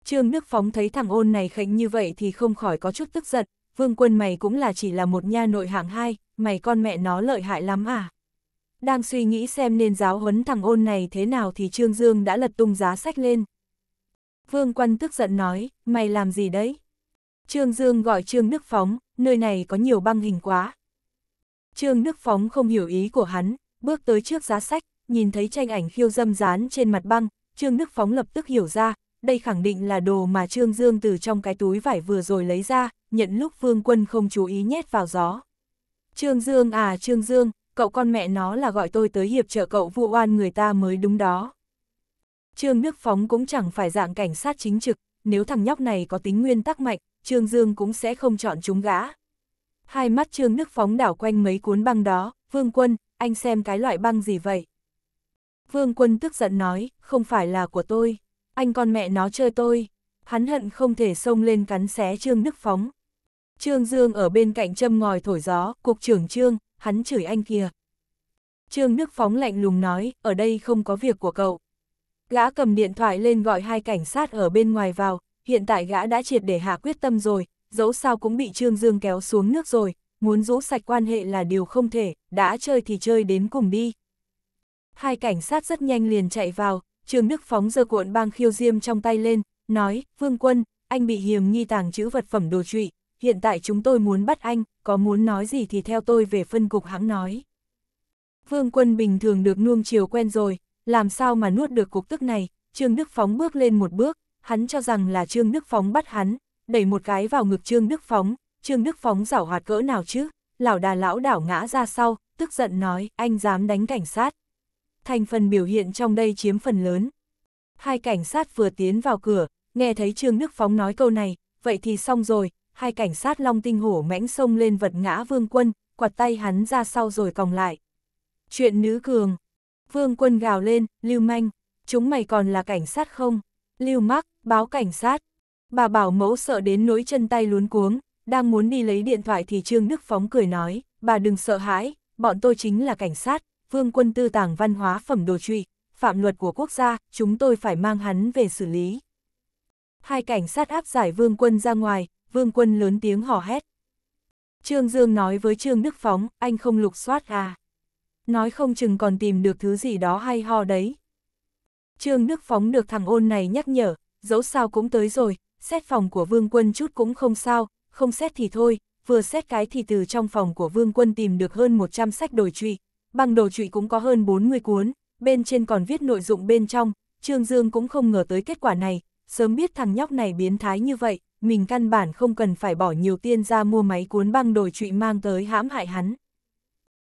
Trương Đức Phóng thấy thằng ôn này khệnh như vậy thì không khỏi có chút tức giận, vương quân mày cũng là chỉ là một nha nội hạng hai, mày con mẹ nó lợi hại lắm à? Đang suy nghĩ xem nên giáo huấn thằng ôn này thế nào thì Trương Dương đã lật tung giá sách lên. Vương Quân tức giận nói, mày làm gì đấy? Trương Dương gọi Trương Đức Phóng, nơi này có nhiều băng hình quá. Trương Đức Phóng không hiểu ý của hắn, bước tới trước giá sách, nhìn thấy tranh ảnh khiêu dâm dán trên mặt băng, Trương Đức Phóng lập tức hiểu ra, đây khẳng định là đồ mà Trương Dương từ trong cái túi vải vừa rồi lấy ra, nhận lúc Vương Quân không chú ý nhét vào gió. Trương Dương à Trương Dương, cậu con mẹ nó là gọi tôi tới hiệp trợ cậu vu oan người ta mới đúng đó. Trương Đức Phóng cũng chẳng phải dạng cảnh sát chính trực, nếu thằng nhóc này có tính nguyên tắc mạnh, Trương Dương cũng sẽ không chọn chúng gã. Hai mắt Trương Đức Phóng đảo quanh mấy cuốn băng đó, Vương Quân, anh xem cái loại băng gì vậy? Vương Quân tức giận nói, không phải là của tôi, anh con mẹ nó chơi tôi. Hắn hận không thể xông lên cắn xé Trương Đức Phóng. Trương Dương ở bên cạnh châm ngòi thổi gió, cục trưởng Trương, hắn chửi anh kia. Trương Đức Phóng lạnh lùng nói, ở đây không có việc của cậu. Gã cầm điện thoại lên gọi hai cảnh sát ở bên ngoài vào, hiện tại gã đã triệt để hạ quyết tâm rồi, dẫu sao cũng bị Trương Dương kéo xuống nước rồi, muốn rũ sạch quan hệ là điều không thể, đã chơi thì chơi đến cùng đi. Hai cảnh sát rất nhanh liền chạy vào, Trương Đức Phóng giơ cuộn băng khiêu diêm trong tay lên, nói, Vương Quân, anh bị hiềm nghi tàng chữ vật phẩm đồ trụy, hiện tại chúng tôi muốn bắt anh, có muốn nói gì thì theo tôi về phân cục hãng nói. Vương quân bình thường được nuông chiều quen rồi, làm sao mà nuốt được cục tức này, Trương Đức Phóng bước lên một bước, hắn cho rằng là Trương Đức Phóng bắt hắn, đẩy một cái vào ngực Trương Đức Phóng, Trương Đức Phóng giảo hoạt cỡ nào chứ, lão đà lão đảo ngã ra sau, tức giận nói, anh dám đánh cảnh sát. Thành phần biểu hiện trong đây chiếm phần lớn. Hai cảnh sát vừa tiến vào cửa, nghe thấy Trương Đức Phóng nói câu này, vậy thì xong rồi, hai cảnh sát long tinh hổ mãnh sông lên vật ngã vương quân, quạt tay hắn ra sau rồi còng lại. Chuyện nữ cường. Vương quân gào lên, lưu manh, chúng mày còn là cảnh sát không? Lưu mắc, báo cảnh sát. Bà bảo mẫu sợ đến nỗi chân tay luống cuống, đang muốn đi lấy điện thoại thì Trương Đức Phóng cười nói, bà đừng sợ hãi, bọn tôi chính là cảnh sát, vương quân tư tàng văn hóa phẩm đồ trụy, phạm luật của quốc gia, chúng tôi phải mang hắn về xử lý. Hai cảnh sát áp giải vương quân ra ngoài, vương quân lớn tiếng hò hét. Trương Dương nói với Trương Đức Phóng, anh không lục soát à? Nói không chừng còn tìm được thứ gì đó hay ho đấy. Trương Đức Phóng được thằng ôn này nhắc nhở, dẫu sao cũng tới rồi, xét phòng của vương quân chút cũng không sao, không xét thì thôi, vừa xét cái thì từ trong phòng của vương quân tìm được hơn 100 sách đồ trụy, bằng đồ trụy cũng có hơn 40 cuốn, bên trên còn viết nội dụng bên trong, Trương Dương cũng không ngờ tới kết quả này, sớm biết thằng nhóc này biến thái như vậy, mình căn bản không cần phải bỏ nhiều tiền ra mua máy cuốn băng đổi trụy mang tới hãm hại hắn.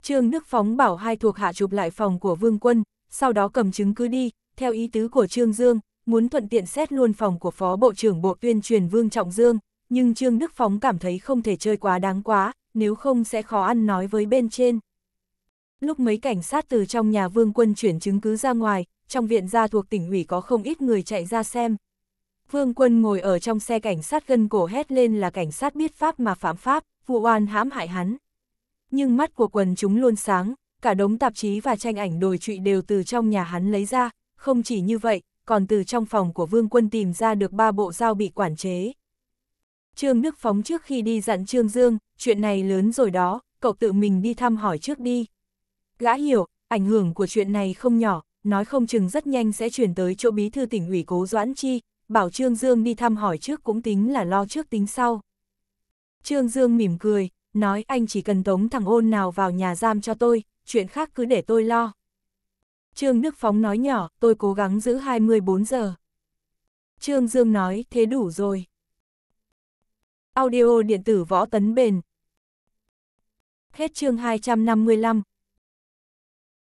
Trương Đức Phóng bảo hai thuộc hạ chụp lại phòng của Vương Quân, sau đó cầm chứng cứ đi, theo ý tứ của Trương Dương, muốn thuận tiện xét luôn phòng của Phó Bộ trưởng Bộ Tuyên truyền Vương Trọng Dương, nhưng Trương Đức Phóng cảm thấy không thể chơi quá đáng quá, nếu không sẽ khó ăn nói với bên trên. Lúc mấy cảnh sát từ trong nhà Vương Quân chuyển chứng cứ ra ngoài, trong viện gia thuộc tỉnh ủy có không ít người chạy ra xem. Vương quân ngồi ở trong xe cảnh sát gân cổ hét lên là cảnh sát biết pháp mà phạm pháp, vụ oan hãm hại hắn. Nhưng mắt của quần chúng luôn sáng, cả đống tạp chí và tranh ảnh đồi trụy đều từ trong nhà hắn lấy ra, không chỉ như vậy, còn từ trong phòng của vương quân tìm ra được ba bộ dao bị quản chế. Trương Đức Phóng trước khi đi dặn Trương Dương, chuyện này lớn rồi đó, cậu tự mình đi thăm hỏi trước đi. Gã hiểu, ảnh hưởng của chuyện này không nhỏ, nói không chừng rất nhanh sẽ chuyển tới chỗ bí thư tỉnh ủy cố Doãn Chi, bảo Trương Dương đi thăm hỏi trước cũng tính là lo trước tính sau. Trương Dương mỉm cười, nói anh chỉ cần tống thằng ôn nào vào nhà giam cho tôi, chuyện khác cứ để tôi lo. Trương Đức Phóng nói nhỏ, tôi cố gắng giữ 24 giờ. Trương Dương nói, thế đủ rồi. Audio điện tử võ tấn bền. Hết chương 255,